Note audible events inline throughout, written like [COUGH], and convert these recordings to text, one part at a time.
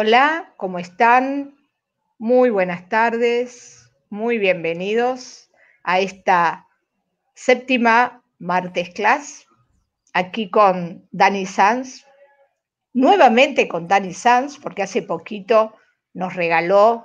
Hola, ¿cómo están? Muy buenas tardes, muy bienvenidos a esta séptima martes class, aquí con Dani Sanz, nuevamente con Dani Sanz, porque hace poquito nos regaló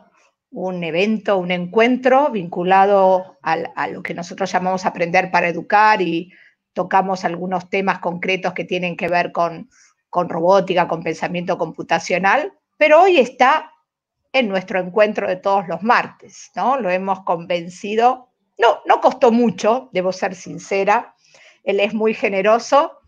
un evento, un encuentro vinculado a, lo que nosotros llamamos aprender para educar y tocamos algunos temas concretos que tienen que ver con robótica, con pensamiento computacional pero hoy está en nuestro encuentro de todos los martes, ¿no? Lo hemos convencido. No, no costó mucho, debo ser sincera. Él es muy generoso.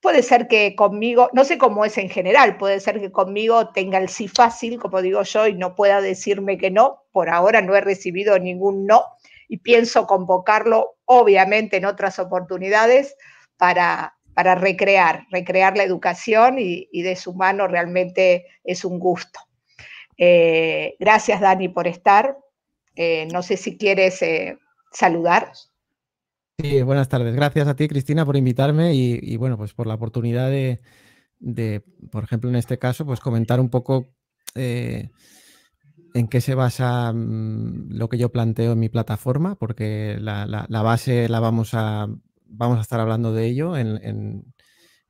Puede ser que conmigo, no sé cómo es en general, puede ser que conmigo tenga el sí fácil, como digo yo, y no pueda decirme que no. Por ahora no he recibido ningún no y pienso convocarlo, obviamente, en otras oportunidades para para recrear, recrear la educación y, de su mano realmente es un gusto. Eh, gracias, Dani, por estar. Eh, no sé si quieres eh, saludar. Sí, buenas tardes. Gracias a ti, Cristina, por invitarme y, bueno, pues por la oportunidad de, por ejemplo, en este caso, pues comentar un poco en qué se basa mm, lo que yo planteo en mi plataforma, porque la base la vamos a vamos a estar hablando de ello en,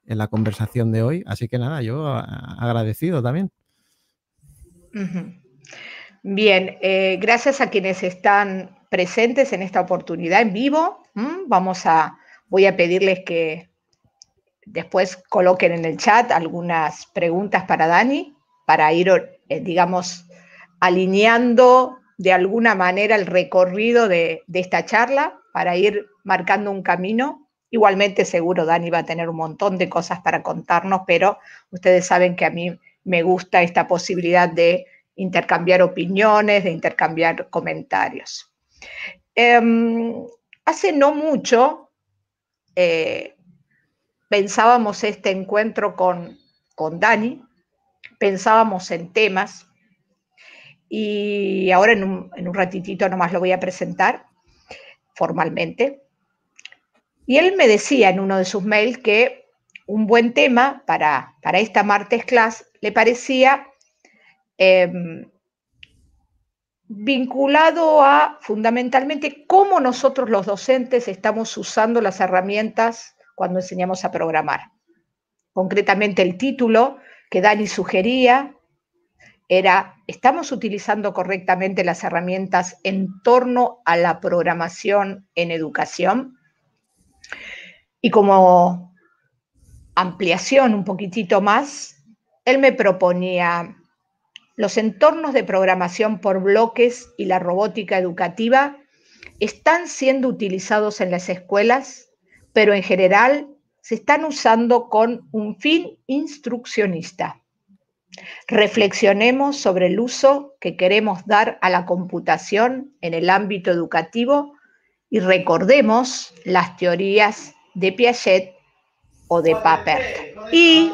la conversación de hoy. Así que nada, yo agradecido también. Bien, eh, gracias a quienes están presentes en esta oportunidad en vivo. Vamos a, voy a pedirles que después coloquen en el chat algunas preguntas para Dani, para ir, eh, digamos, alineando de alguna manera el recorrido de, de, esta charla, para ir marcando un camino. Igualmente seguro Dani va a tener un montón de cosas para contarnos, pero ustedes saben que a mí me gusta esta posibilidad de intercambiar opiniones, de intercambiar comentarios. Em, hace no mucho eh, pensábamos este encuentro con, con Dani, pensábamos en temas y ahora en un, en un ratitito nomás lo voy a presentar formalmente. Y él me decía en uno de sus mails que un buen tema para, esta martes class le parecía em, vinculado a fundamentalmente cómo nosotros los docentes estamos usando las herramientas cuando enseñamos a programar. Concretamente el título que Dani sugería era, ¿estamos utilizando correctamente las herramientas en torno a la programación en educación? Y como ampliación un poquitito más, él me proponía los entornos de programación por bloques y la robótica educativa están siendo utilizados en las escuelas, pero en general se están usando con un fin instruccionista. Reflexionemos sobre el uso que queremos dar a la computación en el ámbito educativo y recordemos las teorías de Piaget o de Papert. Y,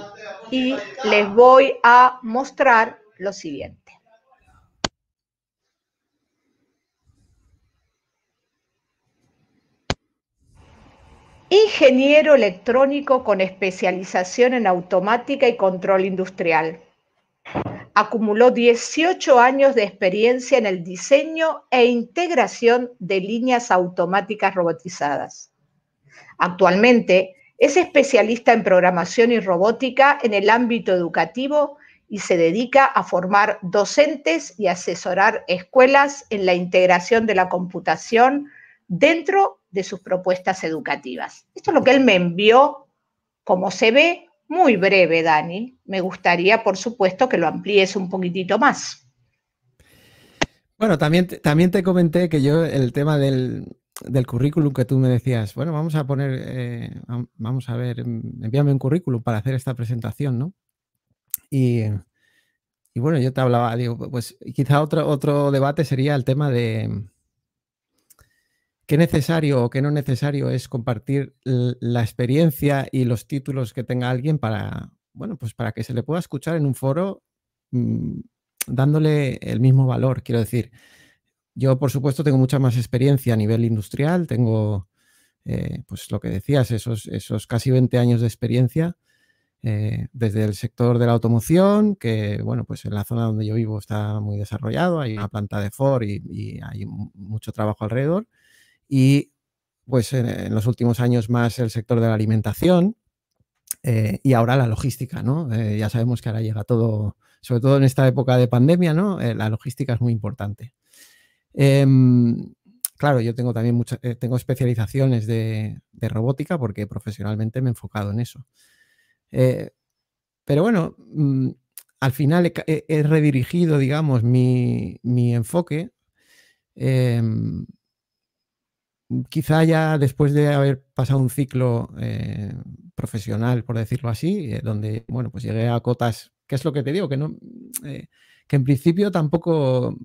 y les voy a mostrar lo siguiente. Ingeniero electrónico con especialización en automática y control industrial acumuló 18 años de experiencia en el diseño e integración de líneas automáticas robotizadas. Actualmente es especialista en programación y robótica en el ámbito educativo y se dedica a formar docentes y asesorar escuelas en la integración de la computación dentro de sus propuestas educativas. Esto es lo que él me envió, como se ve, muy breve, Dani. Me gustaría, por supuesto, que lo amplíes un poquitito más. Bueno, también, también te comenté que yo el tema del, currículum que tú me decías, bueno, vamos a poner, eh, vamos a ver, envíame un currículum para hacer esta presentación, ¿no? Y, y bueno, yo te hablaba, digo, pues quizá otro, otro debate sería el tema de, qué necesario o qué no necesario es compartir la experiencia y los títulos que tenga alguien para, bueno, pues para que se le pueda escuchar en un foro mm, dándole el mismo valor, quiero decir. Yo, por supuesto, tengo mucha más experiencia a nivel industrial, tengo, eh, pues lo que decías, esos, esos casi 20 años de experiencia eh, desde el sector de la automoción, que, bueno, pues en la zona donde yo vivo está muy desarrollado, hay una planta de Ford y hay mucho trabajo alrededor y pues en, los últimos años más el sector de la alimentación eh, y ahora la logística, ¿no? Eh, ya sabemos que ahora llega todo, sobre todo en esta época de pandemia, ¿no? Eh, la logística es muy importante. Em, claro, yo tengo también muchas, tengo especializaciones de, robótica porque profesionalmente me he enfocado en eso. pero bueno, mm, al final he, redirigido, digamos, mi, enfoque em, quizá ya después de haber pasado un ciclo eh, profesional, por decirlo así, eh, donde, bueno, pues llegué a cotas, que es lo que te digo, que no, eh, que en principio tampoco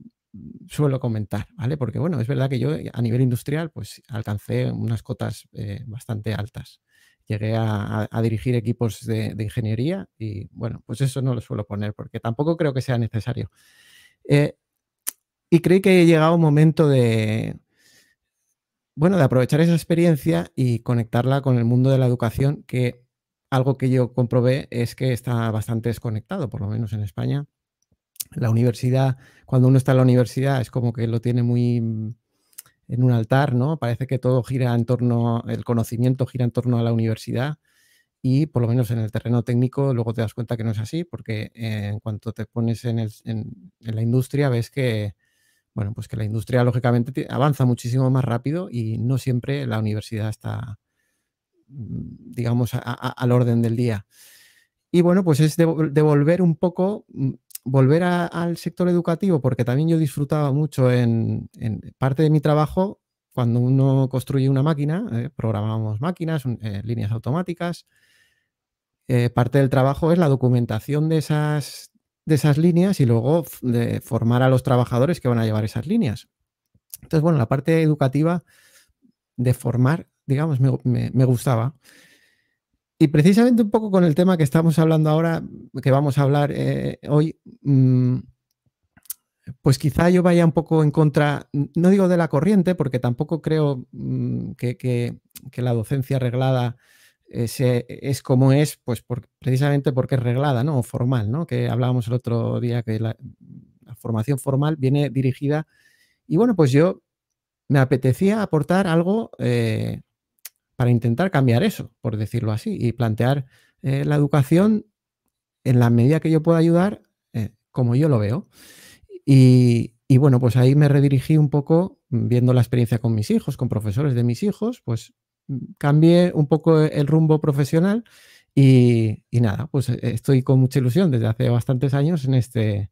suelo comentar, ¿vale? Porque, bueno, es verdad que yo a nivel industrial, pues alcancé unas cotas bastante altas. Llegué a, dirigir equipos de, ingeniería y, bueno, pues eso no lo suelo poner porque tampoco creo que sea necesario. y creí que he llegado un momento de, bueno, de aprovechar esa experiencia y conectarla con el mundo de la educación, que algo que yo comprobé es que está bastante desconectado, por lo menos en España. La universidad, cuando uno está en la universidad, es como que lo tiene muy mm, en un altar, ¿no? Parece que todo gira en torno, el conocimiento gira en torno a la universidad y por lo menos en el terreno técnico luego te das cuenta que no es así, porque eh, en cuanto te pones en la industria ves que bueno, pues que la industria lógicamente avanza muchísimo más rápido y no siempre la universidad está, mm, digamos, al orden del día. Y bueno, pues es devolver un poco, mm, volver al sector educativo, porque también yo disfrutaba mucho en, parte de mi trabajo, cuando uno construye una máquina, eh, programamos máquinas, eh, líneas automáticas, eh, parte del trabajo es la documentación de esas de esas líneas y luego de formar a los trabajadores que van a llevar esas líneas. Entonces, bueno, la parte educativa de formar, digamos, me, gustaba. Y precisamente un poco con el tema que estamos hablando ahora, que vamos a hablar eh, hoy, mm, pues quizá yo vaya un poco en contra, no digo de la corriente, porque tampoco creo mm, que, que la docencia arreglada es como es, pues precisamente porque es reglada, ¿no? formal, ¿no? Que hablábamos el otro día que la, formación formal viene dirigida. Y bueno, pues yo me apetecía aportar algo eh, para intentar cambiar eso, por decirlo así, y plantear eh, la educación en la medida que yo pueda ayudar, eh, como yo lo veo. Y, y, bueno, pues ahí me redirigí un poco viendo la experiencia con mis hijos, con profesores de mis hijos, pues cambié un poco el rumbo profesional y, nada, pues eh, estoy con mucha ilusión desde hace bastantes años en este,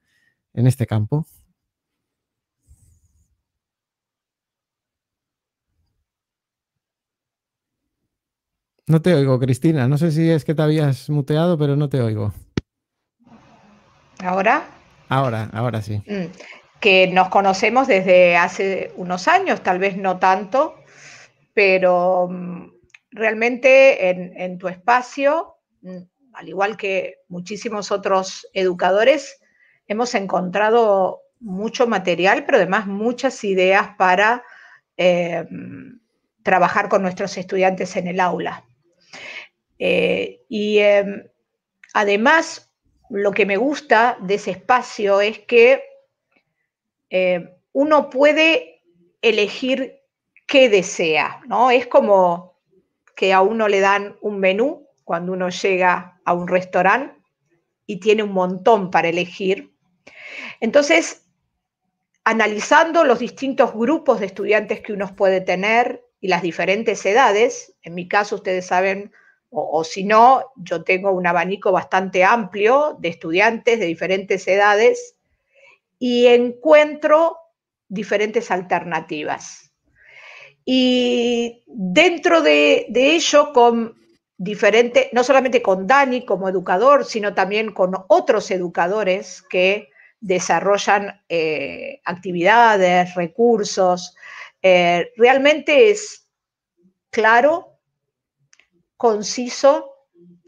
en este campo. No te oigo, Cristina. No sé si es que te habías muteado, pero no te oigo. ¿Ahora? Ahora, ahora sí. Mm, que nos conocemos desde hace unos años, tal vez no tanto, pero mm, realmente en, tu espacio, mm, al igual que muchísimos otros educadores, hemos encontrado mucho material, pero además muchas ideas para eh, mm, trabajar con nuestros estudiantes en el aula. Eh, y em, además, lo que me gusta de ese espacio es que eh, uno puede elegir qué desea, ¿no? Es como que a uno le dan un menú cuando uno llega a un restaurante y tiene un montón para elegir. Entonces, analizando los distintos grupos de estudiantes que uno puede tener y las diferentes edades, en mi caso ustedes saben, o, o si no, yo tengo un abanico bastante amplio de estudiantes de diferentes edades y encuentro diferentes alternativas. Y dentro de, ello, con no solamente con Dani como educador, sino también con otros educadores que desarrollan eh, actividades, recursos. Eh, realmente es claro, conciso,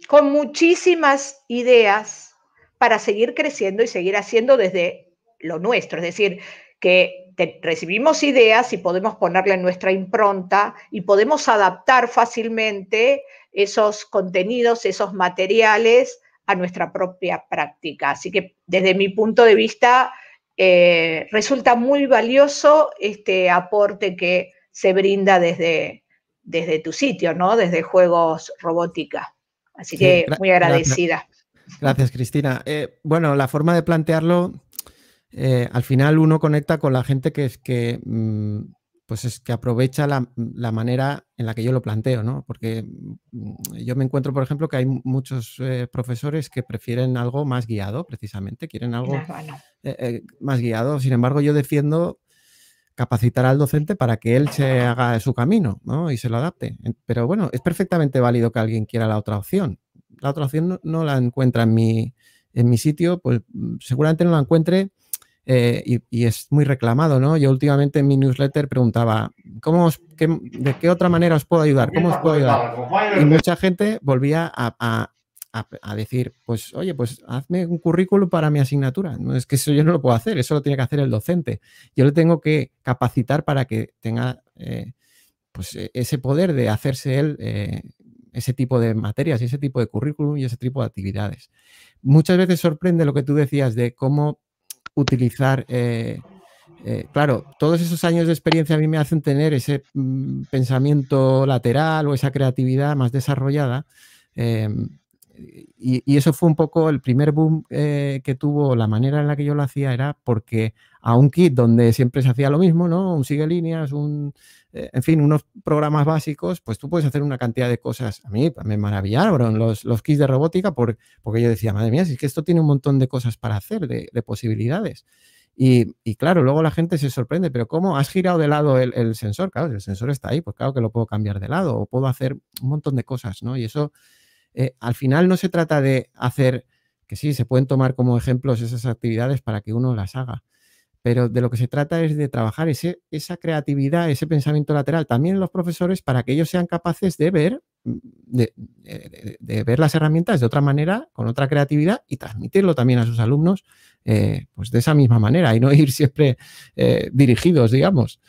con muchísimas ideas para seguir creciendo y seguir haciendo desde lo nuestro. Es decir, que recibimos ideas y podemos ponerle nuestra impronta y podemos adaptar fácilmente esos contenidos, esos materiales a nuestra propia práctica. Así que desde mi punto de vista, eh, resulta muy valioso este aporte que se brinda desde, desde tu sitio, ¿no? Desde Juegos Robótica. Así que muy agradecida. Gracias, Cristina. Eh, bueno, la forma de plantearlo eh, al final uno conecta con la gente que es que, mm, pues es que aprovecha la, manera en la que yo lo planteo, ¿no? Porque mm, yo me encuentro, por ejemplo, que hay muchos eh, profesores que prefieren algo más guiado, precisamente, quieren algo eh, más guiado. Sin embargo, yo defiendo capacitar al docente para que él se haga su camino ¿no? y se lo adapte. Pero bueno, es perfectamente válido que alguien quiera la otra opción. La otra opción no, la encuentra en mi, en mi sitio, pues mm, seguramente no la encuentre eh, y, es muy reclamado, ¿no? Yo últimamente en mi newsletter preguntaba, ¿cómo ¿de qué otra manera os puedo ayudar? ¿Cómo os puedo ayudar? Y mucha gente volvía a, decir, pues oye, pues hazme un currículum para mi asignatura. No es que eso yo no lo puedo hacer, eso lo tiene que hacer el docente. Yo le tengo que capacitar para que tenga eh, pues e, ese poder de hacerse él eh, ese tipo de materias y ese tipo de currículum y ese tipo de actividades. Muchas veces sorprende lo que tú decías de cómo utilizar. Eh, eh, claro, todos esos años de experiencia a mí me hacen tener ese mm, pensamiento lateral o esa creatividad más desarrollada. Em, y, eso fue un poco el primer boom eh, que tuvo, la manera en la que yo lo hacía era porque a un kit donde siempre se hacía lo mismo, ¿no? Un sigue líneas, un, eh, en fin, unos programas básicos, pues tú puedes hacer una cantidad de cosas. A mí me maravillaron los, los kits de robótica porque yo decía, madre mía, si es que esto tiene un montón de cosas para hacer, de, posibilidades. Y, claro, luego la gente se sorprende, pero ¿cómo has girado de lado el, sensor? Claro, el sensor está ahí, pues claro que lo puedo cambiar de lado o puedo hacer un montón de cosas, ¿no? Y eso, eh, al final no se trata de hacer, que sí, se pueden tomar como ejemplos esas actividades para que uno las haga, pero de lo que se trata es de trabajar esa creatividad, ese pensamiento lateral también en los profesores para que ellos sean capaces de ver, mm, eh, de, ver las herramientas de otra manera, con otra creatividad y transmitirlo también a sus alumnos eh, pues de esa misma manera y no [LAUGHS] ir siempre eh, dirigidos, digamos.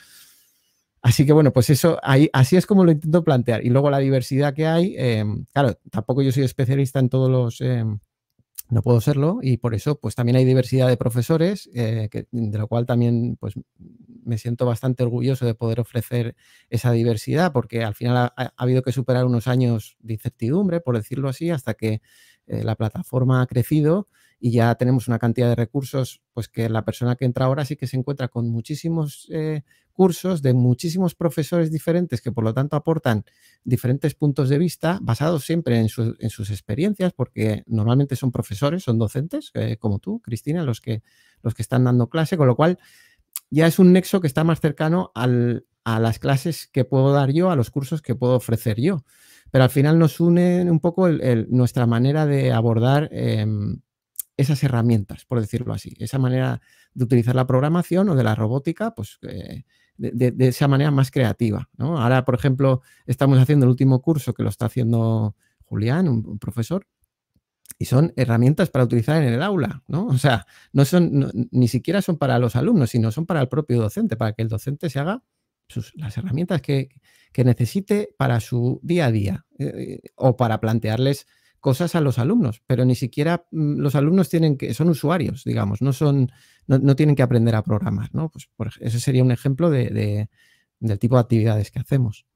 Así que bueno, pues eso, ahí, así es como lo intento plantear. Y luego la diversidad que hay, em, claro, tampoco yo soy especialista en todos los em, no puedo serlo y por eso pues también hay diversidad de profesores, eh, de lo cual también pues me siento bastante orgulloso de poder ofrecer esa diversidad porque al final ha, habido que superar unos años de incertidumbre, por decirlo así, hasta que eh, la plataforma ha crecido y ya tenemos una cantidad de recursos, pues que la persona que entra ahora sí que se encuentra con muchísimos eh, cursos de muchísimos profesores diferentes que por lo tanto aportan diferentes puntos de vista basados siempre en, sus experiencias, porque normalmente son profesores, son docentes, eh, como tú, Cristina, los que, los que están dando clase, con lo cual ya es un nexo que está más cercano a las clases que puedo dar yo, a los cursos que puedo ofrecer yo. Pero al final nos une un poco nuestra manera de abordar em, esas herramientas, por decirlo así, esa manera de utilizar la programación o de la robótica, pues eh, de, esa manera más creativa. Ahora, por ejemplo, estamos haciendo el último curso que lo está haciendo Julián, un, profesor, y son herramientas para utilizar en el aula, ¿no? O sea, no son, ni siquiera son para los alumnos, sino son para el propio docente, para que el docente se haga las herramientas que, necesite para su día a día eh, eh, o para plantearles cosas a los alumnos, pero ni siquiera mm, los alumnos tienen que, son usuarios, digamos, no son, no, tienen que aprender a programar, ¿no? Pues ese sería un ejemplo de, del tipo de actividades que hacemos.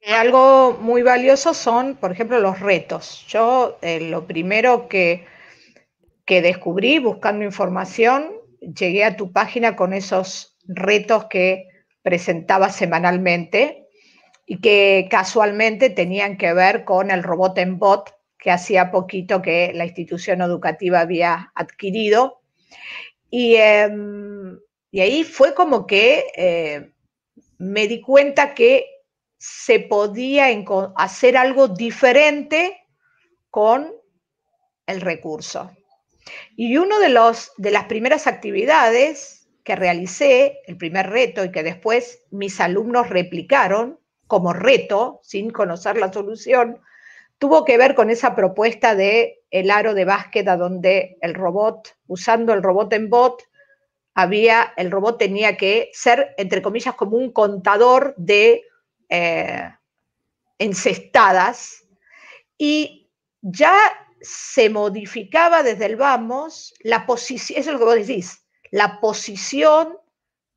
Eh, algo muy valioso son, por ejemplo, los retos. Yo eh, lo primero que, que descubrí buscando información, llegué a tu página con esos retos que presentaba semanalmente y que casualmente tenían que ver con el robot en bot que hacía poquito que la institución educativa había adquirido. Y, em, ahí fue como que eh, me di cuenta que se podía hacer algo diferente con el recurso. Y una de, los, de las primeras actividades que realicé, el primer reto y que después mis alumnos replicaron, como reto, sin conocer la solución, tuvo que ver con esa propuesta de el aro de básquet a donde el robot, usando el robot en bot, había, el robot tenía que ser, entre comillas, como un contador de eh, encestadas y ya se modificaba desde el vamos la posición, eso es lo que vos decís, la posición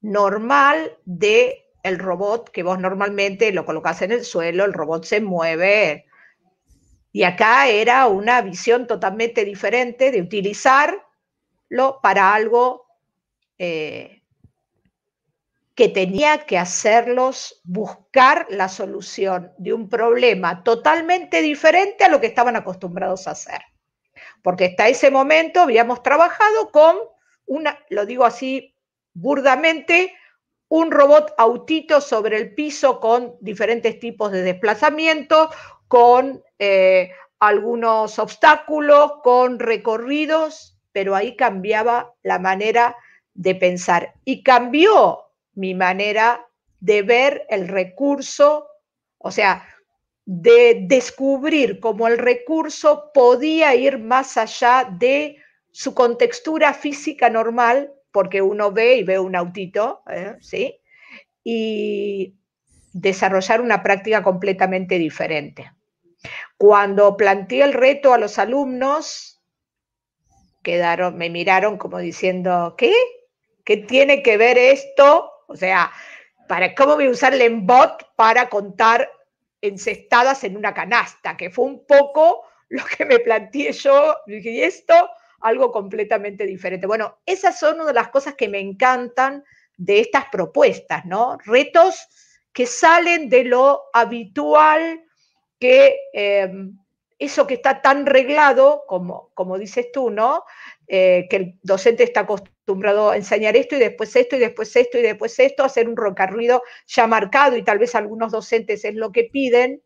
normal de el robot que vos normalmente lo colocás en el suelo, el robot se mueve. Y acá era una visión totalmente diferente de utilizarlo para algo eh, que tenía que hacerlos buscar la solución de un problema totalmente diferente a lo que estaban acostumbrados a hacer. Porque hasta ese momento habíamos trabajado con una, lo digo así burdamente, un robot autito sobre el piso con diferentes tipos de desplazamiento, con eh, algunos obstáculos, con recorridos, pero ahí cambiaba la manera de pensar y cambió mi manera de ver el recurso, o sea, de descubrir cómo el recurso podía ir más allá de su contextura física normal porque uno ve y ve un autito, ¿eh? ¿sí? Y desarrollar una práctica completamente diferente. Cuando planteé el reto a los alumnos, quedaron, me miraron como diciendo, ¿qué? ¿Qué tiene que ver esto? O sea, ¿para cómo voy a usar el embot para contar encestadas en una canasta? Que fue un poco [LAUGHS] lo que me planteé yo. Dije, ¿y esto? algo completamente diferente. Bueno, esas son una de las cosas que me encantan de estas propuestas, ¿no? Retos que salen de lo habitual, que em, eso que está tan reglado, como, como dices tú, ¿no? Eh, que el docente está acostumbrado a enseñar esto y después esto y después esto y después esto, hacer un rocarruido ya marcado y tal vez algunos docentes es lo que piden.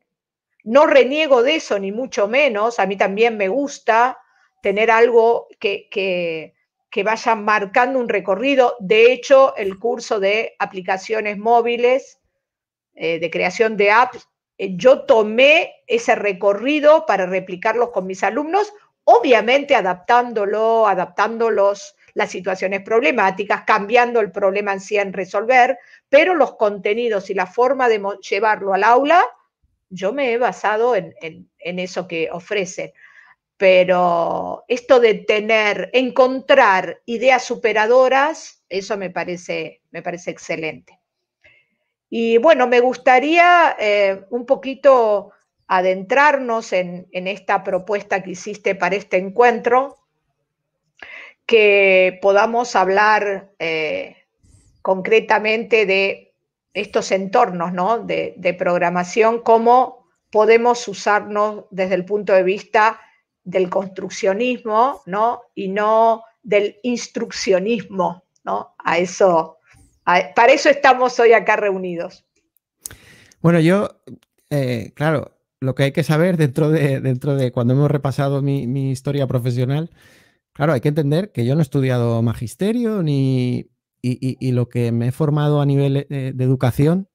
No reniego de eso, ni mucho menos, a mí también me gusta tener algo que, que, vaya marcando un recorrido. De hecho, el curso de aplicaciones móviles, eh, de creación de apps, eh, yo tomé ese recorrido para replicarlos con mis alumnos, obviamente adaptándolo, adaptándolos las situaciones problemáticas, cambiando el problema en sí en resolver, pero los contenidos y la forma de llevarlo al aula, yo me he basado en, en, en eso que ofrecen pero esto de tener, encontrar ideas superadoras, eso me parece, excelente. Y bueno, me gustaría eh, un poquito adentrarnos en, esta propuesta que hiciste para este encuentro, que podamos hablar eh, concretamente de estos entornos ¿no? de, de programación, cómo podemos usarnos desde el punto de vista del construccionismo, ¿no? Y no del instruccionismo, ¿no? A eso, para eso estamos hoy acá reunidos. Bueno, yo, eh, claro, lo que hay que saber dentro de, dentro de cuando hemos repasado mi, historia profesional, claro, hay que entender que yo no he estudiado magisterio ni, y, lo que me he formado a nivel eh, de educación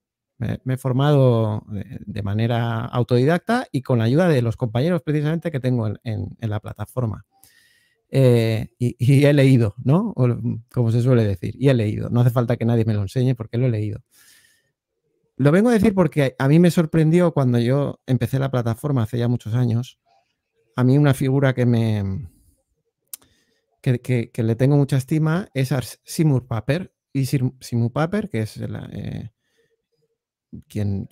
me, he formado eh, de, manera autodidacta y con la ayuda de los compañeros precisamente que tengo en, la plataforma. Eh, y, he leído, ¿no? como se suele decir, y he leído. No hace falta que nadie me lo enseñe porque lo he leído. Lo vengo a decir porque a mí me sorprendió cuando yo empecé la plataforma hace ya muchos años. A mí una figura que me que, le tengo mucha estima es Simur Paper. Y Simur Paper, que es la, quien,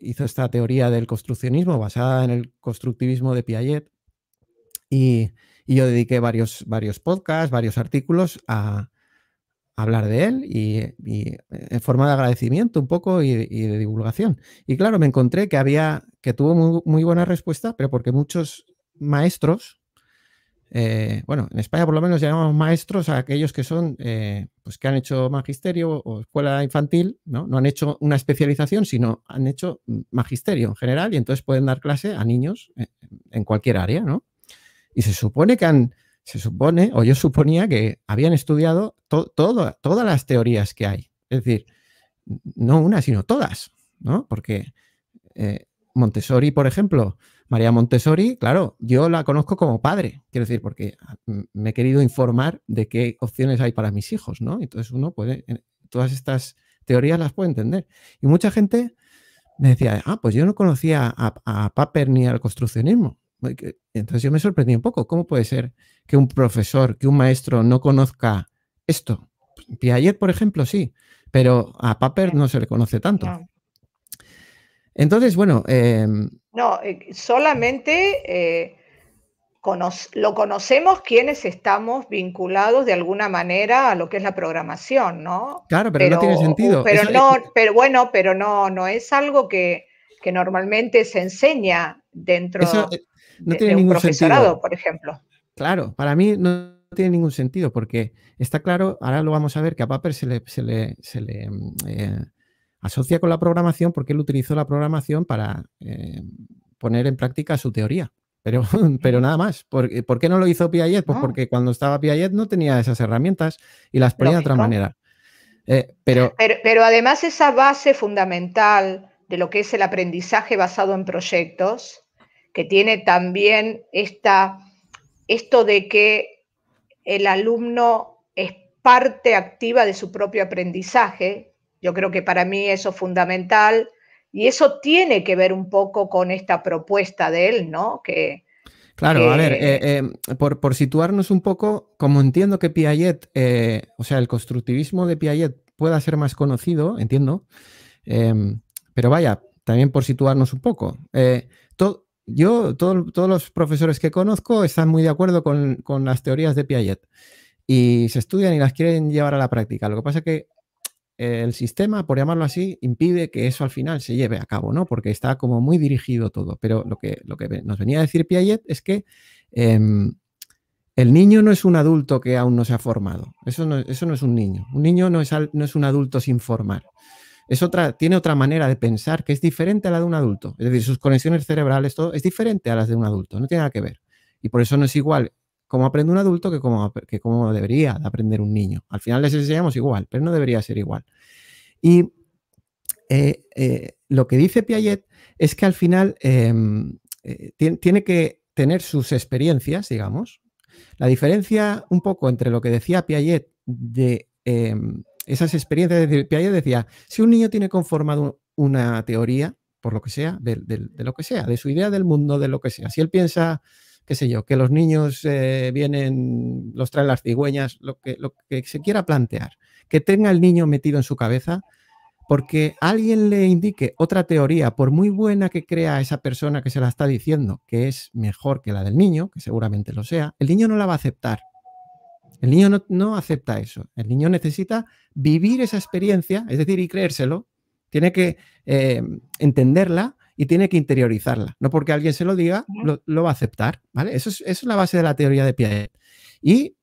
hizo esta teoría del construccionismo basada en el constructivismo de Piaget. Y, yo dediqué varios, varios podcasts, varios artículos a, hablar de él y, en forma de agradecimiento un poco y, de divulgación. Y claro, me encontré que había, que tuvo muy, muy buena respuesta, pero porque muchos maestros eh, bueno, en España por lo menos llamamos maestros a aquellos que son, eh, pues que han hecho magisterio o escuela infantil, ¿no? No han hecho una especialización, sino han hecho magisterio en general y entonces pueden dar clase a niños eh, en cualquier área, ¿no? Y se supone que han, se supone, o yo suponía que habían estudiado todas las teorías que hay. Es decir, no una, sino todas, ¿no? Porque Montessori, por ejemplo, María Montessori, claro, yo la conozco como padre, quiero decir, porque ah, me he querido informar de qué opciones hay para mis hijos, ¿no? Entonces uno puede, todas estas teorías las puede entender. Y mucha gente me decía, ah, pues yo no conocía a, a Paper ni al construccionismo. Entonces yo me sorprendí un poco, ¿cómo puede ser que un profesor, que un maestro no conozca esto? Piaget, por ejemplo, sí, pero a Paper no se le conoce tanto. Entonces, bueno. Em, no, eh, solamente eh, lo conocemos quienes estamos vinculados de alguna manera a lo que es la programación, ¿no? Claro, pero, no tiene sentido. Pero no, pero bueno, pero no, no es algo que, normalmente se enseña dentro eh, no de, un profesorado, por ejemplo. Claro, para mí no tiene ningún sentido porque está claro, ahora lo vamos a ver, que a Paper se le, se le, em, asocia con la programación porque él utilizó la programación para eh, poner en práctica su teoría. Pero, [LAUGHS] pero nada más. ¿Por, qué no lo hizo Piaget? Pues porque cuando estaba Piaget no tenía esas herramientas y las ponía de otra manera. Eh, pero, pero, además esa base fundamental de lo que es el aprendizaje basado en proyectos, que tiene también esto de que el alumno es parte activa de su propio aprendizaje, yo creo que para mí eso es fundamental y eso tiene que ver un poco con esta propuesta de él, ¿no? Claro, a ver, eh, eh, por, situarnos un poco, como entiendo que Piaget, eh, o sea, el constructivismo de Piaget pueda ser más conocido, entiendo, em, pero vaya, también por situarnos un poco. yo, todos los profesores que conozco están muy de acuerdo con, con, las teorías de Piaget y se estudian y las quieren llevar a la práctica. Lo que pasa es que el sistema, por llamarlo así, impide que eso al final se lleve a cabo, ¿no? Porque está como muy dirigido todo. Pero lo que, lo que nos venía a decir Piaget es que em, el niño no es un adulto que aún no se ha formado. Eso no, eso no es un niño. Un niño no es, no es un adulto sin formar. Es otra, tiene otra manera de pensar que es diferente a la de un adulto. Es decir, sus conexiones cerebrales, todo es diferente a las de un adulto, no tiene nada que ver. Y por eso no es igual cómo aprende un adulto que cómo, debería aprender un niño. Al final les enseñamos igual, pero no debería ser igual. Y eh, eh, lo que dice Piaget es que al final em, eh, tiene que tener sus experiencias, digamos. La diferencia un poco entre lo que decía Piaget de em, esas experiencias, es decir, Piaget decía, si un niño tiene conformado una teoría, por lo que sea, de lo que sea, de su idea del mundo, de lo que sea, si él piensa qué sé yo, que los niños eh, vienen, los traen las cigüeñas, lo que, lo que se quiera plantear, que tenga el niño metido en su cabeza, porque alguien le indique otra teoría, por muy buena que crea esa persona que se la está diciendo, que es mejor que la del niño, que seguramente lo sea, el niño no la va a aceptar. El niño no, acepta eso. El niño necesita vivir esa experiencia, es decir, y creérselo. Tiene que eh, entenderla y tiene que interiorizarla. No porque alguien se lo diga, lo, va a aceptar. ¿vale? Eso es, la base de la teoría de Piaget. Y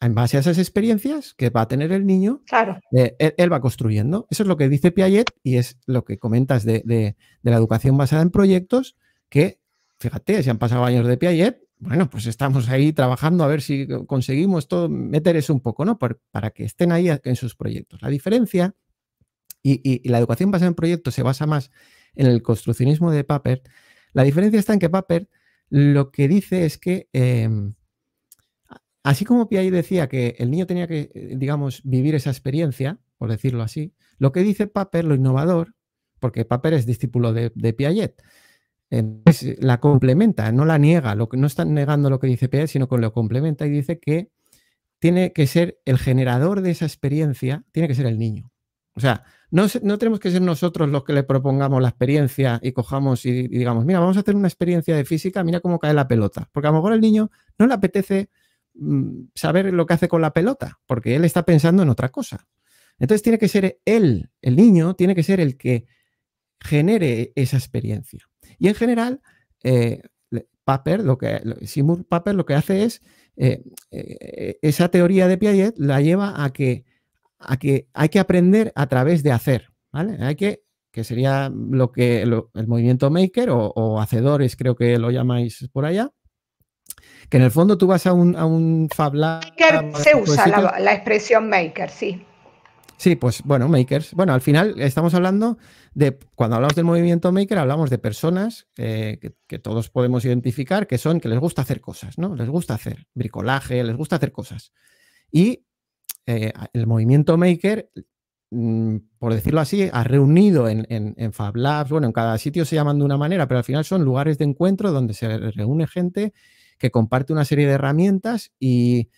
en base a esas experiencias que va a tener el niño, claro. Eh, él, va construyendo. Eso es lo que dice Piaget y es lo que comentas de, la educación basada en proyectos, que, fíjate, si han pasado años de Piaget bueno, pues estamos ahí trabajando a ver si conseguimos todo, meter eso un poco, ¿no? para que estén ahí en sus proyectos. La diferencia, y, la educación basada en proyectos se basa más en el construccionismo de Papert, la diferencia está en que Papert lo que dice es que, em, así como Piaget decía que el niño tenía que, eh, digamos, vivir esa experiencia, por decirlo así, lo que dice Papert, lo innovador, porque Papert es discípulo de, Piaget, la complementa, no la niega, no está negando lo que dice Piaget, sino que lo complementa y dice que tiene que ser el generador de esa experiencia, tiene que ser el niño. O sea, no, tenemos que ser nosotros los que le propongamos la experiencia y cojamos y, digamos, mira, vamos a hacer una experiencia de física, mira cómo cae la pelota. Porque a lo mejor al niño no le apetece mm, saber lo que hace con la pelota, porque él está pensando en otra cosa. Entonces tiene que ser él, el niño, tiene que ser el que genere esa experiencia. Y en general, eh, Paper, lo que, lo que hace es, eh, eh, esa teoría de Piaget la lleva a que que hay que aprender a través de hacer, ¿vale? Hay que, que sería lo que el movimiento maker o, hacedores, creo que lo llamáis por allá, que en el fondo tú vas a un, a un se usa la, expresión maker, sí. Sí, pues bueno, makers. Bueno, al final estamos hablando de, cuando hablamos del movimiento maker, hablamos de personas eh, que, todos podemos identificar, que son, que les gusta hacer cosas, ¿no? Les gusta hacer bricolaje, les gusta hacer cosas. Y eh, el movimiento maker, mm, por decirlo así, ha reunido en, Fab Labs, bueno, en cada sitio se llaman de una manera, pero al final son lugares de encuentro donde se reúne gente que comparte una serie de herramientas y,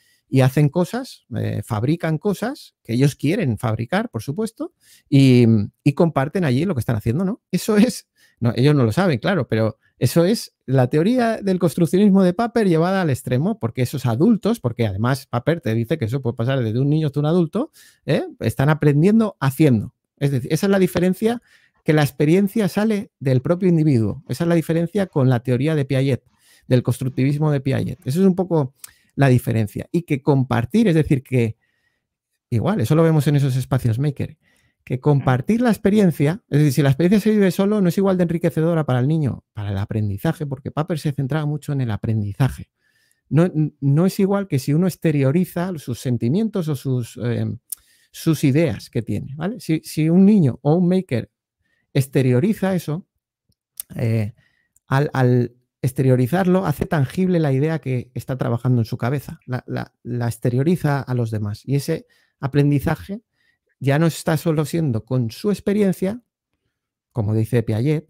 hacen cosas, eh, fabrican cosas que ellos quieren fabricar, por supuesto, y, y, comparten allí lo que están haciendo, ¿no? Eso es, ellos no lo saben, claro, pero eso es la teoría del construccionismo de Paper llevada al extremo, porque esos adultos, porque además Paper te dice que eso puede pasar desde un niño hasta un adulto, ¿eh? están aprendiendo haciendo. Es decir, esa es la diferencia que la experiencia sale del propio individuo. Esa es la diferencia con la teoría de Piaget, del constructivismo de Piaget. Eso es un poco la diferencia. Y que compartir, es decir, que igual, eso lo vemos en esos espacios maker que compartir la experiencia, es decir, si la experiencia se vive solo, no es igual de enriquecedora para el niño, para el aprendizaje, porque Paper se centraba mucho en el aprendizaje. No, es igual que si uno exterioriza sus sentimientos o sus, em, sus ideas que tiene. Si, un niño o un maker exterioriza eso, eh, al, exteriorizarlo hace tangible la idea que está trabajando en su cabeza, la exterioriza a los demás. Y ese aprendizaje ya no está solo siendo con su experiencia, como dice Piaget,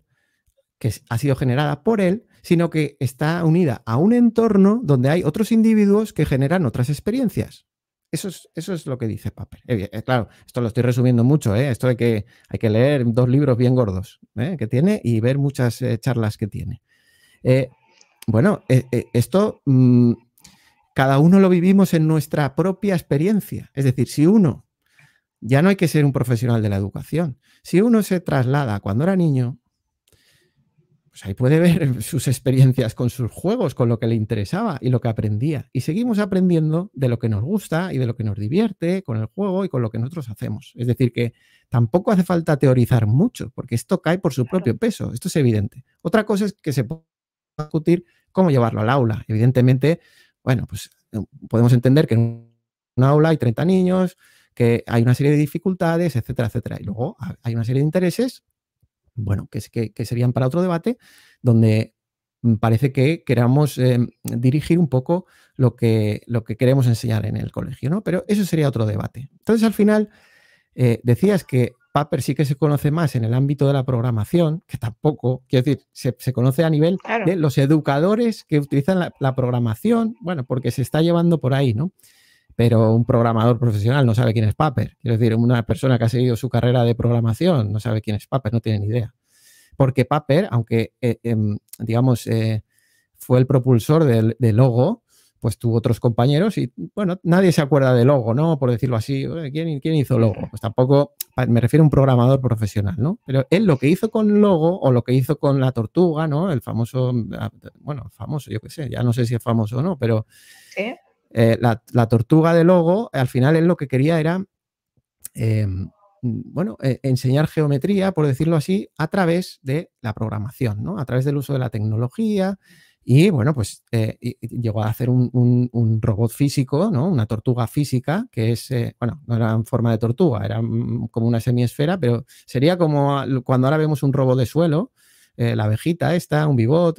que ha sido generada por él, sino que está unida a un entorno donde hay otros individuos que generan otras experiencias. Eso es, eso es lo que dice Papel. Eh, eh, claro, esto lo estoy resumiendo mucho, ¿eh? esto hay que, hay que leer dos libros bien gordos que tiene y ver muchas charlas que tiene. bueno, esto mm, cada uno lo vivimos en nuestra propia experiencia. Es decir, si uno ya no hay que ser un profesional de la educación. Si uno se traslada cuando era niño, pues ahí puede ver [LAUGHS] sus experiencias con sus juegos, con lo que le interesaba y lo que aprendía. Y seguimos aprendiendo de lo que nos gusta y de lo que nos divierte con el juego y con lo que nosotros hacemos. Es decir, que tampoco hace falta teorizar mucho, porque esto cae por su propio peso, esto es evidente. Otra cosa es que se puede discutir cómo llevarlo al aula. Evidentemente, bueno, pues eh, podemos entender que en un aula hay 30 niños, que hay una serie de dificultades, etcétera, etcétera. Y luego hay una serie de intereses, bueno, que, serían para otro debate, donde mm, parece que queramos em, dirigir un poco lo que, lo que queremos enseñar en el colegio, ¿no? Pero eso sería otro debate. Entonces, al final, eh, decías que Paper sí que se conoce más en el ámbito de la programación, que tampoco, quiero decir, se, conoce a nivel de los educadores que utilizan la programación, bueno, porque se está llevando por ahí, ¿no? pero un programador profesional no sabe quién es Paper. Quiero decir, una persona que ha seguido su carrera de programación no sabe quién es Paper, no tiene ni idea. Porque Paper, aunque, eh, em, digamos, eh, fue el propulsor del, logo, pues tuvo otros compañeros y, bueno, nadie se acuerda de logo, ¿no? Por decirlo así, ¿quién, quién hizo logo? Pues tampoco, me refiero a un programador profesional, ¿no? Pero él lo que hizo con logo o lo que hizo con la tortuga, ¿no? El famoso, ah, bueno, famoso, yo qué sé, ya no sé si es famoso o no, pero... Eh, la, tortuga de Logo, al final él lo que quería era, em, bueno, e, enseñar geometría, por decirlo así, a través de la programación, ¿no? A través del uso de la tecnología. Y bueno, pues eh, llegó a hacer un, robot físico, ¿no? Una tortuga física, que es, eh, bueno, no era en forma de tortuga, era mm, como una semiesfera, pero sería como cuando ahora vemos un robot de suelo, la abejita esta, un bibot,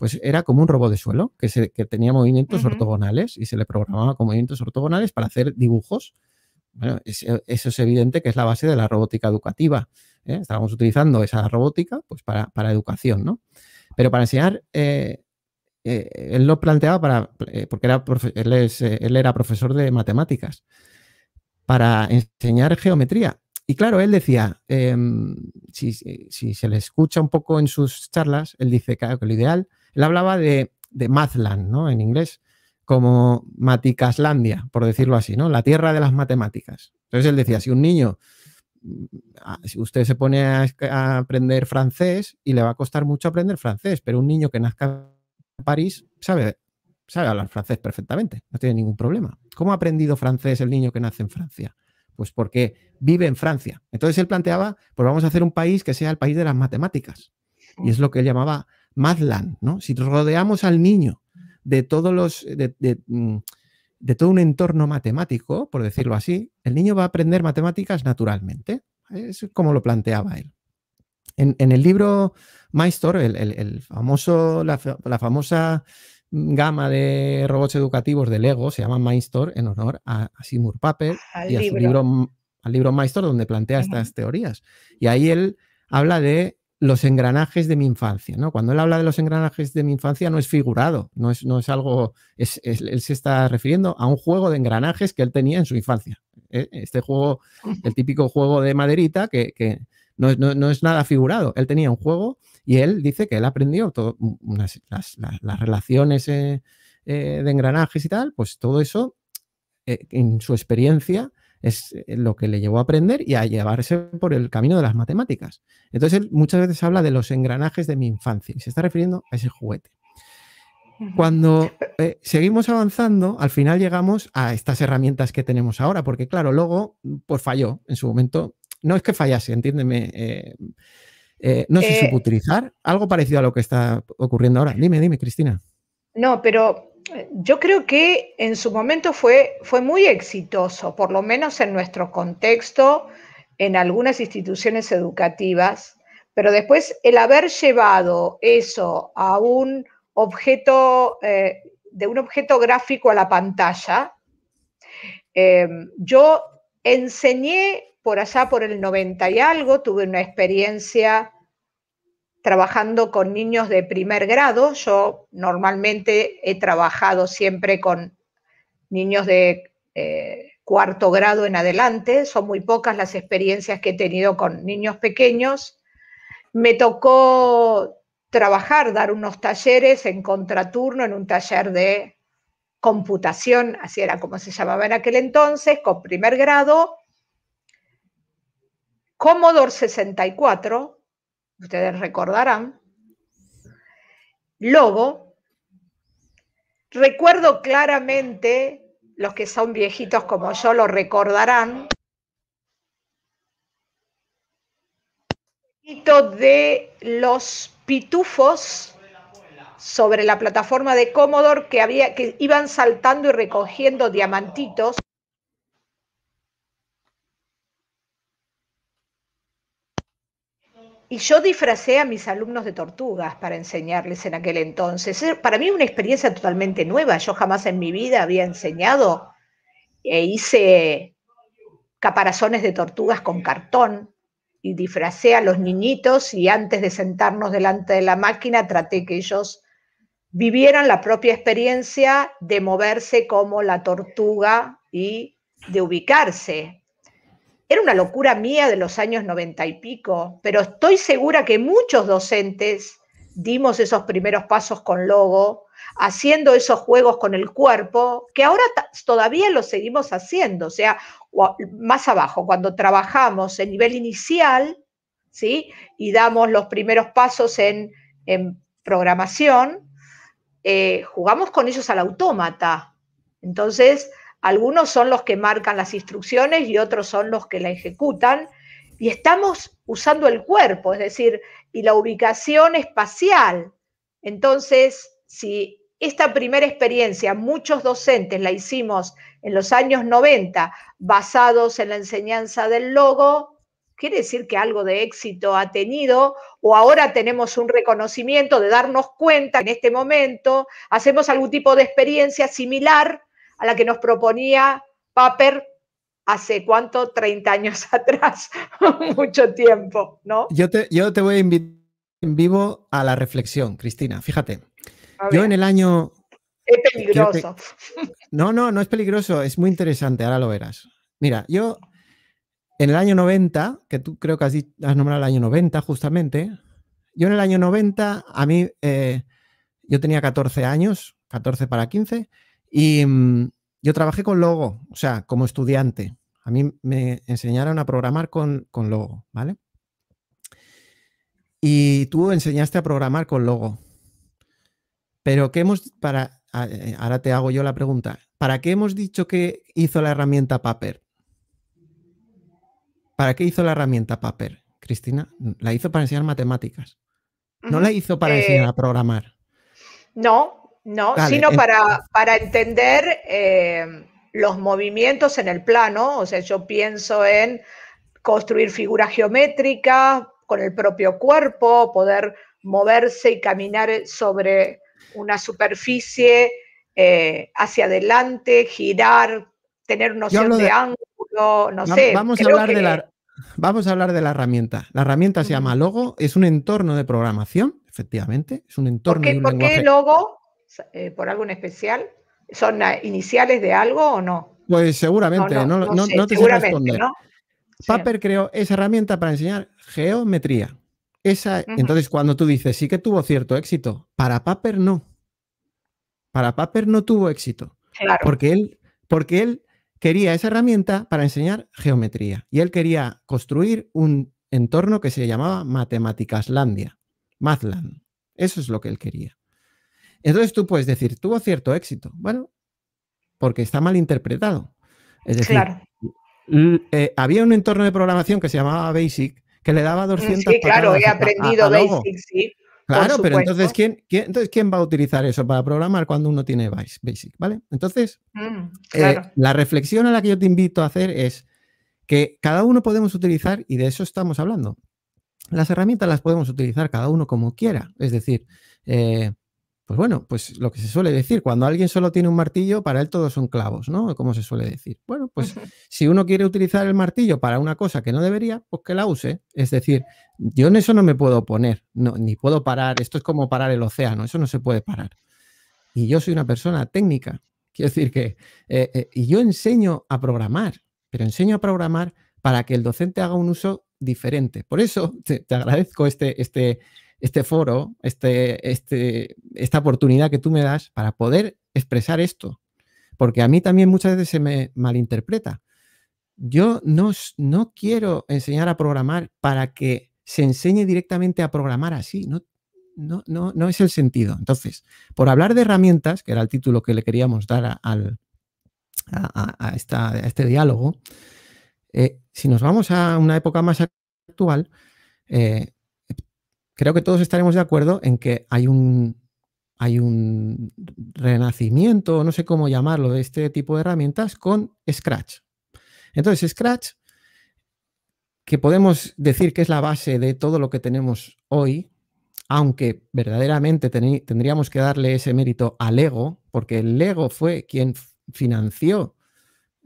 pues era como un robot de suelo que, tenía movimientos ortogonales y se le programaba con movimientos ortogonales para hacer dibujos. Bueno, eh, eso es evidente que es la base de la robótica educativa. ¿eh? Estábamos utilizando esa robótica pues, para, educación, ¿no? Pero para enseñar, eh, él lo planteaba para, porque era él era profesor de matemáticas, para enseñar geometría y claro, él decía, em, si, se le escucha un poco en sus charlas, él dice que lo ideal, él hablaba de, de ¿no? En inglés, como Maticaslandia, por decirlo así, ¿no? La tierra de las matemáticas. Entonces él decía, si un niño, ah, si usted se pone a, aprender francés y le va a costar mucho aprender francés, pero un niño que nazca en París sabe, sabe hablar francés perfectamente, no tiene ningún problema. ¿Cómo ha aprendido francés el niño que nace en Francia? Pues porque vive en Francia. Entonces él planteaba, pues vamos a hacer un país que sea el país de las matemáticas. Y es lo que él llamaba Madland, ¿no? Si rodeamos al niño de todos los, mm, de, todo un entorno matemático, por decirlo así, el niño va a aprender matemáticas naturalmente. Es como lo planteaba él. En, el libro Maestor, el, famoso, la famosa gama de robots educativos de Lego, se llama Mindstore, en honor a, a Seymour ah, y su libro, al libro Mindstore, donde plantea estas teorías. Y ahí él habla de los engranajes de mi infancia, ¿no? Cuando él habla de los engranajes de mi infancia no es figurado, no es, no es algo, él se está refiriendo a un juego de engranajes que él tenía en su infancia. Eh, este juego, el típico juego de maderita que, no, es nada figurado, él tenía un juego y él dice que él aprendió todo, las, relaciones eh, eh, de engranajes y tal, pues todo eso eh, en su experiencia es lo que le llevó a aprender y a llevarse por el camino de las matemáticas. Entonces él muchas veces habla de los engranajes de mi infancia y se está refiriendo a ese juguete. Cuando seguimos avanzando, al final llegamos a estas herramientas que tenemos ahora, porque claro, luego pues falló en su momento. No es que fallase, entiéndeme. Eh, no se eh, supo utilizar. Algo parecido a lo que está ocurriendo ahora. Dime, dime, Cristina. No, pero eh, yo creo que en su momento fue, fue muy exitoso, por lo menos en nuestro contexto, en algunas instituciones educativas, pero después el haber llevado eso a un objeto, de un objeto gráfico a la pantalla, yo enseñé por allá por el 90 y algo, tuve una experiencia trabajando con niños de primer grado. Yo normalmente he trabajado siempre con niños de eh, cuarto grado en adelante. Son muy pocas las experiencias que he tenido con niños pequeños. Me tocó trabajar, dar unos talleres en contraturno, en un taller de computación, así era como se llamaba en aquel entonces, con primer grado, Commodore 64, ustedes recordarán, Lobo, recuerdo claramente, los que son viejitos como yo lo recordarán, de los pitufos sobre la plataforma de Commodore que, había, que iban saltando y recogiendo diamantitos Y yo disfracé a mis alumnos de tortugas para enseñarles en aquel entonces. Para mí una experiencia totalmente nueva. Yo jamás en mi vida había enseñado e hice caparazones de tortugas con cartón y disfracé a los niñitos y antes de sentarnos delante de la máquina traté que ellos vivieran la propia experiencia de moverse como la tortuga y de ubicarse era una locura mía de los años noventa y pico, pero estoy segura que muchos docentes dimos esos primeros pasos con logo, haciendo esos juegos con el cuerpo, que ahora todavía lo seguimos haciendo, o sea, más abajo, cuando trabajamos en nivel inicial, ¿sí? Y damos los primeros pasos en, en programación, eh, jugamos con ellos al autómata. Entonces, algunos son los que marcan las instrucciones y otros son los que la ejecutan. Y estamos usando el cuerpo, es decir, y la ubicación espacial. Entonces, si esta primera experiencia, muchos docentes la hicimos en los años 90, basados en la enseñanza del logo, quiere decir que algo de éxito ha tenido o ahora tenemos un reconocimiento de darnos cuenta que en este momento hacemos algún tipo de experiencia similar a la que nos proponía Paper hace cuánto, 30 años [LAUGHS] atrás, mucho tiempo, ¿no? Yo te, yo te voy a invitar en vivo a la reflexión, Cristina, fíjate. Yo en el año... Es peligroso. No, no, no es peligroso, es muy interesante, ahora lo verás. Mira, yo en el año 90, que tú creo que has, nombrado el año 90 justamente, yo en el año 90, a mí, eh, yo tenía 14 años, 14 para 15, y mm, yo trabajé con Logo, o sea, como estudiante. A mí me enseñaron a programar con, Logo, ¿vale? Y tú enseñaste a programar con Logo. Pero ¿qué hemos, para, eh, ahora te hago yo la pregunta, ¿para qué hemos dicho que hizo la herramienta Paper? ¿Para qué hizo la herramienta Paper, Cristina? La hizo para enseñar matemáticas. No la hizo para eh, enseñar a programar. No, ¿no? sino para, entender eh, los movimientos en el plano, o sea, yo pienso en construir figuras geométricas con el propio cuerpo, poder moverse y caminar sobre una superficie eh, hacia adelante, girar, tener noción de, ángulo, no sé. Vamos a hablar de la... Vamos a hablar de la herramienta. La herramienta se llama Logo, es un entorno de programación, efectivamente, es un entorno. ¿Por de ¿por qué Logo? Eh, por algo en especial? ¿Son ah, iniciales de algo o no? Pues seguramente, no, te sé responder. Paper creó esa herramienta para enseñar geometría. Esa, Entonces, cuando tú dices, sí que tuvo cierto éxito, para Paper no. Para Paper no tuvo éxito. Porque él, porque él quería esa herramienta para enseñar geometría. Y él quería construir un entorno que se llamaba Matemáticaslandia, Mathland. Eso es lo que él quería. Entonces tú puedes decir, tuvo cierto éxito. Bueno, porque está mal interpretado. Es decir, eh, había un entorno de programación que se llamaba Basic que le daba 200 mm, Sí, claro, he aprendido Basic, sí. Claro, pero entonces ¿quién, entonces ¿quién va a utilizar eso para programar cuando uno tiene Basic? ¿Vale? Entonces, mm, eh, la reflexión a la que yo te invito a hacer es que cada uno podemos utilizar, y de eso estamos hablando, las herramientas las podemos utilizar cada uno como quiera. Es decir, eh, pues bueno, pues lo que se suele decir, cuando alguien solo tiene un martillo, para él todos son clavos, ¿no? Como se suele decir. Bueno, pues si uno quiere utilizar el martillo para una cosa que no debería, pues que la use. Es decir, yo en eso no me puedo poner, no, ni puedo parar. Esto es como parar el océano, eso no se puede parar. Y yo soy una persona técnica. Quiero decir que eh, eh, y yo enseño a programar, pero enseño a programar para que el docente haga un uso diferente. Por eso te, agradezco este, este, este foro, este, este, esta oportunidad que tú me das para poder expresar esto. Porque a mí también muchas veces se me malinterpreta. Yo no, no quiero enseñar a programar para que se enseñe directamente a programar así. No, no, no, no es el sentido. Entonces, por hablar de herramientas, que era el título que le queríamos dar a, al, a, esta, este diálogo, eh, si nos vamos a una época más actual, eh, creo que todos estaremos de acuerdo en que hay un, hay un renacimiento, no sé cómo llamarlo, de este tipo de herramientas con Scratch. Entonces, Scratch, que podemos decir que es la base de todo lo que tenemos hoy, aunque verdaderamente tendríamos que darle ese mérito a Lego, porque Lego fue quien financió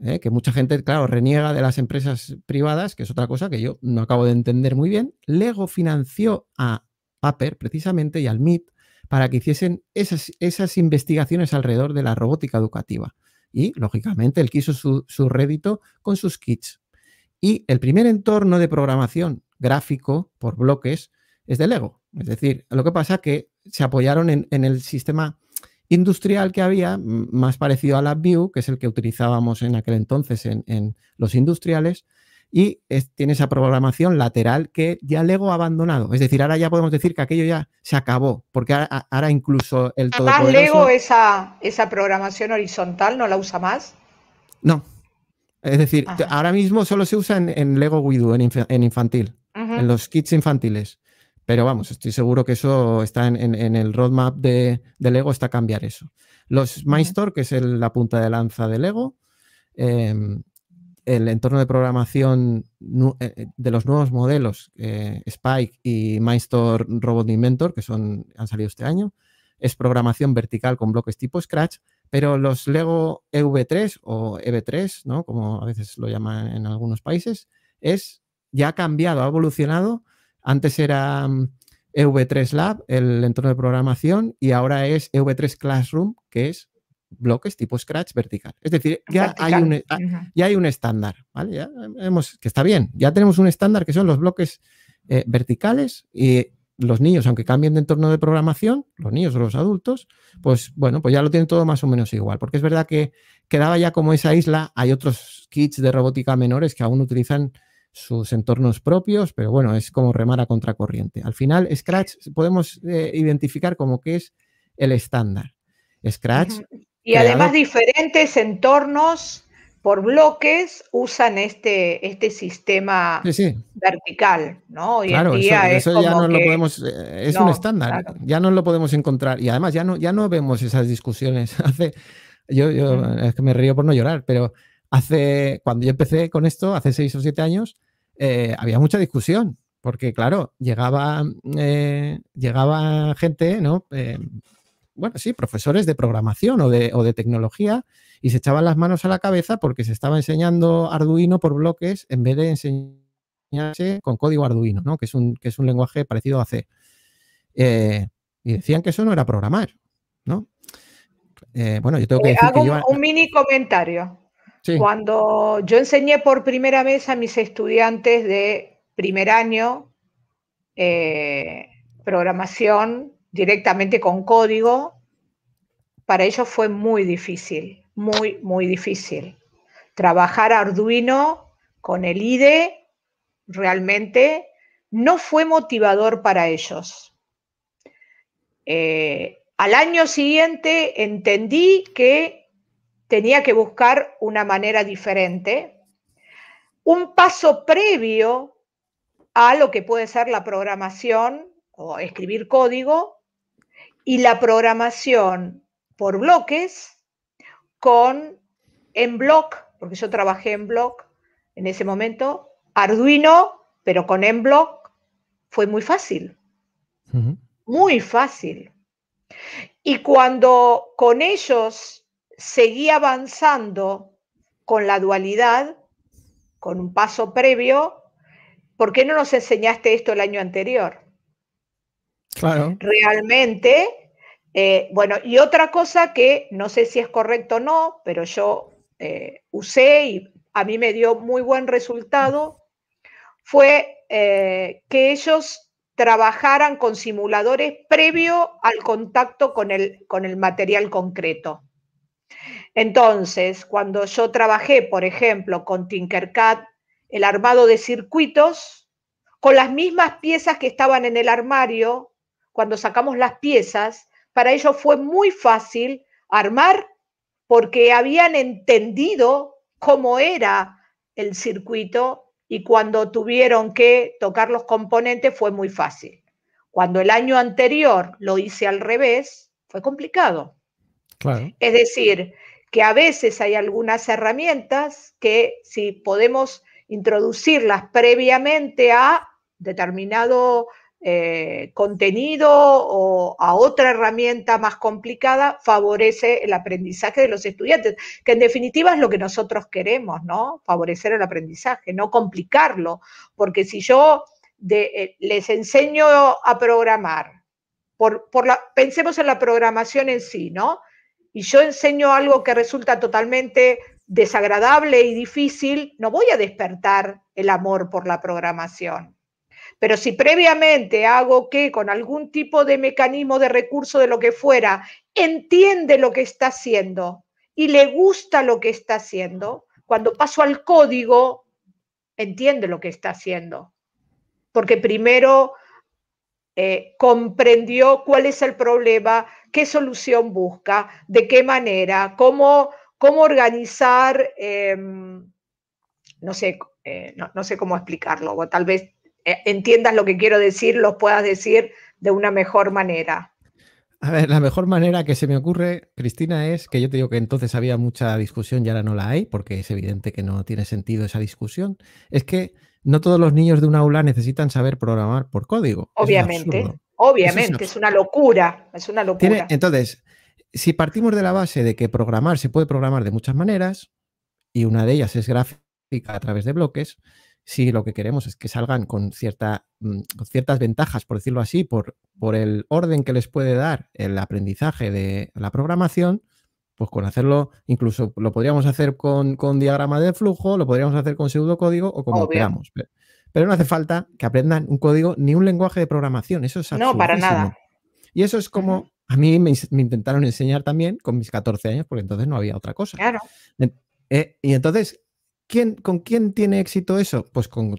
¿eh? que mucha gente, claro, reniega de las empresas privadas, que es otra cosa que yo no acabo de entender muy bien, Lego financió a Paper precisamente y al MIT para que hiciesen esas, investigaciones alrededor de la robótica educativa. Y, lógicamente, él quiso su, su rédito con sus kits. Y el primer entorno de programación gráfico por bloques es de Lego. Es decir, lo que pasa es que se apoyaron en el sistema industrial que había, más parecido a la View que es el que utilizábamos en aquel entonces en, los industriales, y tiene esa programación lateral que ya Lego ha abandonado. Es decir, ahora ya podemos decir que aquello ya se acabó, porque ahora, incluso el todo. Lego esa, esa programación horizontal no la usa más. No. Es decir, ahora mismo solo se usa en, Lego Guido, en, infantil, en los kits infantiles. Pero vamos, estoy seguro que eso está en, el roadmap de, Lego, está cambiar eso. Los MindStore, que es la punta de lanza de Lego, em, el entorno de programación eh, eh, de los nuevos modelos, eh, Spike y MindStore Robot Inventor, que son, han salido este año, es programación vertical con bloques tipo Scratch, pero los Lego EV3 o EV3, ¿no? como a veces lo llaman en algunos países, es ya ha cambiado, ha evolucionado antes era mm, EV3 Lab, el entorno de programación, y ahora es EV3 Classroom, que es bloques tipo Scratch vertical. Es decir, ya, Hay, un, e, ah, hay un estándar, hemos, que está bien, ya tenemos un estándar que son los bloques eh, verticales y los niños, aunque cambien de entorno de programación, los niños o los adultos, pues bueno, pues ya lo tienen todo más o menos igual, porque es verdad que quedaba ya como esa isla, hay otros kits de robótica menores que aún utilizan sus entornos propios, pero bueno, es como remar a contracorriente. Al final, Scratch podemos eh, identificar como que es el estándar. Scratch. Y además diferentes entornos por bloques usan este, este sistema vertical, ¿no? claro, eso, es ya no lo podemos, eh, eh, es un estándar, ya no lo podemos encontrar. Y además ya no, ya no vemos esas discusiones. [LAUGHS] Hace, yo, yo es que me río por no llorar, pero hace, cuando yo empecé con esto, hace seis o siete años, eh, había mucha discusión, porque claro, llegaba, eh, llegaba gente, ¿no? Eh, bueno, sí, profesores de programación o de, tecnología y se echaban las manos a la cabeza porque se estaba enseñando Arduino por bloques en vez de enseñarse con código Arduino, ¿no? que, es un, que es un lenguaje parecido a C. y decían que eso no era programar, bueno, yo tengo que decir que yo... un mini comentario. Cuando yo enseñé por primera vez a mis estudiantes de primer año eh, programación directamente con código, para ellos fue muy difícil, muy, muy difícil. Trabajar Arduino con el IDE realmente no fue motivador para ellos. Eh, al año siguiente entendí que tenía que buscar una manera diferente, un paso previo a lo que puede ser la programación o escribir código y la programación por bloques con en block, porque yo trabajé en block en ese momento, Arduino, pero con en block fue muy fácil. Muy fácil. Y cuando con ellos seguí avanzando con la dualidad, con un paso previo, ¿por qué no nos enseñaste esto el año anterior? Claro. Realmente, eh, bueno, y otra cosa que no sé si es correcto o no, pero yo eh, usé y a mí me dio muy buen resultado, fue eh, que ellos trabajaran con simuladores previo al contacto con el material concreto. Entonces, cuando yo trabajé, por ejemplo, con Tinkercad, el armado de circuitos, con las mismas piezas que estaban en el armario, cuando sacamos las piezas, para ellos fue muy fácil armar porque habían entendido cómo era el circuito y cuando tuvieron que tocar los componentes fue muy fácil. Cuando el año anterior lo hice al revés, fue complicado. Es decir, que a veces hay algunas herramientas que si podemos introducirlas previamente a determinado eh, contenido o a otra herramienta más complicada, favorece el aprendizaje de los estudiantes, que en definitiva es lo que nosotros queremos, ¿no? Favorecer el aprendizaje, no complicarlo, porque si yo eh, les enseño a programar, por, pensemos en la programación en sí, ¿no? y yo enseño algo que resulta totalmente desagradable y difícil, no voy a despertar el amor por la programación. Pero si previamente hago que con algún tipo de mecanismo de recurso de lo que fuera, entiende lo que está haciendo y le gusta lo que está haciendo, cuando paso al código, entiende lo que está haciendo. Porque primero eh, comprendió cuál es el problema, qué solución busca, de qué manera, cómo, cómo organizar, em, no, sé, eh, no, no, sé cómo explicarlo, o tal vez eh, entiendas lo que quiero decir, lo puedas decir de una mejor manera. A ver, la mejor manera que se me ocurre, Cristina, es que yo te digo que entonces había mucha discusión y ahora no la hay, porque es evidente que no tiene sentido esa discusión. Es que no todos los niños de un aula necesitan saber programar por código. Obviamente, obviamente, es, una locura, es una locura. entonces, si partimos de la base de que programar se puede programar de muchas maneras, y una de ellas es gráfica a través de bloques, si lo que queremos es que salgan con, cierta, mm, ciertas ventajas, por decirlo así, por, por, el orden que les puede dar el aprendizaje de la programación, pues con hacerlo, incluso lo podríamos hacer con, diagrama de flujo, lo podríamos hacer con pseudocódigo o como queramos. Pero, no hace falta que aprendan un código ni un lenguaje de programación, eso es No, para nada. Y eso es como a mí me, intentaron enseñar también con mis 14 años, porque entonces no había otra cosa. Claro. Eh, y entonces ¿Con quién tiene éxito eso? Pues con,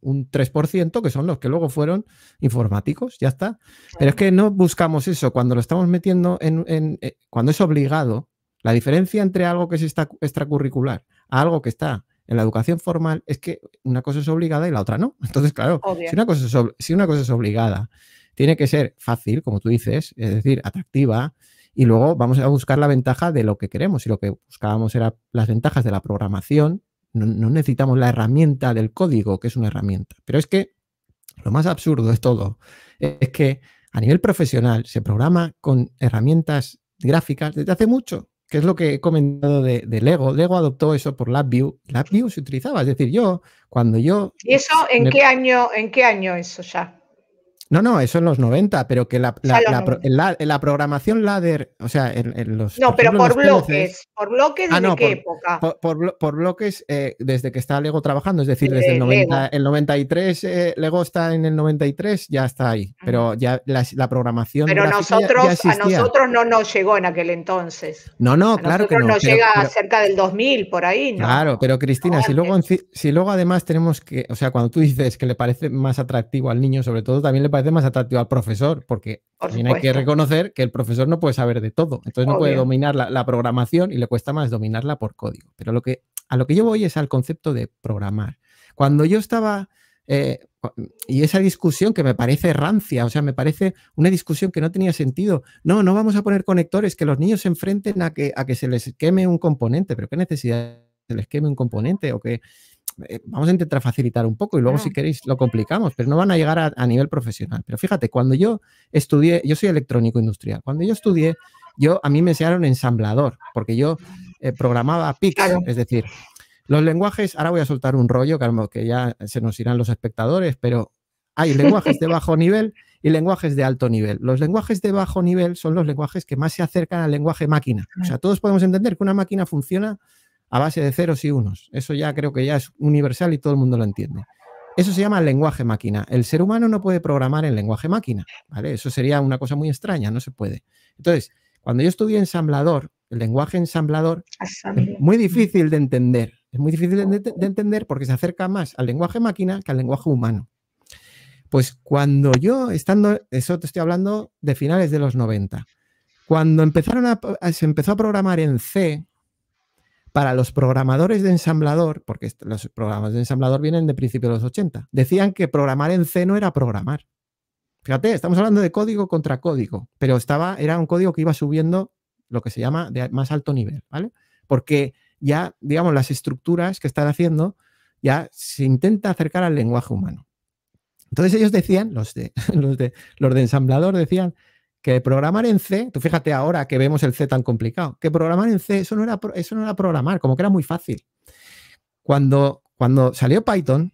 un 3%, que son los que luego fueron informáticos, ya está. Pero es que no buscamos eso. Cuando lo estamos metiendo en, eh, cuando es obligado, la diferencia entre algo que es extracurricular a algo que está en la educación formal es que una cosa es obligada y la otra no. [LAUGHS] Entonces, claro, una, cosa si una, cosa es obligada, tiene que ser fácil, como tú dices, es decir, atractiva, y luego vamos a buscar la ventaja de lo que queremos. Y lo que buscábamos eran las ventajas de la programación, no, necesitamos la herramienta del código, que es una herramienta. Pero es que lo más absurdo es todo es que a nivel profesional se programa con herramientas gráficas desde hace mucho, que es lo que he comentado de, Lego. Lego adoptó eso por LabVIEW. LabVIEW se utilizaba, es decir, yo, cuando yo... ¿Y eso en qué año, en qué año eso ya? No, no, eso en los 90, pero que la, programación LADER, o sea, en, los... No, pero por bloques, ah, por bloques desde qué época. Por, por bloques eh, desde que está Lego trabajando, es decir, desde, el, 90, el, 93, eh, Lego está en el 93, ya está ahí, ah. pero ya la, programación... Pero nosotros, a nosotros no nos llegó en aquel entonces. No, no, claro que no. nos llega cerca del 2000, por ahí, ¿no? Claro, pero Cristina, si, luego, si, si luego además tenemos que, o sea, cuando tú dices que le parece más atractivo al niño, sobre todo, también le parece más atractivo al profesor, porque también hay que reconocer que el profesor no puede saber de todo, entonces no puede dominar la, programación y le cuesta más dominarla por código. Pero lo que, a lo que yo voy es al concepto de programar. Cuando yo estaba, eh, y esa discusión que me parece rancia, o sea, me parece una discusión que no tenía sentido. No, no vamos a poner conectores, que los niños se enfrenten a que, a que se les queme un componente, pero ¿qué necesidad se les queme un componente o que eh, vamos a intentar facilitar un poco y luego si queréis lo complicamos, pero no van a llegar a, nivel profesional. Pero fíjate, cuando yo estudié, yo soy electrónico industrial, cuando yo estudié, yo a mí me enseñaron ensamblador, porque yo eh, programaba pico, es decir, los lenguajes, ahora voy a soltar un rollo, que ya se nos irán los espectadores, pero hay lenguajes de bajo nivel y lenguajes de alto nivel. Los lenguajes de bajo nivel son los lenguajes que más se acercan al lenguaje máquina. O sea, todos podemos entender que una máquina funciona a base de ceros y unos. Eso ya creo que ya es universal y todo el mundo lo entiende. Eso se llama lenguaje máquina. El ser humano no puede programar en lenguaje máquina, ¿vale? Eso sería una cosa muy extraña, no se puede. Entonces, cuando yo estudié ensamblador, el lenguaje ensamblador es muy difícil de entender. Es muy difícil de, entender porque se acerca más al lenguaje máquina que al lenguaje humano. Pues cuando yo, estando, eso te estoy hablando de finales de los 90, cuando empezaron a, se empezó a programar en C, para los programadores de ensamblador, porque los programas de ensamblador vienen de principios de los 80, decían que programar en C no era programar. Fíjate, estamos hablando de código contra código, pero estaba, era un código que iba subiendo lo que se llama de más alto nivel, ¿vale? Porque ya, digamos, las estructuras que están haciendo ya se intenta acercar al lenguaje humano. Entonces ellos decían, los de, [LAUGHS] los de, los de ensamblador decían que programar en C, tú fíjate ahora que vemos el C tan complicado, que programar en C, eso no era, eso no era programar, como que era muy fácil. Cuando, cuando salió Python,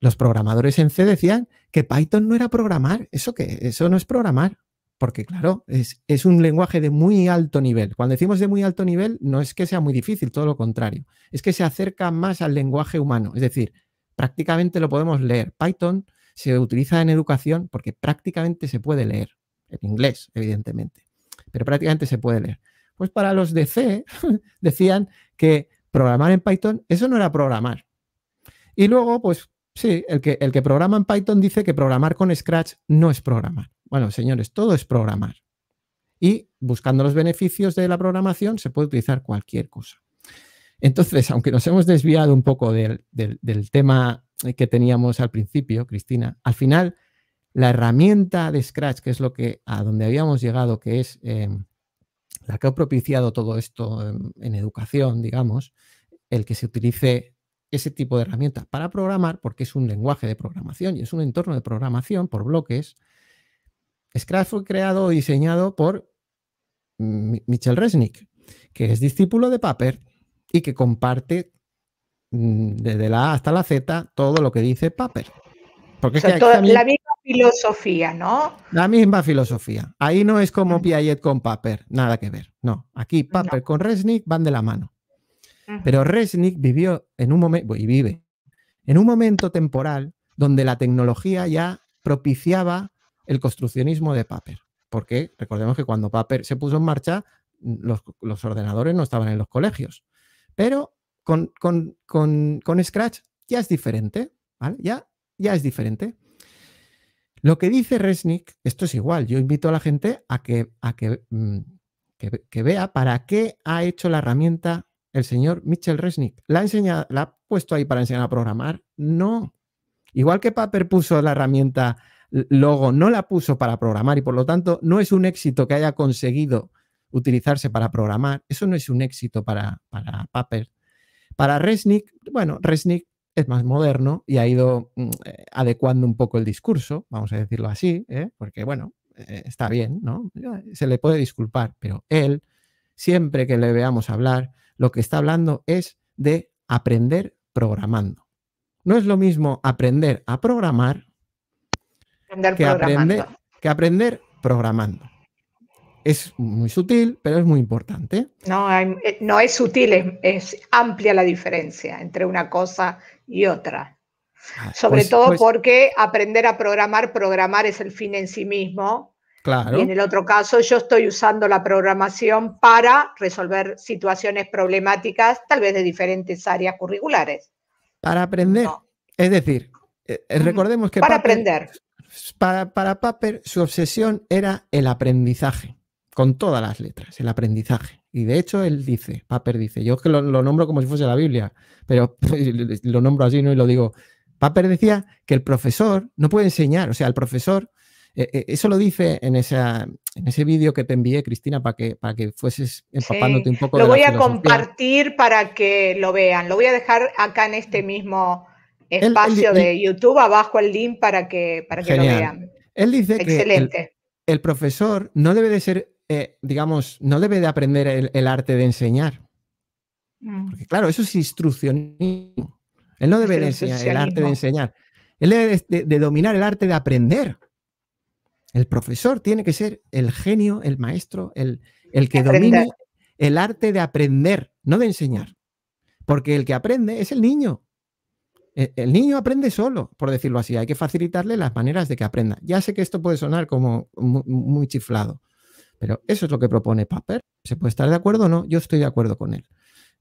los programadores en C decían que Python no era programar, eso que eso no es programar, porque claro, es, es, un lenguaje de muy alto nivel. Cuando decimos de muy alto nivel, no es que sea muy difícil, todo lo contrario, es que se acerca más al lenguaje humano, es decir, prácticamente lo podemos leer. Python se utiliza en educación porque prácticamente se puede leer en inglés, evidentemente, pero prácticamente se puede leer. Pues para los de C [LAUGHS] decían que programar en Python, eso no era programar. Y luego, pues sí, el que, el que programa en Python dice que programar con Scratch no es programar. Bueno, señores, todo es programar. Y buscando los beneficios de la programación se puede utilizar cualquier cosa. Entonces, aunque nos hemos desviado un poco del tema que teníamos al principio, Cristina, al final la herramienta de Scratch, que es lo que a donde habíamos llegado, que es em, la que ha propiciado todo esto em, en, educación, digamos, el que se utilice ese tipo de herramientas para programar, porque es un lenguaje de programación y es un entorno de programación por bloques. Scratch fue creado y diseñado por Michel Resnick, que es discípulo de Paper y que comparte mm, desde la A hasta la Z todo lo que dice Paper. Porque es la misma filosofía, ¿no? La misma filosofía. Ahí no es como mm. Piaget con Paper, nada que ver. No, aquí Paper con Resnick van de la mano. Mm. Pero Resnick vivió en un momento, y vive, en un momento temporal donde la tecnología ya propiciaba el construccionismo de Paper. Porque recordemos que cuando Paper se puso en marcha, los, ordenadores no estaban en los colegios. Pero con, con Scratch ya es diferente, ¿vale? Ya ya es diferente. Lo que dice Resnick, esto es igual, yo invito a la gente a que, a que, mm, vea para qué ha hecho la herramienta el señor Mitchell Resnick. ¿La ha, enseñado, ¿La ha puesto ahí para enseñar a programar? No. Igual que Paper puso la herramienta logo, no la puso para programar y por lo tanto no es un éxito que haya conseguido utilizarse para programar. Eso no es un éxito para, para Paper. Para Resnick, bueno, Resnick es más moderno y ha ido mm, eh, adecuando un poco el discurso, vamos a decirlo así, ¿eh? porque bueno, eh, está bien, ¿no? Se le puede disculpar, pero él, siempre que le veamos hablar, lo que está hablando es de aprender programando. No es lo mismo aprender a programar que aprender programando. Es muy sutil, pero es muy importante. No, eh, es sutil, es, amplia la diferencia entre una cosa y otra. Ah, pues, Sobre todo pues porque aprender a programar, programar es el fin en sí mismo. Claro. en el otro caso, yo estoy usando la programación para resolver situaciones problemáticas, tal vez de diferentes áreas curriculares. Para aprender. Es decir, eh, eh, recordemos que. Para aprender. Para, para su obsesión era el aprendizaje con todas las letras, el aprendizaje. Y de hecho, él dice, Paper dice, yo es que lo, nombro como si fuese la Biblia, pero [LAUGHS] lo nombro así, ¿no? Y lo digo. Paper decía que el profesor no puede enseñar, o sea, el profesor, eh, eh, eso lo dice en, en ese vídeo que te envié, Cristina, para que, para que fueses empapándote un poco. Lo voy a compartir para que lo vean, lo voy a dejar acá en este mismo espacio de YouTube, abajo el link para que, para que lo vean. Él dice Excelente. que el profesor no debe de ser eh, digamos, no debe de aprender el, arte de enseñar. Mm. Porque claro, eso es instruccionismo. Él no debe de enseñar el arte de enseñar. Él debe de, dominar el arte de aprender. El profesor tiene que ser el genio, el maestro, el, el que domine el arte de aprender, no de enseñar. Porque el que aprende es el niño. E, el, niño aprende solo, por decirlo así. Hay que facilitarle las maneras de que aprenda. Ya sé que esto puede sonar como muy chiflado, pero eso es lo que propone Paper. Se puede estar de acuerdo o no, yo estoy de acuerdo con él.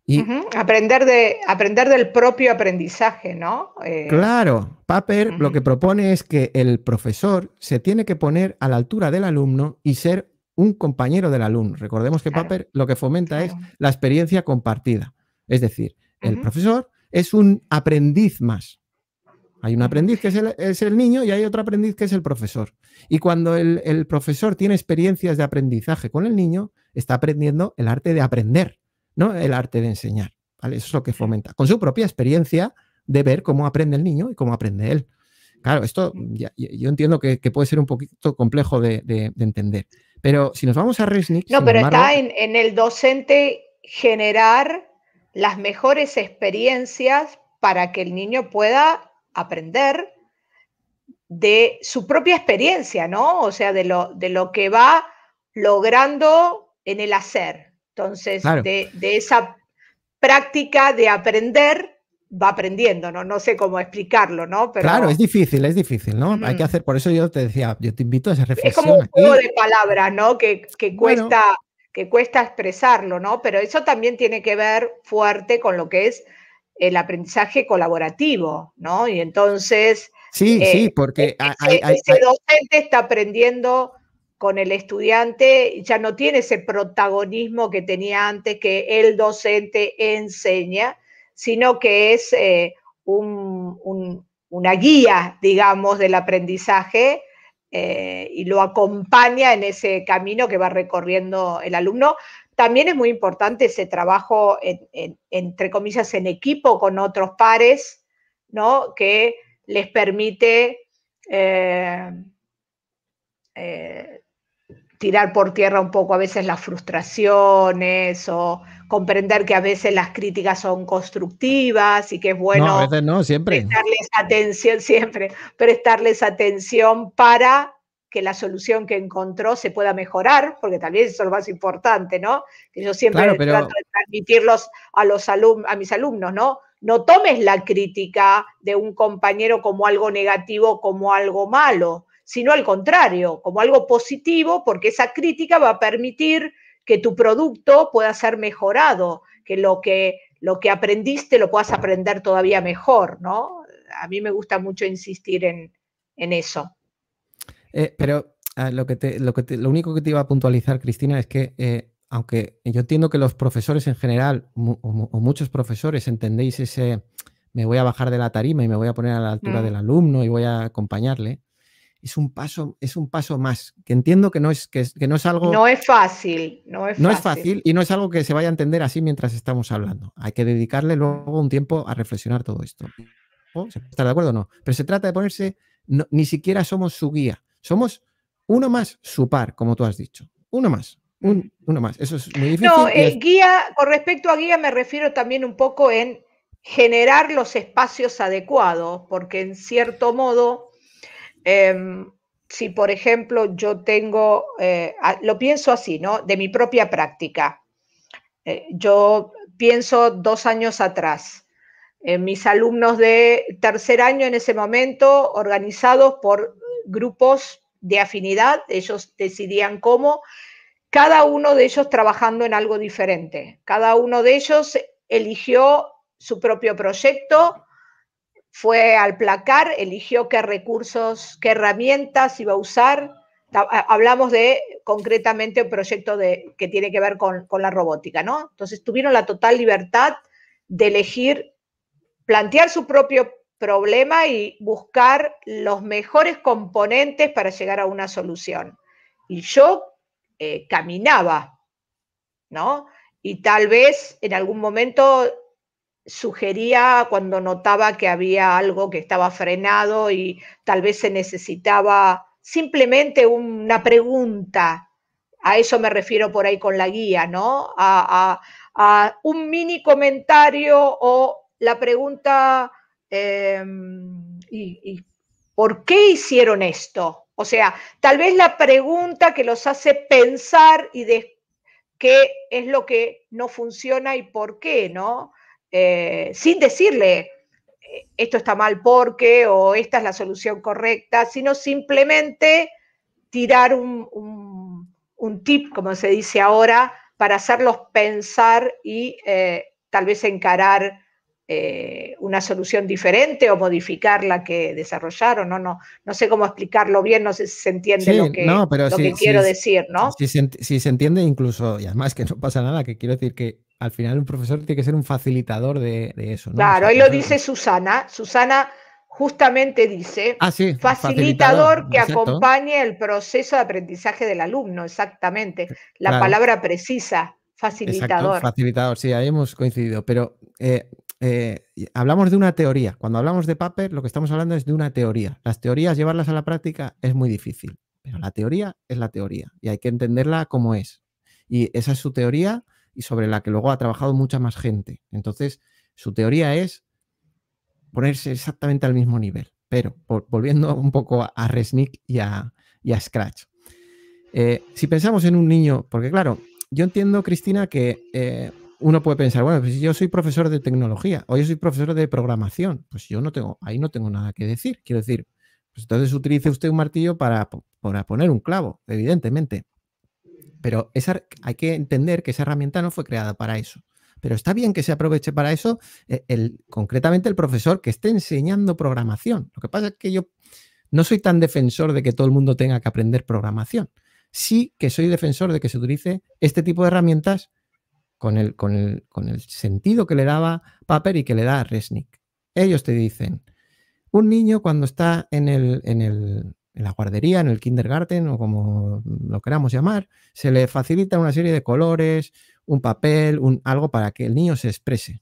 Y, aprender, de, aprender del propio aprendizaje, ¿no? Eh, claro, Paper lo que propone es que el profesor se tiene que poner a la altura del alumno y ser un compañero del alumno. Recordemos que Paper lo que fomenta es la experiencia compartida. Es decir, el profesor es un aprendiz más. Hay un aprendiz que es el, niño y hay otro aprendiz que es el profesor. Y cuando el, profesor tiene experiencias de aprendizaje con el niño, está aprendiendo el arte de aprender, no el arte de enseñar. ¿vale? Eso es lo que fomenta, con su propia experiencia de ver cómo aprende el niño y cómo aprende él. Claro, esto yo entiendo que, puede ser un poquito complejo de, entender, pero si nos vamos a Resnick... No, pero está en, en el docente generar las mejores experiencias para que el niño pueda aprender de su propia experiencia, ¿no? O sea, de lo, de lo que va logrando en el hacer. Entonces, de, esa práctica de aprender, va aprendiendo, ¿no? No sé cómo explicarlo, ¿no? Pero, claro, es difícil, es difícil, ¿no? Hay que hacer, por eso yo te decía, yo te invito a esa reflexión. Es como un juego de palabras, ¿no? Que, cuesta... que cuesta expresarlo, ¿no? Pero eso también tiene que ver fuerte con lo que es el aprendizaje colaborativo, ¿no? Y entonces... Sí, sí, eh, porque... Ese, docente está aprendiendo con el estudiante, ya no tiene ese protagonismo que tenía antes que el docente enseña, sino que es eh, una guía, digamos, del aprendizaje eh, y lo acompaña en ese camino que va recorriendo el alumno, también es muy importante ese trabajo, entre comillas, en equipo con otros pares, ¿no? Que les permite eh, eh, tirar por tierra un poco a veces las frustraciones o comprender que a veces las críticas son constructivas y que es bueno atención [LAUGHS] siempre, prestarles atención para que la solución que encontró se pueda mejorar, porque tal vez eso es lo más importante, ¿no? Que yo siempre trato de transmitirlos a, los a mis alumnos, ¿no? No tomes la crítica de un compañero como algo negativo, como algo malo, sino al contrario, como algo positivo, porque esa crítica va a permitir que tu producto pueda ser mejorado, que lo que, lo que aprendiste lo puedas aprender todavía mejor, ¿no? A mí me gusta mucho insistir en eso. Eh, pero lo, que lo, único que te iba a puntualizar, Cristina, es que eh, aunque yo entiendo que los profesores en general, o, muchos profesores, entendéis ese, me voy a bajar de la tarima y me voy a poner a la altura mm. del alumno y voy a acompañarle, es un paso, es un paso más, que entiendo que no es, que, no es algo... No es fácil, no es fácil. y no es algo que se vaya a entender así mientras estamos hablando. Hay que dedicarle luego un tiempo a reflexionar todo esto. ¿Está de acuerdo o no? Pero se trata de ponerse, ni siquiera somos su guía, somos uno más, su par, como tú has dicho. Uno más. uno más. Eso es muy difícil. No, guía, con respecto a guía, me refiero también un poco en generar los espacios adecuados, porque en cierto modo, em, si por ejemplo yo tengo, eh, lo pienso así, ¿no? De mi propia práctica. Eh, yo pienso dos años atrás. mis alumnos de tercer año en ese momento, organizados por grupos de afinidad, ellos decidían cómo, cada uno de ellos trabajando en algo diferente. Cada uno de ellos eligió su propio proyecto, fue al placar, eligió qué recursos, qué herramientas iba a usar. Hablamos de concretamente un proyecto de, que tiene que ver con, la robótica, ¿no? Entonces tuvieron la total libertad de elegir, plantear su propio proyecto, problema y buscar los mejores componentes para llegar a una solución. Y yo eh, caminaba, ¿no? Y tal vez en algún momento sugería cuando notaba que había algo que estaba frenado y tal vez se necesitaba simplemente una pregunta. A eso me refiero por ahí con la guía, ¿no? a un mini comentario o la pregunta Em, y, por qué hicieron esto. O sea, tal vez la pregunta que los hace pensar y de qué es lo que no funciona y por qué, ¿no? Eh, sin decirle, eh, esto está mal porque o esta es la solución correcta, sino simplemente tirar un, tip, como se dice ahora, para hacerlos pensar y eh, tal vez encarar eh, una solución diferente o modificar la que desarrollaron. No, no, no sé cómo explicarlo bien, no sé si se entiende lo que, quiero decir, ¿no? Si se, entiende incluso, y además que no pasa nada, que quiero decir que al final un profesor tiene que ser un facilitador de, eso. Claro, ahí lo dice Susana. Susana justamente dice ah, facilitador, que acompañe el proceso de aprendizaje del alumno, exactamente. La palabra precisa, facilitador. facilitador, sí, ahí hemos coincidido. Pero eh, eh, hablamos de una teoría. Cuando hablamos de paper, lo que estamos hablando es de una teoría. Las teorías, llevarlas a la práctica es muy difícil, pero la teoría es la teoría y hay que entenderla como es. Y esa es su teoría y sobre la que luego ha trabajado mucha más gente. Entonces, su teoría es ponerse exactamente al mismo nivel. Pero volviendo un poco a Resnick y a, Scratch. Eh, si pensamos en un niño, porque claro, yo entiendo, Cristina, que eh, uno puede pensar, bueno, pues yo soy profesor de tecnología o yo soy profesor de programación, pues yo no tengo, ahí no tengo nada que decir. Quiero decir, pues entonces utilice usted un martillo para, poner un clavo, evidentemente. Pero esa, hay que entender que esa herramienta no fue creada para eso. Pero está bien que se aproveche para eso, eh, concretamente el profesor que esté enseñando programación. Lo que pasa es que yo no soy tan defensor de que todo el mundo tenga que aprender programación. Sí que soy defensor de que se utilice este tipo de herramientas con el, con el, con el sentido que le daba Paper y que le da a Resnick. Ellos te dicen, un niño cuando está en, el, en, el, en la guardería, en el kindergarten o como lo queramos llamar, se le facilita una serie de colores, un papel, un, algo para que el niño se exprese.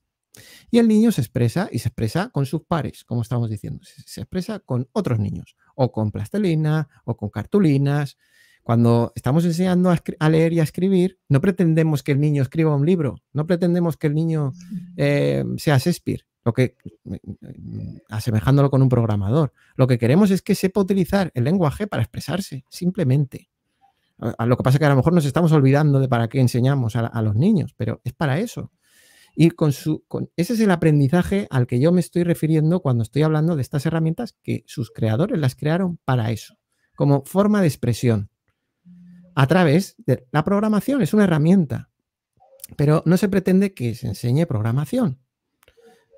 Y el niño se expresa y se expresa con sus pares, como estamos diciendo, se, se expresa con otros niños, o con plastelina, o con cartulinas, cuando estamos enseñando a, leer y a escribir, no pretendemos que el niño escriba un libro, no pretendemos que el niño eh, sea Shakespeare, lo que, asemejándolo con un programador. Lo que queremos es que sepa utilizar el lenguaje para expresarse, simplemente. lo que pasa es que a lo mejor nos estamos olvidando de para qué enseñamos a, los niños, pero es para eso. Y ese es el aprendizaje al que yo me estoy refiriendo cuando estoy hablando de estas herramientas que sus creadores las crearon para eso, como forma de expresión a través de la programación. Es una herramienta. Pero no se pretende que se enseñe programación.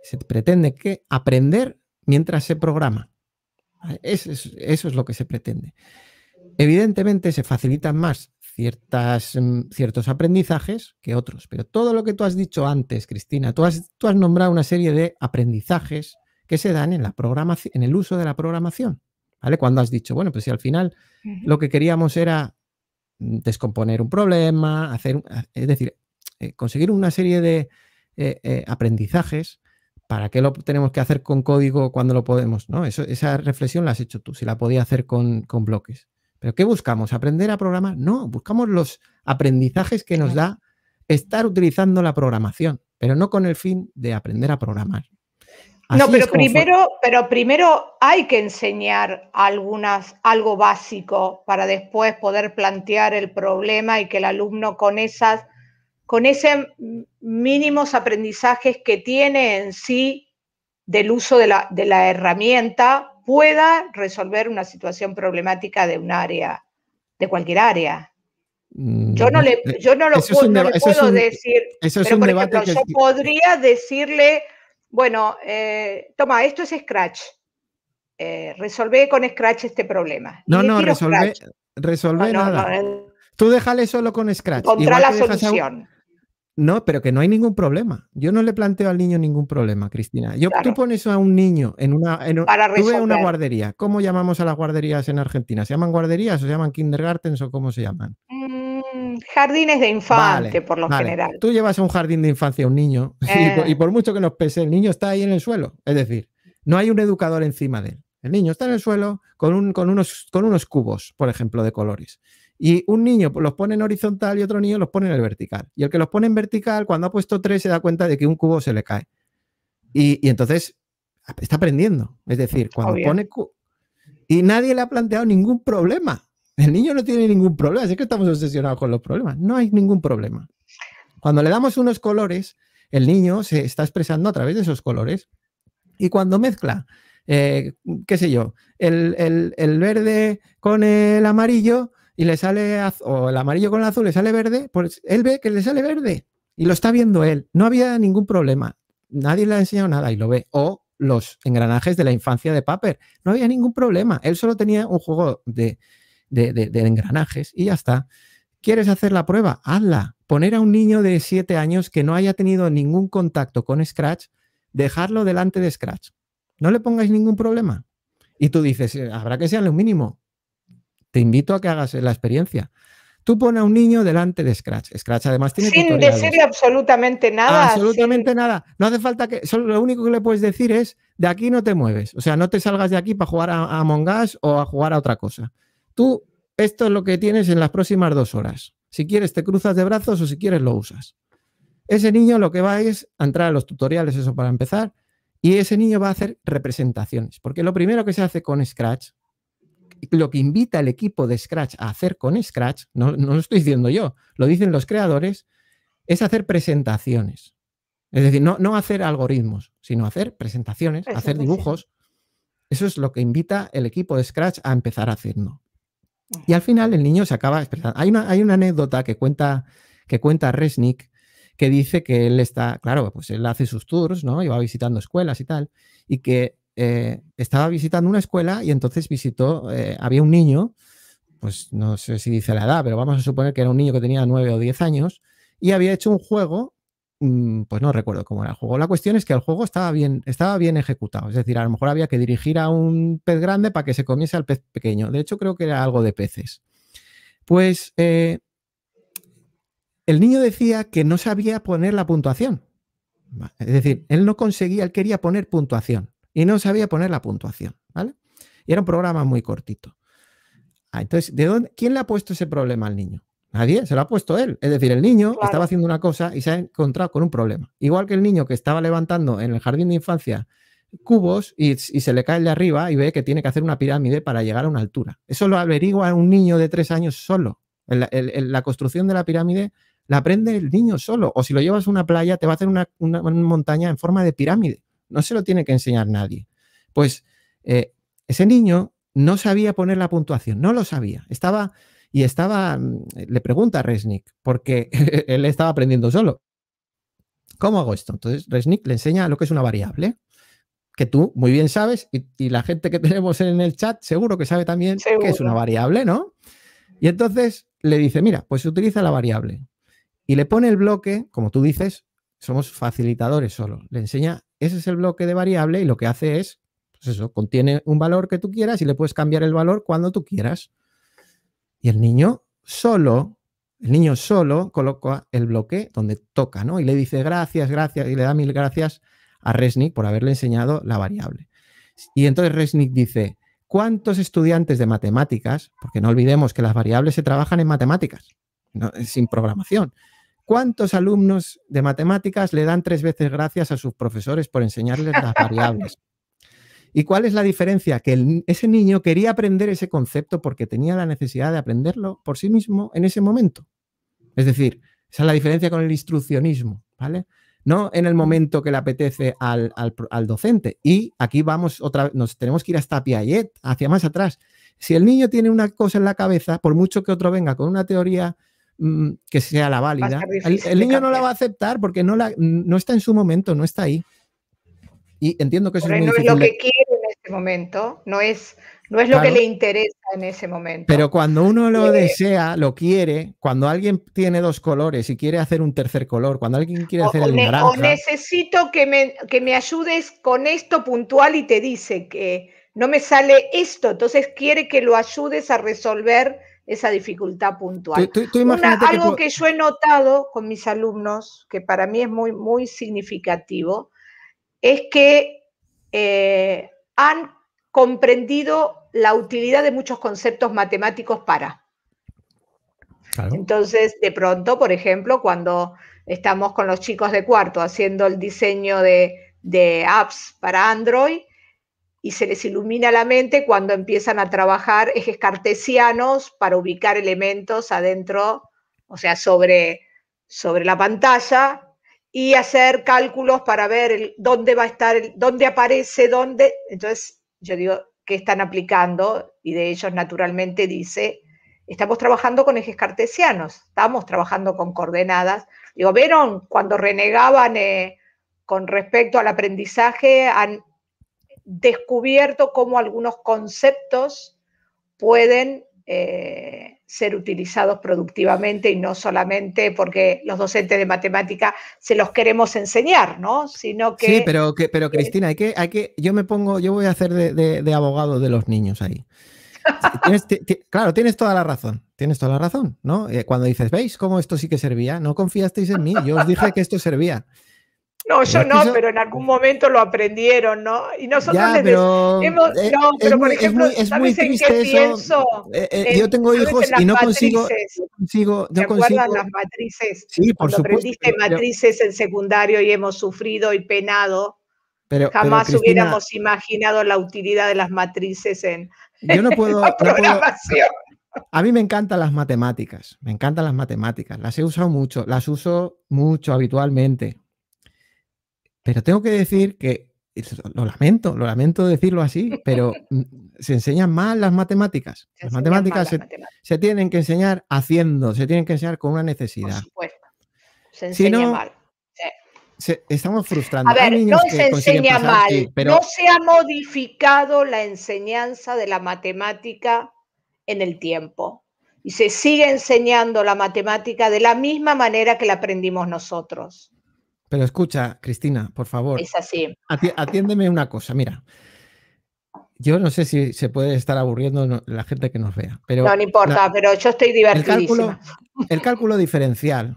Se pretende que aprender mientras se programa. Eso es, lo que se pretende. Evidentemente se facilitan más ciertas, mm, ciertos aprendizajes que otros, pero todo lo que tú has dicho antes, Cristina, tú has, tú has nombrado una serie de aprendizajes que se dan en, la programación, en el uso de la programación. ¿Vale? Cuando has dicho, bueno, pues si al final lo que queríamos era descomponer un problema, hacer, es decir, eh, conseguir una serie de eh, eh, aprendizajes. ¿Para qué lo tenemos que hacer con código cuando lo podemos? ¿no? esa reflexión la has hecho tú, si la podía hacer con, con, bloques. ¿Pero qué buscamos? ¿Aprender a programar? No, buscamos los aprendizajes que nos da estar utilizando la programación, pero no con el fin de aprender a programar no, pero primero, pero primero hay que enseñar algunas, algo básico para después poder plantear el problema y que el alumno con esas, con ese mínimos aprendizajes que tiene en sí del uso de la, herramienta pueda resolver una situación problemática de un área, de cualquier área. Mm, eh, yo no lo puedo, decir, eso es un yo podría decirle bueno, eh, toma, esto es Scratch. Eh, resolve con Scratch este problema. No, no, resolve, nada. Eh. Tú déjale solo con Scratch. Contra la solución. No, pero que no hay ningún problema. Yo no le planteo al niño ningún problema, Cristina. Yo, Tú pones a un niño en una. una guardería. ¿Cómo llamamos a las guarderías en Argentina? ¿Se llaman guarderías o se llaman kindergartens o cómo se llaman? jardines de infancia, por lo general. Tú llevas a un jardín de infancia a un niño [LAUGHS] y, eh. por, mucho que nos pese, el niño está ahí en el suelo. Es decir, no hay un educador encima de él. El niño está en el suelo con, un, con, unos, con unos cubos, por ejemplo, de colores. Y un niño los pone en horizontal y otro niño los pone en el vertical. Y el que los pone en vertical, cuando ha puesto tres, se da cuenta de que un cubo se le cae. Y, entonces está aprendiendo. Es decir, cuando pone... Y nadie le ha planteado ningún problema. El niño no tiene ningún problema, así que estamos obsesionados con los problemas. No hay ningún problema. Cuando le damos unos colores, el niño se está expresando a través de esos colores. Y cuando mezcla, eh, qué sé yo, el, verde con el amarillo y le sale, o el amarillo con el azul le sale verde, pues él ve que le sale verde y lo está viendo él. No había ningún problema. Nadie le ha enseñado nada y lo ve. O los engranajes de la infancia de Paper. No había ningún problema. Él solo tenía un juego de de, engranajes y ya está. ¿Quieres hacer la prueba? Hazla. Poner a un niño de 7 años que no haya tenido ningún contacto con Scratch, dejarlo delante de Scratch. No le pongáis ningún problema. Y tú dices, eh, habrá que ser lo mínimo. Te invito a que hagas la experiencia. Tú pones a un niño delante de Scratch. Scratch además tiene Sin decirle absolutamente nada. Absolutamente nada. No hace falta que... Solo lo único que le puedes decir es, de aquí no te mueves. O sea, no te salgas de aquí para jugar a, a Among Us o a jugar a otra cosa. Tú, esto es lo que tienes en las próximas dos horas. Si quieres, te cruzas de brazos o si quieres, lo usas. Ese niño lo que va es a entrar a los tutoriales, eso para empezar, y ese niño va a hacer representaciones. Porque lo primero que se hace con Scratch, lo que invita el equipo de Scratch a hacer con Scratch, no, lo estoy diciendo yo, lo dicen los creadores, es hacer presentaciones. Es decir, no, no hacer algoritmos, sino hacer presentaciones, hacer dibujos. Eso es lo que invita el equipo de Scratch a empezar a hacerlo. Y al final el niño se acaba expresando. Hay una, anécdota que cuenta, que cuenta Resnick que dice que él está, claro, pues él hace sus tours, ¿no? Y va visitando escuelas y tal, y que eh, estaba visitando una escuela y entonces visitó, eh, había un niño, pues no sé si dice la edad, pero vamos a suponer que era un niño que tenía nueve o diez años, y había hecho un juego Mm, pues no recuerdo cómo era el juego. La cuestión es que el juego estaba bien, estaba bien ejecutado. Es decir, a lo mejor había que dirigir a un pez grande para que se comiese al pez pequeño. De hecho, creo que era algo de peces. Pues eh, el niño decía que no sabía poner la puntuación. Es decir, él no conseguía, él quería poner puntuación y no sabía poner la puntuación. ¿vale? Y era un programa muy cortito. Ah, entonces, ¿de dónde, ¿quién le ha puesto ese problema al niño? Nadie, se lo ha puesto él. Es decir, el niño estaba haciendo una cosa y se ha encontrado con un problema. Igual que el niño que estaba levantando en el jardín de infancia cubos y, se le cae el de arriba y ve que tiene que hacer una pirámide para llegar a una altura. Eso lo averigua un niño de tres años solo. En la construcción de la pirámide la aprende el niño solo. O si lo llevas a una playa, te va a hacer una, montaña en forma de pirámide. No se lo tiene que enseñar nadie. Pues eh, ese niño no sabía poner la puntuación, no lo sabía. Estaba y estaba, mm, le pregunta a Resnick, porque [LAUGHS] él estaba aprendiendo solo. ¿Cómo hago esto? Entonces Resnick le enseña lo que es una variable, que tú muy bien sabes, y, la gente que [LAUGHS] tenemos en el chat seguro que sabe también que es una variable, ¿no? Y entonces le dice, mira, pues utiliza la variable. Y le pone el bloque, como tú dices, somos facilitadores solo. Le enseña, ese es el bloque de variable y lo que hace es, pues eso, contiene un valor que tú quieras y le puedes cambiar el valor cuando tú quieras. Y el niño solo, el niño solo coloca el bloque donde toca, ¿no? Y le dice gracias, gracias, y le da mil gracias a Resnick por haberle enseñado la variable. Y entonces Resnick dice, ¿cuántos estudiantes de matemáticas, porque no olvidemos que las variables se trabajan en matemáticas, sin programación, ¿cuántos alumnos de matemáticas le dan tres veces gracias a sus profesores por enseñarles las [LAUGHS] variables? ¿Y cuál es la diferencia? Que ese niño quería aprender ese concepto porque tenía la necesidad de aprenderlo por sí mismo en ese momento. Es decir, esa es la diferencia con el instruccionismo, ¿vale? No en el momento que le apetece al, docente. Y aquí vamos otra nos tenemos que ir hasta Piaget, hacia más atrás. Si el niño tiene una cosa en la cabeza, por mucho que otro venga con una teoría mm, que sea la válida, el, niño no la va a aceptar porque no, la, no está en su momento, no está ahí. Y entiendo que eso no es lo que quiere en ese momento, no es, no es lo que le interesa en ese momento. Pero cuando uno lo desea, lo quiere, cuando alguien tiene dos colores y quiere hacer un tercer color, cuando alguien quiere hacer el naranja. O necesito que me, que me ayudes con esto puntual y te dice que no me sale esto, entonces quiere que lo ayudes a resolver esa dificultad puntual. algo que, que yo he notado con mis alumnos, que para mí es muy, muy significativo, es que eh, han comprendido la utilidad de muchos conceptos matemáticos para. Entonces, de pronto, por ejemplo, cuando estamos con los chicos de cuarto haciendo el diseño de, apps para Android, y se les ilumina la mente cuando empiezan a trabajar ejes cartesianos para ubicar elementos adentro, o sea, sobre, sobre la pantalla, y hacer cálculos para ver dónde va a estar, dónde aparece, dónde. Entonces, yo digo, ¿qué están aplicando? Y de ellos, naturalmente, dice, estamos trabajando con ejes cartesianos, estamos trabajando con coordenadas. Digo, ¿vieron cuando renegaban eh, con respecto al aprendizaje? Han descubierto cómo algunos conceptos pueden eh, ser utilizados productivamente y no solamente porque los docentes de matemática se los queremos enseñar, ¿no? Sino que, sí, pero, que, pero eh, Cristina, hay que, que, yo me pongo, yo voy a hacer de, abogado de los niños ahí. claro, tienes toda la razón, tienes toda la razón, ¿no? Eh, cuando dices, ¿veis cómo esto sí que servía? No confiasteis en mí, yo os dije que esto servía. No, yo no, pero en algún momento lo aprendieron, ¿no? Y nosotros les hemos, no, pero por ejemplo, es muy, triste ¿sabes en qué eso? pienso? Eh, eh, yo tengo hijos y no consigo, no consigo, no consigo. las matrices? Sí, por Cuando supuesto. Aprendiste matrices en secundario y hemos sufrido y penado. Pero, Jamás hubiéramos imaginado la utilidad de las matrices en, yo no [LAUGHS] puedo, la programación. Puedo, a mí me encantan las matemáticas, me encantan las matemáticas, las he usado mucho, las uso mucho habitualmente, pero tengo que decir que, lo lamento, lo lamento decirlo así, pero [LAUGHS] mm, se enseñan mal las matemáticas. las matemáticas se, tienen que enseñar haciendo, se tienen que enseñar con una necesidad. Por supuesto. Se enseña si no, mal. estamos frustrando. A ver, no se enseña mal, no se ha modificado la enseñanza de la matemática en el tiempo. Y se sigue enseñando la matemática de la misma manera que la aprendimos nosotros. Pero escucha, Cristina, por favor. Es así. atiéndeme una cosa, mira. Yo no sé si se puede estar aburriendo la gente que nos vea. Pero no, importa, pero yo estoy divertidísima. El cálculo, diferencial,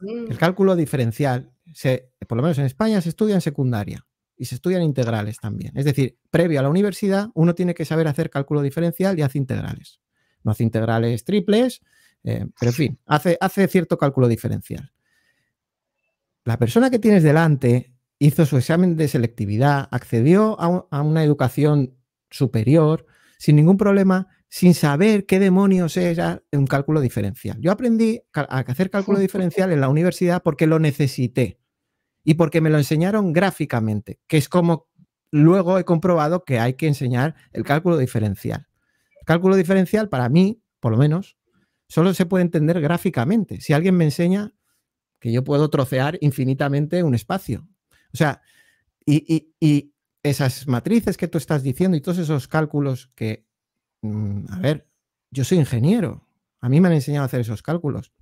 mm. el cálculo diferencial, se, por lo menos en España, se estudia en secundaria y se estudian integrales también. Es decir, previo a la universidad, uno tiene que saber hacer cálculo diferencial y hace integrales. No hace integrales triples, eh, pero en fin, hace, hace cierto cálculo diferencial. La persona que tienes delante hizo su examen de selectividad, accedió a, una educación superior sin ningún problema, sin saber qué demonios es un cálculo diferencial. Yo aprendí a hacer cálculo [LAUGHS] diferencial en la universidad porque lo necesité y porque me lo enseñaron gráficamente, que es como luego he comprobado que hay que enseñar el cálculo diferencial. El cálculo diferencial para mí, por lo menos, solo se puede entender gráficamente. Si alguien me enseña que yo puedo trocear infinitamente un espacio. O sea, y, esas matrices que tú estás diciendo y todos esos cálculos que, mm, a ver, yo soy ingeniero, a mí me han enseñado a hacer esos cálculos.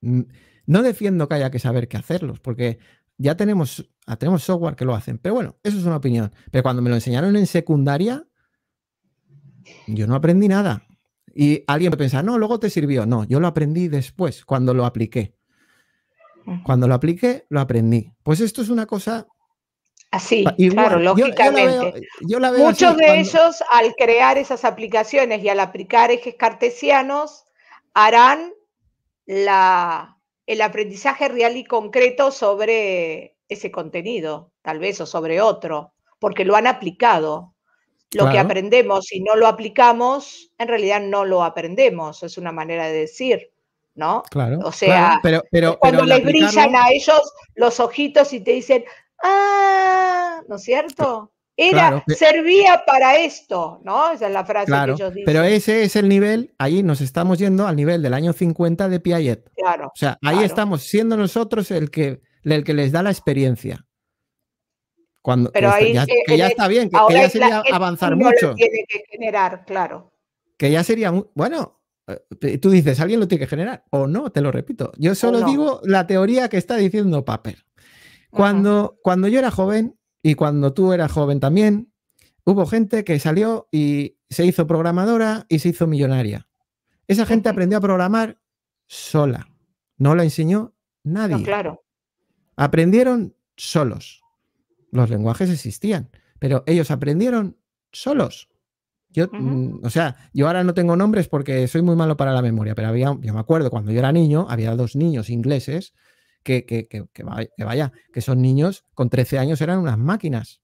Mm, no defiendo que haya que saber qué hacerlos, porque ya tenemos, ah, tenemos software que lo hacen. Pero bueno, eso es una opinión. Pero cuando me lo enseñaron en secundaria, yo no aprendí nada. Y alguien me pensaba, no, luego te sirvió. No, yo lo aprendí después, cuando lo apliqué. Cuando lo apliqué, lo aprendí. Pues esto es una cosa Así, claro, lógicamente. Muchos de ellos, al crear esas aplicaciones y al aplicar ejes cartesianos, harán el aprendizaje real y concreto sobre ese contenido, tal vez, o sobre otro, porque lo han aplicado. Lo que aprendemos, si no lo aplicamos, en realidad no lo aprendemos, es una manera de decir. ¿no? Claro. O sea, pero, pero, cuando le les brillan a ellos los ojitos y te dicen, ah, ¿no es cierto? Era, servía para esto, ¿no? Esa es la frase que ellos Pero ese es el nivel, ahí nos estamos yendo al nivel del año 50 de Piaget. Claro. O sea, ahí estamos siendo nosotros el que, el que les da la experiencia. Cuando, pero este, ahí, ya, que está bien, que, ya sería avanzar mucho. Tiene que generar, claro. Que ya sería, bueno, eh, tú dices, alguien lo tiene que generar, o no, te lo repito. Yo solo digo la teoría que está diciendo Paper. Cuando, cuando yo era joven y cuando tú eras joven también, hubo gente que salió y se hizo programadora y se hizo millonaria. Esa gente aprendió a programar sola. No la enseñó nadie. claro. Aprendieron solos. Los lenguajes existían, pero ellos aprendieron solos. Yo, mm, o sea, yo ahora no tengo nombres porque soy muy malo para la memoria, pero había, yo me acuerdo cuando yo era niño, había dos niños ingleses que, que, que, vaya, que son niños con 13 años eran unas máquinas.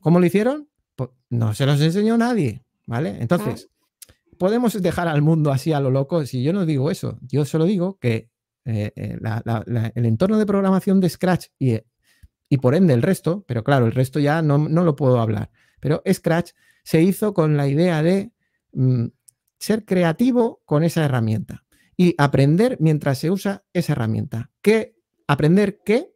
¿Cómo lo hicieron? Pues no se los enseñó nadie, ¿vale? Entonces, ah. podemos dejar al mundo así a lo loco. Si yo no digo eso, yo solo digo que eh, eh, el entorno de programación de Scratch y, y por ende el resto, pero claro, el resto ya no, no lo puedo hablar, pero Scratch se hizo con la idea de mm, ser creativo con esa herramienta y aprender mientras se usa esa herramienta. ¿Qué? ¿Aprender qué?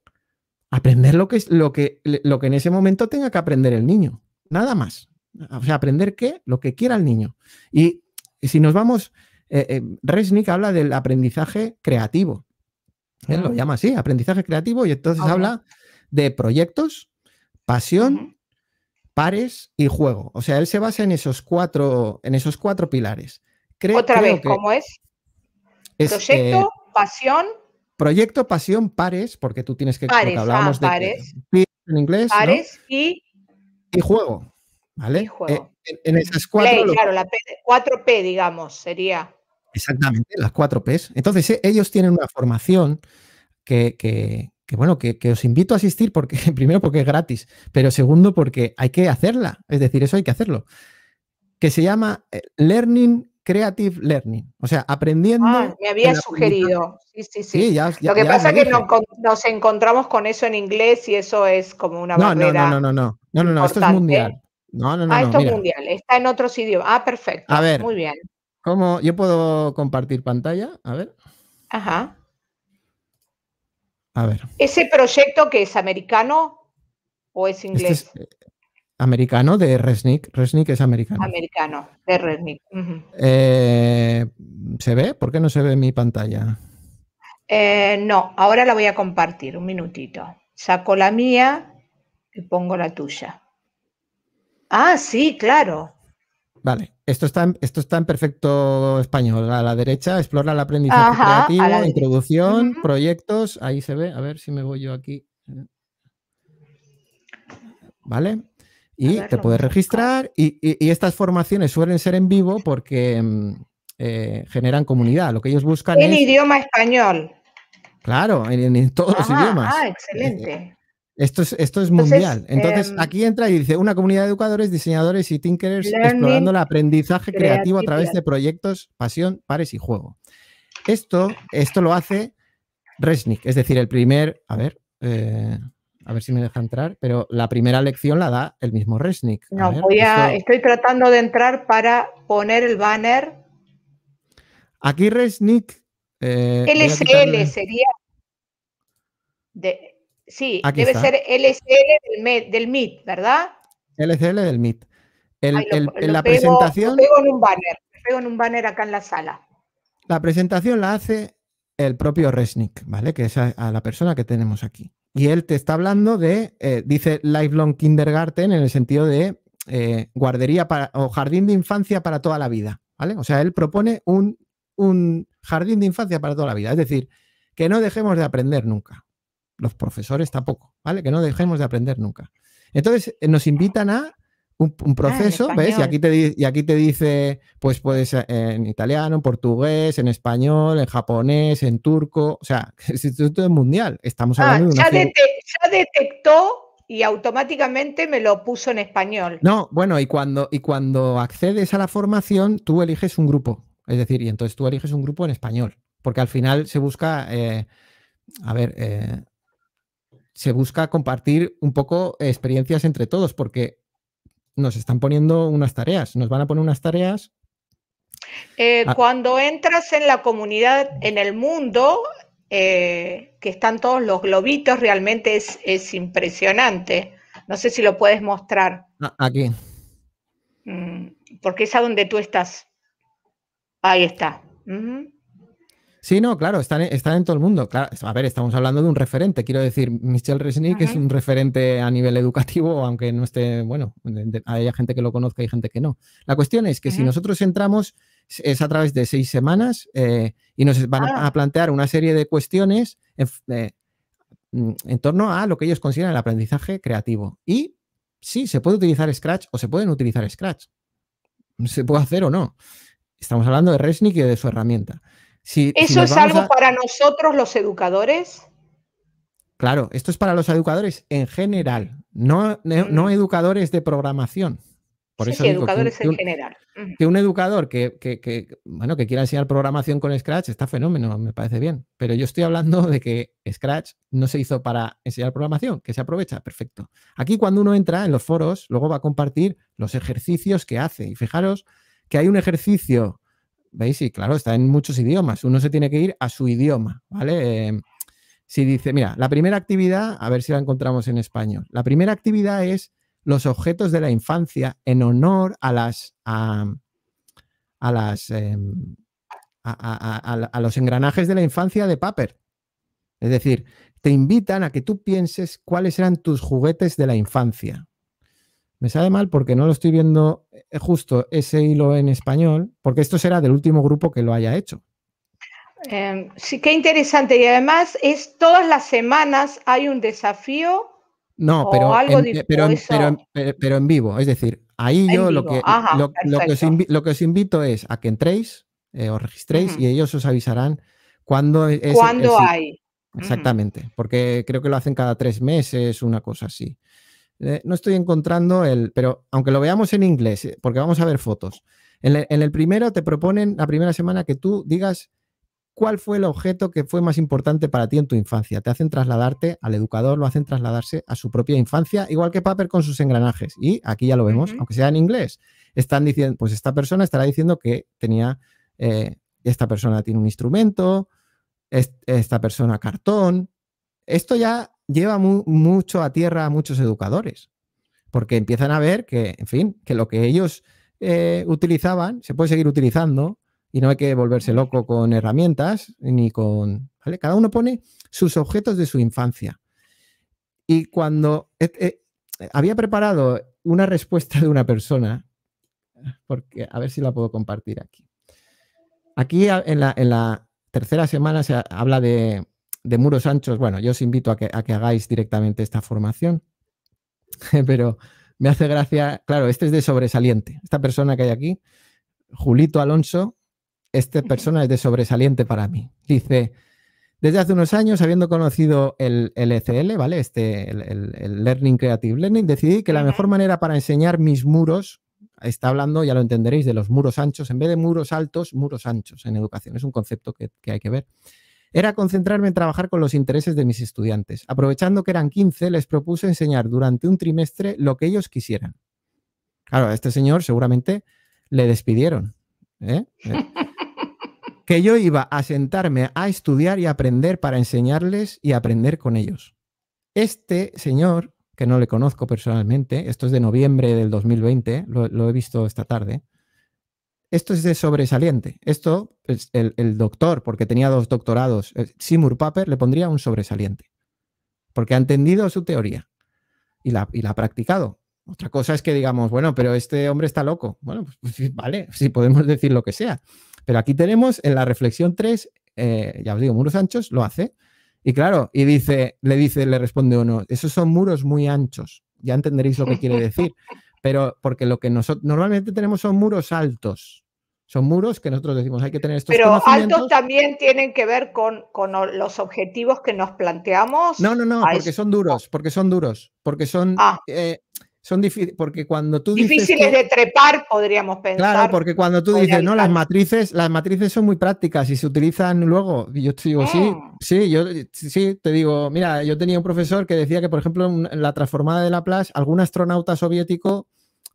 Aprender lo que, lo que, lo que en ese momento tenga que aprender el niño, nada más. O sea, aprender qué, lo que quiera el niño. Y si nos vamos, eh, eh, Resnick habla del aprendizaje creativo. Él lo ah. llama así, aprendizaje creativo, y entonces ah, habla de proyectos, pasión, pares y juego. O sea, él se basa en esos cuatro, en esos cuatro pilares. Creo, Otra vez, ¿cómo es? proyecto, eh, pasión. Proyecto, pasión, pares, porque tú tienes que. Pares, ah, pares. en inglés. Pares y. Y juego. ¿Vale? Y juego. Eh, en, esas cuatro. claro, la P, 4P, digamos, sería. Exactamente, las cuatro p Entonces, eh, ellos tienen una formación que, que, que bueno, que, os invito a asistir porque, [LAUGHS] primero, porque es gratis, pero segundo, porque hay que hacerla. Es decir, eso hay que hacerlo. Que se llama eh, Learning Creative Learning. O sea, aprendiendo. Ah, me había sugerido. Sí, sí, sí. Lo que pasa es que nos, encontramos con eso en inglés y eso es como una no, barrera. No, no, no, no, no. esto es mundial. No, no, no. Ah, esto es mundial. Está en otros idiomas. Ah, perfecto. A ver. Muy bien. ¿Cómo? Yo puedo compartir pantalla. A ver. Ajá. A ver. ¿Ese proyecto que es americano o es este inglés? Eh, americano de Resnick. Resnick es americano. Americano, de Resnick. Eh, ¿Se ve? ¿Por qué no se ve mi pantalla? Eh, no, ahora la voy a compartir, un minutito. Saco la mía y pongo la tuya. Ah, sí, claro. Vale. Esto está, en, perfecto español. A la derecha, explora el aprendizaje creativo, introducción, proyectos. Ahí se ve. A ver si me voy yo aquí. ¿Vale? Y te puedes registrar. Y, estas formaciones suelen ser en vivo porque mm, eh, generan comunidad. Lo que ellos buscan en es. En idioma español. Claro, en, todos los idiomas. Ah, excelente. Esto es, mundial. Entonces, em, aquí entra y dice una comunidad de educadores, diseñadores y tinkerers explorando el aprendizaje creativo a través de proyectos, pasión, pares y juego. Esto, esto lo hace Resnick, es decir, el primer, a ver, eh, a ver si me deja entrar, pero la primera lección la da el mismo Resnick. no, voy a, estoy tratando de entrar para poner el banner. Aquí Resnick. LSL eh, sería. De, Sí, debe ser LSL del, MIT, ¿verdad? LCL del MIT. la presentación. pego en un banner, pego en un banner acá en la sala. La presentación la hace el propio Resnick, ¿vale? Que es a, la persona que tenemos aquí. Y él te está hablando de, eh, dice lifelong kindergarten en el sentido de eh, guardería o jardín de infancia para toda la vida, ¿vale? O sea, él propone un jardín de infancia para toda la vida. Es decir, que no dejemos de aprender nunca los profesores tampoco, ¿vale? Que no dejemos de aprender nunca. Entonces, eh, nos invitan a un, ah, proceso, ¿ves? Y aquí, te, y aquí te dice, pues puedes eh, en italiano, en portugués, en español, en japonés, en turco, o sea, [LAUGHS] es Instituto Mundial, estamos ah, hablando de una ya, ya detectó y automáticamente me lo puso en español. No, bueno, y cuando, y cuando accedes a la formación, tú eliges un grupo. Es decir, y entonces tú eliges un grupo en español. Porque al final se busca, eh, a ver, se busca compartir un poco experiencias entre todos, porque nos están poniendo unas tareas, nos van a poner unas tareas. Eh, ah. Cuando entras en la comunidad, en el mundo, eh, que están todos los globitos, realmente es, impresionante. No sé si lo puedes mostrar. Ah, aquí. Mm, porque es a donde tú estás. Ahí está. Sí, no, claro, están en, están en todo el mundo. a ver, estamos hablando de un referente. Quiero decir, Michelle Resnick es un referente a nivel educativo, aunque no esté, bueno, hay haya gente que lo conozca y gente que no. La cuestión es que si nosotros entramos es a través de seis semanas eh, y nos van ah. a plantear una serie de cuestiones eh, mm, en torno a lo que ellos consideran el aprendizaje creativo. Y sí, se puede utilizar Scratch o se pueden utilizar Scratch. Se puede hacer o no. Estamos hablando de Resnick y de su herramienta. ¿Eso es algo para nosotros los educadores? Claro, esto es para los educadores en general, no, mm. educadores de programación. Por sí, eso educadores en general. Que un educador bueno, que quiera enseñar programación con Scratch está fenómeno, me parece bien. Pero yo estoy hablando de que Scratch no se hizo para enseñar programación, que se aprovecha, perfecto. Aquí cuando uno entra en los foros, luego va a compartir los ejercicios que hace. Y fijaros que hay un ejercicio ¿Veis? Y claro, está en muchos idiomas. Uno se tiene que ir a su idioma, ¿vale? Em, si dice, mira, la primera actividad, a ver si la encontramos en español. La primera actividad es los objetos de la infancia en honor a las a, las em, a, los engranajes de la infancia de Paper. Es decir, te invitan a que tú pienses cuáles eran tus juguetes de la infancia. Me sale mal porque no lo estoy viendo eh, justo ese hilo en español, porque esto será del último grupo que lo haya hecho. Em, sí, qué interesante. Y además es todas las semanas hay un desafío. No, pero, algo en, eh, pero, eh, pero, en vivo. Es decir, ahí yo lo que, lo, que os invito, es a que entréis, os registréis y ellos os avisarán cuándo es. hay? Exactamente, porque creo que lo hacen cada tres meses, una cosa así. Eh, no estoy encontrando el, pero aunque lo veamos en inglés, eh, porque vamos a ver fotos. En, el primero te proponen la primera semana que tú digas cuál fue el objeto que fue más importante para ti en tu infancia. Te hacen trasladarte al educador, lo hacen trasladarse a su propia infancia, igual que Paper con sus engranajes. Y aquí ya lo vemos, aunque sea en inglés. Están diciendo, pues esta persona estará diciendo que tenía, eh, esta persona tiene un instrumento, esta persona cartón. Esto ya lleva mucho a tierra a muchos educadores, porque empiezan a ver que, en fin, que lo que ellos eh, utilizaban se puede seguir utilizando y no hay que volverse loco con herramientas ni con... Cada uno pone sus objetos de su infancia. Y cuando eh, eh, había preparado una respuesta de una persona, porque a ver si la puedo compartir aquí. Aquí en la tercera semana se habla de, de muros anchos, bueno, yo os invito a que, hagáis directamente esta formación, [LAUGHS] pero me hace gracia, claro, este es de sobresaliente, esta persona que hay aquí, Julito Alonso, esta persona es de sobresaliente para mí. Dice, desde hace unos años, habiendo conocido el ECL, e ¿vale? Este, el, Learning Creative Learning, decidí que la mejor manera para enseñar mis muros, está hablando, ya lo entenderéis, de los muros anchos, en vez de muros altos, muros anchos en educación. Es un concepto que, que hay que ver era concentrarme en trabajar con los intereses de mis estudiantes. Aprovechando que eran 15, les propuse enseñar durante un trimestre lo que ellos quisieran. Claro, a este señor seguramente le despidieron. ¿eh? [LAUGHS] que yo iba a sentarme a estudiar y aprender para enseñarles y aprender con ellos. Este señor, que no le conozco personalmente, esto es de noviembre del 2020, lo he visto esta tarde, esto es de sobresaliente. Esto es pues, el, doctor, porque tenía dos doctorados, eh, Seymour Paper, le pondría un sobresaliente. Porque ha entendido su teoría y la, ha practicado. Otra cosa es que digamos, bueno, pero este hombre está loco. Bueno, pues, pues vale, si [LAUGHS] podemos decir lo que sea. Pero aquí tenemos en la reflexión 3, eh, ya os digo, muros anchos, lo hace. Y claro, y dice, le dice, le responde uno, esos son muros muy anchos. Ya entenderéis lo que quiere decir. [LAUGHS] Pero porque lo que nosotros normalmente tenemos son muros altos. Son muros que nosotros decimos, hay que tener estos Pero altos también tienen que ver con, los objetivos que nos planteamos. No, no, no, porque son duros, porque son duros, porque son... Ah. Eh, son difíciles, porque cuando tú Difíciles de trepar, podríamos pensar. Claro, porque cuando tú dices, no, las matrices, las matrices son muy prácticas y se utilizan luego. yo te digo, sí, mm. sí, yo sí, te digo, mira, yo tenía un profesor que decía que, por ejemplo, en la transformada de Laplace, algún astronauta soviético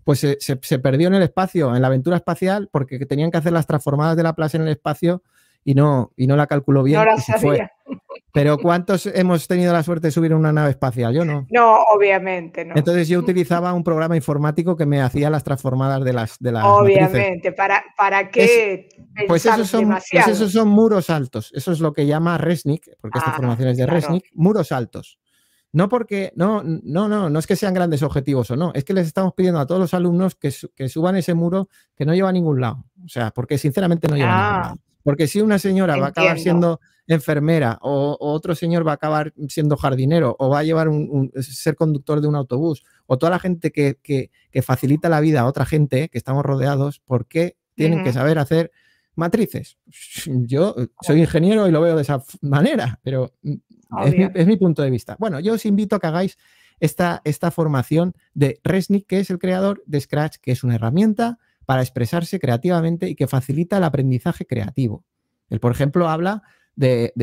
pues se, perdió en el espacio, en la aventura espacial, porque tenían que hacer las transformadas de la plaza en el espacio y no, y no la calculó bien. Pero ¿cuántos hemos tenido la suerte de subir una nave espacial? Yo no. No, obviamente no. Entonces yo utilizaba un programa informático que me hacía las transformadas de las... De las obviamente, ¿para, para qué? pues, esos son, pues son, muros altos. Eso es lo que llama Resnick, porque esta ah, formación es de Resnick, muros altos. No porque, no, no, no, no es que sean grandes objetivos o no, es que les estamos pidiendo a todos los alumnos que, suban ese muro que no lleva a ningún lado. O sea, porque sinceramente no lleva a ningún ah. lado. Porque si una señora va a acabar siendo enfermera o, otro señor va a acabar siendo jardinero o va a llevar un, ser conductor de un autobús o toda la gente que, facilita la vida a otra gente que estamos rodeados, ¿por qué tienen que saber hacer matrices? Yo eh, soy ingeniero y lo veo de esa manera, pero mm, es mi, punto de vista. Bueno, yo os invito a que hagáis esta, esta formación de Resnick, que es el creador de Scratch, que es una herramienta para expresarse creativamente y que facilita el aprendizaje creativo. Él, por ejemplo, habla de,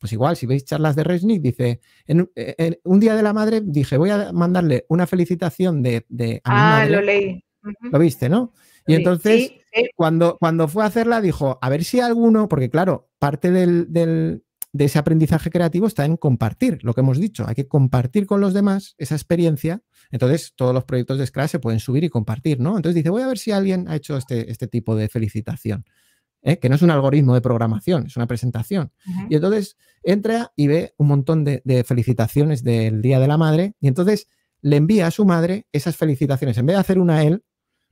pues igual, si veis charlas de Resnick, dice, eh, en, un día de la madre dije, voy a mandarle una felicitación de... ah, lo leí. Lo viste, ¿no? Y entonces, Cuando, cuando fue a hacerla, dijo, a ver si alguno, porque claro, parte del, de ese aprendizaje creativo está en compartir, lo que hemos dicho, hay que compartir con los demás esa experiencia. Entonces, todos los proyectos de clase se pueden subir y compartir, ¿no? Entonces dice, voy a ver si alguien ha hecho este, este tipo de felicitación. ¿eh? Que no es un algoritmo de programación, es una presentación. Y entonces entra y ve un montón de, de felicitaciones del Día de la Madre. Y entonces le envía a su madre esas felicitaciones. En vez de hacer una a él,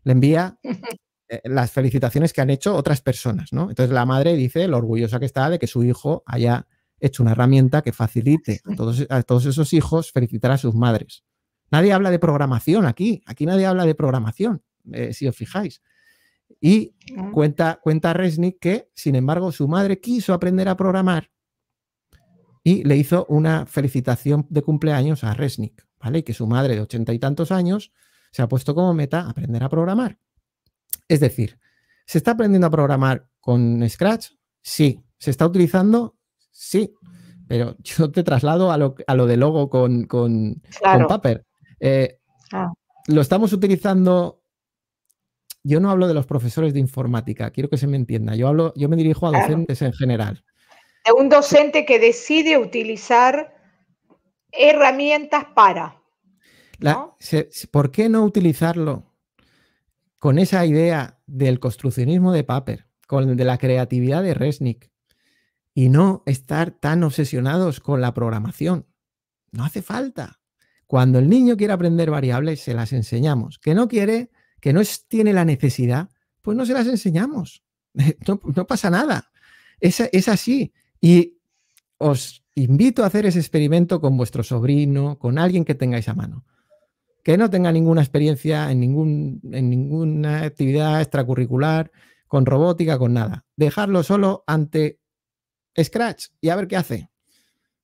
le envía [LAUGHS] Eh, las felicitaciones que han hecho otras personas, ¿no? Entonces la madre dice lo orgullosa que está de que su hijo haya hecho una herramienta que facilite a e, todos, esos hijos felicitar a sus madres. Nadie habla de programación aquí, aquí nadie habla de programación, eh, si os fijáis. Y cuenta, cuenta Resnick que, sin embargo, su madre quiso aprender a programar y le hizo una felicitación de cumpleaños a Resnick, ¿vale? Y que su madre de ochenta y tantos años se ha puesto como meta aprender a programar. Es decir, ¿se está aprendiendo a programar con Scratch? Sí. ¿Se está utilizando? Sí. Pero yo te traslado a lo, de logo con, Paper. Eh, ah. Lo estamos utilizando. Yo no hablo de los profesores de informática, quiero que se me entienda. Yo hablo, yo me dirijo a docentes en general. un docente que decide utilizar herramientas para. ¿Por qué no utilizarlo? con esa idea del construccionismo de Paper, con de la creatividad de Resnick, y no estar tan obsesionados con la programación. No hace falta. Cuando el niño quiere aprender variables, se las enseñamos. Que no quiere, que no tiene la necesidad, pues no se las enseñamos. [LAUGHS] No, pasa nada. es así. Y os invito a hacer ese experimento con vuestro sobrino, con alguien que tengáis a mano que no tenga ninguna experiencia en, ningún, en ninguna actividad extracurricular, con robótica, con nada. Dejarlo solo ante Scratch y a ver qué hace.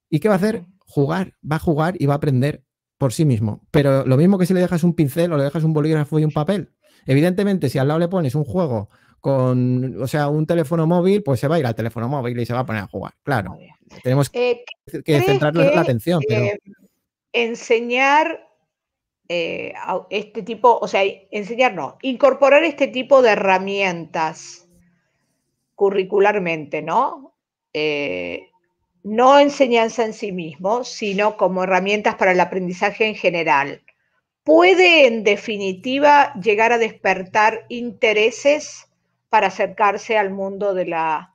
¿Y qué va a hacer? Jugar, va a jugar y va a aprender por sí mismo. Pero lo mismo que si le dejas un pincel o le dejas un bolígrafo y un papel. Evidentemente, si al lado le pones un juego con, o sea, un teléfono móvil, pues se va a ir al teléfono móvil y se va a poner a jugar. Claro, tenemos eh, que centrar la atención. pero... Eh, enseñar eh, este tipo, o sea, enseñarnos, incorporar este tipo de herramientas curricularmente, ¿no? Eh, no enseñanza en sí mismo, sino como herramientas para el aprendizaje en general. Puede, en definitiva, llegar a despertar intereses para acercarse al mundo de la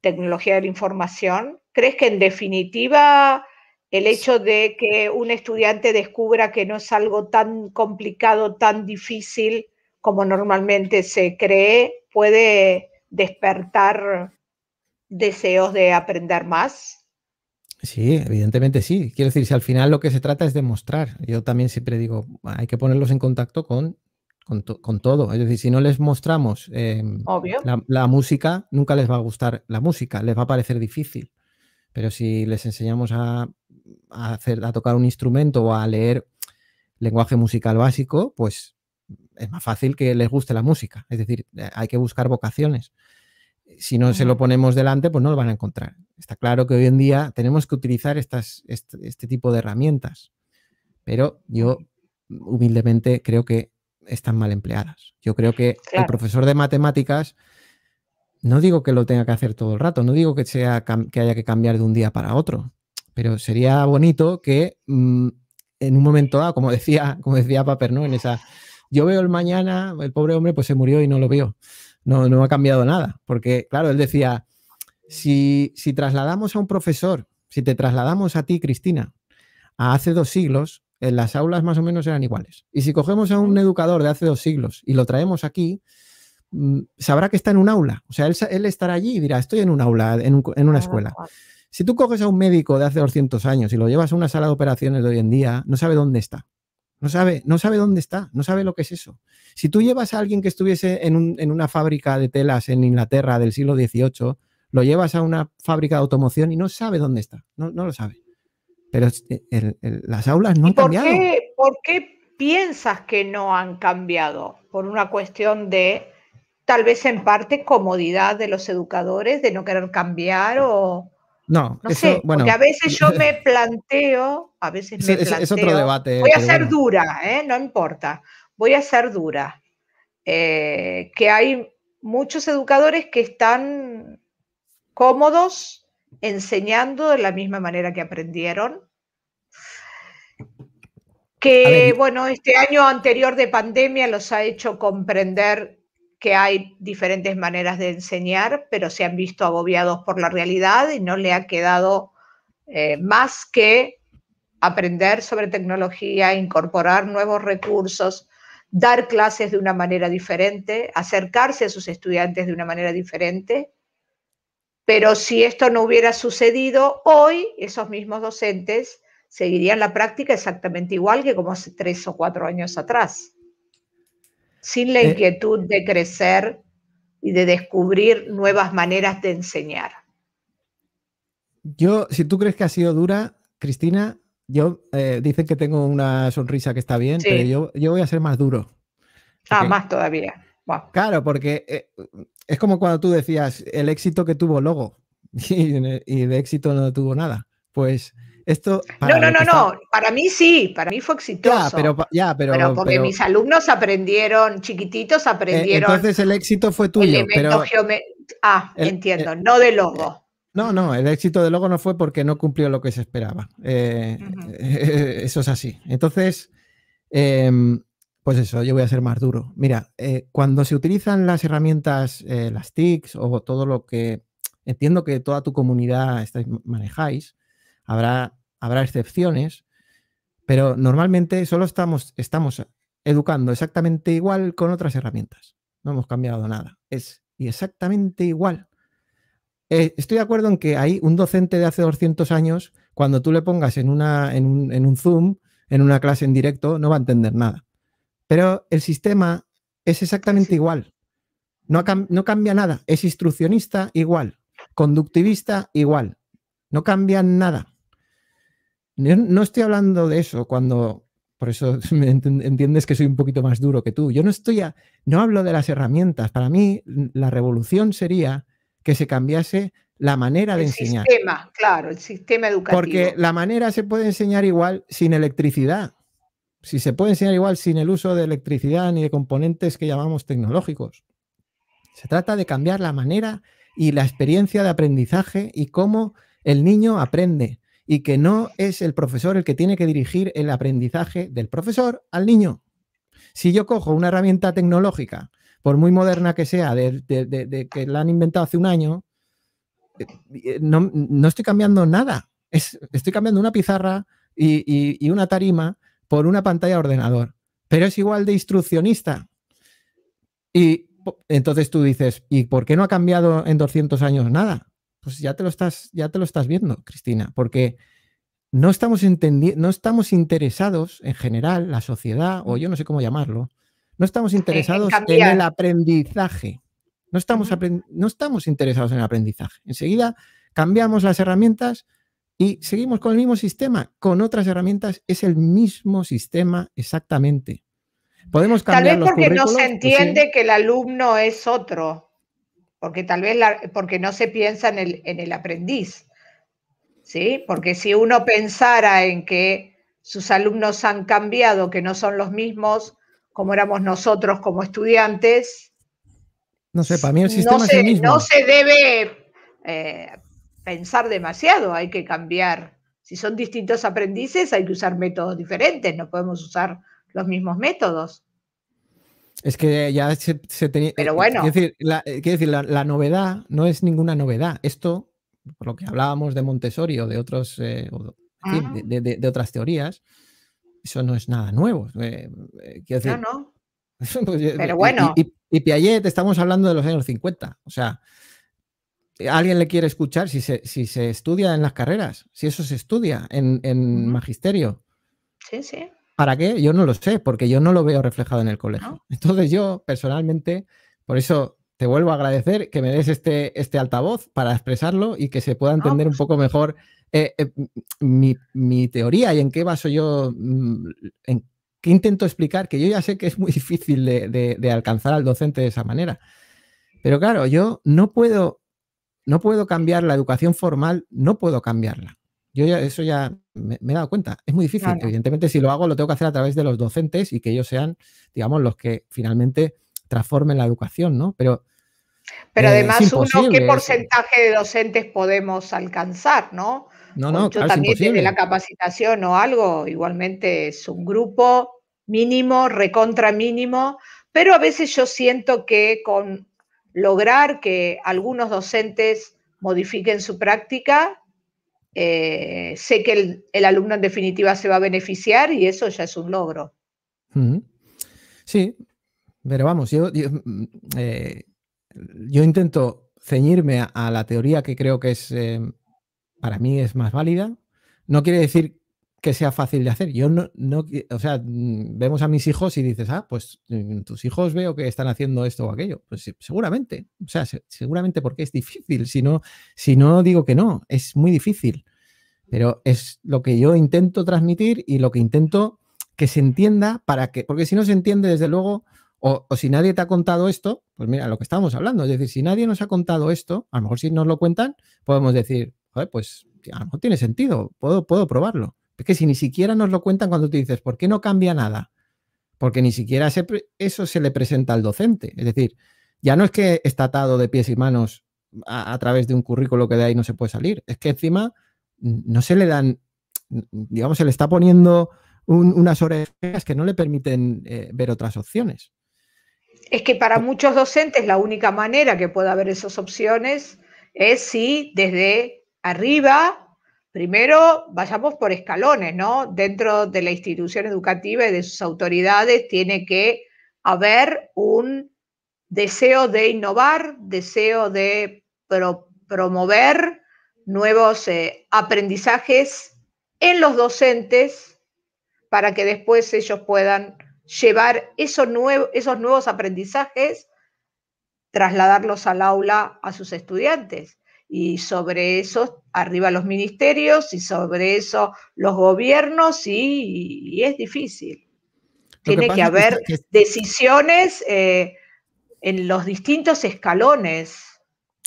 tecnología de la información. ¿Crees que, en definitiva, el hecho de que un estudiante descubra que no es algo tan complicado, tan difícil como normalmente se cree, puede despertar deseos de aprender más. Sí, evidentemente sí. Quiero decir, si al final lo que se trata es de mostrar. Yo también siempre digo, hay que ponerlos en contacto con, con, todo. Es decir, si no les mostramos em, la, música, nunca les va a gustar la música, les va a parecer difícil. Pero si les enseñamos a a, hacer, a tocar un instrumento o a leer lenguaje musical básico, pues es más fácil que les guste la música. Es decir, hay que buscar vocaciones. Si no se lo ponemos delante, pues no lo van a encontrar. Está claro que hoy en día tenemos que utilizar estas, este, tipo de herramientas, pero yo humildemente creo que están mal empleadas. Yo creo que el profesor de matemáticas, no digo que lo tenga que hacer todo el rato, no digo que, sea, que haya que cambiar de un día para otro, pero sería bonito que mm, en un momento dado, ah, como [LAUGHS] decía, como decía Paper, En esa, yo veo el mañana, el pobre hombre pues se murió y no lo vio. No, no ha cambiado nada, porque claro, él decía, si, trasladamos a un profesor, si te trasladamos a ti, Cristina, a hace dos siglos, en las aulas más o menos eran iguales. Y si cogemos a un educador de hace dos siglos y lo traemos aquí, mm, sabrá que está en un aula. O sea, él, él estará allí y dirá, estoy en un aula, en, un, en una ah, escuela. Si tú coges a un médico de hace 200 años y lo llevas a una sala de operaciones de hoy en día, no sabe dónde está. No sabe, no sabe dónde está, no sabe lo que es eso. Si tú llevas a alguien que estuviese en, una fábrica de telas en Inglaterra del siglo XVIII, lo llevas a una fábrica de automoción y no sabe dónde está, no, lo sabe. Pero las aulas no han cambiado. ¿Por qué piensas que no han cambiado? Por una cuestión de, tal vez en parte, comodidad de los educadores, de no querer cambiar o... No, no sé, bueno, a veces yo me planteo, a veces me planteo. Voy a ser dura, ¿eh? no importa. Voy a ser dura. Eh, que hay muchos educadores que están cómodos enseñando de la misma manera que aprendieron. Que, bueno, este año anterior de pandemia los ha hecho comprender que hay diferentes maneras de enseñar, pero se han visto agobiados por la realidad y no le ha quedado eh, más que aprender sobre tecnología, incorporar nuevos recursos, dar clases de una manera diferente, acercarse a sus estudiantes de una manera diferente. Pero si esto no hubiera sucedido, hoy esos mismos docentes seguirían la práctica exactamente igual que como hace tres o cuatro años atrás sin la eh. inquietud de crecer y de descubrir nuevas maneras de enseñar. Yo, si tú crees que ha sido dura, Cristina, yo eh, dicen que tengo una sonrisa que está bien, pero yo, voy a ser más duro. Ah, más todavía. Claro, porque eh, es como cuando tú decías el éxito que tuvo Logo [LAUGHS] y, y de éxito no tuvo nada. Pues no, no, no, no. Para mí sí, para mí fue exitoso. Ya, pero, ya, pero, porque mis alumnos aprendieron, chiquititos aprendieron. entonces el éxito fue tuyo. Pero... Ah, entiendo, eh, no de logo. Eh, no, no, el éxito de logo no fue porque no cumplió lo que se esperaba. Eh, [LAUGHS] eso es así. Entonces, em, pues eso, yo voy a ser más duro. Mira, cuando se utilizan las herramientas, las TICs o todo lo que entiendo que toda tu comunidad manejáis, Habrá, habrá excepciones, pero normalmente solo estamos, estamos educando exactamente igual con otras herramientas. No hemos cambiado nada. Es exactamente igual. Eh, estoy de acuerdo en que hay un docente de hace 200 años, cuando tú le pongas en, en, un, Zoom, en una clase en directo, no va a entender nada. Pero el sistema es exactamente igual. no cambia nada. Es instruccionista igual. Conductivista igual. No cambian nada no estoy hablando de eso cuando, por eso [LAUGHS] entiendes que soy un poquito más duro que tú. Yo no estoy, a, no hablo de las herramientas. Para mí la revolución sería que se cambiase la manera de enseñar. El sistema, claro, el sistema educativo. Porque la manera se puede enseñar igual sin electricidad. Si se puede enseñar igual sin el uso de electricidad ni de componentes que llamamos tecnológicos. Se trata de cambiar la manera y la experiencia de aprendizaje y cómo el niño aprende y que no es el profesor el que tiene que dirigir el aprendizaje del profesor al niño. Si yo cojo una herramienta tecnológica, por muy moderna que sea, de, que la han inventado hace un año, eh, eh, no, estoy cambiando nada. estoy cambiando una pizarra y, y una tarima por una pantalla de ordenador. Pero es igual de instruccionista. Y entonces tú dices, ¿y por qué no ha cambiado en 200 años nada? pues ya te lo estás, ya te lo estás viendo, Cristina, porque no estamos, no estamos interesados en general, la sociedad, o yo no sé cómo llamarlo, no estamos interesados en, el aprendizaje. No estamos, no estamos interesados en el aprendizaje. Enseguida cambiamos las herramientas y seguimos con el mismo sistema. Con otras herramientas es el mismo sistema exactamente. Podemos cambiar Tal vez porque no se pues entiende que el alumno es otro porque tal vez porque no se piensa en el, aprendiz, ¿sí? Porque si uno pensara en que sus alumnos han cambiado, que no son los mismos como éramos nosotros como estudiantes, no sé, no se, debe eh, pensar demasiado, hay que cambiar. Si son distintos aprendices, hay que usar métodos diferentes, no podemos usar los mismos métodos. Es que ya se, tenía. Pero eh, bueno. Quiero decir, eh, la, novedad no es ninguna novedad. Esto, por lo que hablábamos de Montessori o de otros, eh, ah. de, otras teorías, eso no es nada nuevo. quiero no, no. [LAUGHS] Pues, Pero bueno. Y, Piaget, estamos hablando de los años 50. O sea, alguien le quiere escuchar si se, estudia en las carreras, si eso se estudia en magisterio. Sí, sí. ¿Para qué? Yo no lo sé, porque yo no lo veo reflejado en el colegio. Entonces yo personalmente, por eso te vuelvo a agradecer que me des este, este altavoz para expresarlo y que se pueda entender un pues poco mejor eh, eh, mi, teoría y en qué baso yo, mm, en qué intento explicar, que yo ya sé que es muy [LAUGHS] difícil de, de alcanzar al docente de esa manera. Pero claro, yo no puedo, no puedo cambiar la educación formal, no puedo cambiarla. Yo ya, eso ya me, he dado cuenta. Es muy difícil. Evidentemente, si lo hago, lo tengo que hacer a través de los docentes y que ellos sean, digamos, los que finalmente transformen la educación, ¿no? Pero, Pero eh, además, uno, ¿qué porcentaje de docentes podemos alcanzar, no? No, no, también de la capacitación o algo, igualmente es un grupo mínimo, recontra mínimo, pero a veces yo siento que con lograr que algunos docentes modifiquen su práctica, eh, sé que el, alumno en definitiva se va a beneficiar y eso ya es un logro. Sí, pero vamos, yo, yo, mm, eh, intento ceñirme a, la teoría que creo que es, eh, para mí es más válida. No quiere decir que sea fácil de hacer. Yo no, no, o sea, mm, vemos a mis hijos y dices, ah, pues mm, tus hijos veo que están haciendo esto o aquello. Pues seguramente, o sea, seguramente porque es difícil. Si no, si no digo que no, es muy difícil. Pero es lo que yo intento transmitir y lo que intento que se entienda para que, porque si no se entiende, desde luego, o, si nadie te ha contado esto, pues mira, lo que estamos hablando, es decir, si nadie nos ha contado esto, a lo mejor si nos lo cuentan, podemos decir, pues a lo mejor tiene sentido, puedo, puedo probarlo es que si ni siquiera nos lo cuentan cuando tú dices, ¿por qué no cambia nada? Porque ni siquiera eso se le presenta al docente. Es decir, ya no es que está atado de pies y manos a, través de un currículo que de ahí no se puede salir. Es que encima no se le dan, digamos, se le está poniendo unas orejas que no le permiten eh, ver otras opciones. Es que para muchos docentes la única manera que pueda haber esas opciones es si desde arriba Primero, vayamos por escalones, ¿no? Dentro de la institución educativa y de sus autoridades tiene que haber un deseo de innovar, deseo de promover nuevos eh, aprendizajes en los docentes para que después ellos puedan llevar esos nuevos aprendizajes, trasladarlos al aula a sus estudiantes y sobre eso arriba los ministerios y sobre eso los gobiernos y, es difícil. Tiene que, haber decisiones eh, en los distintos escalones.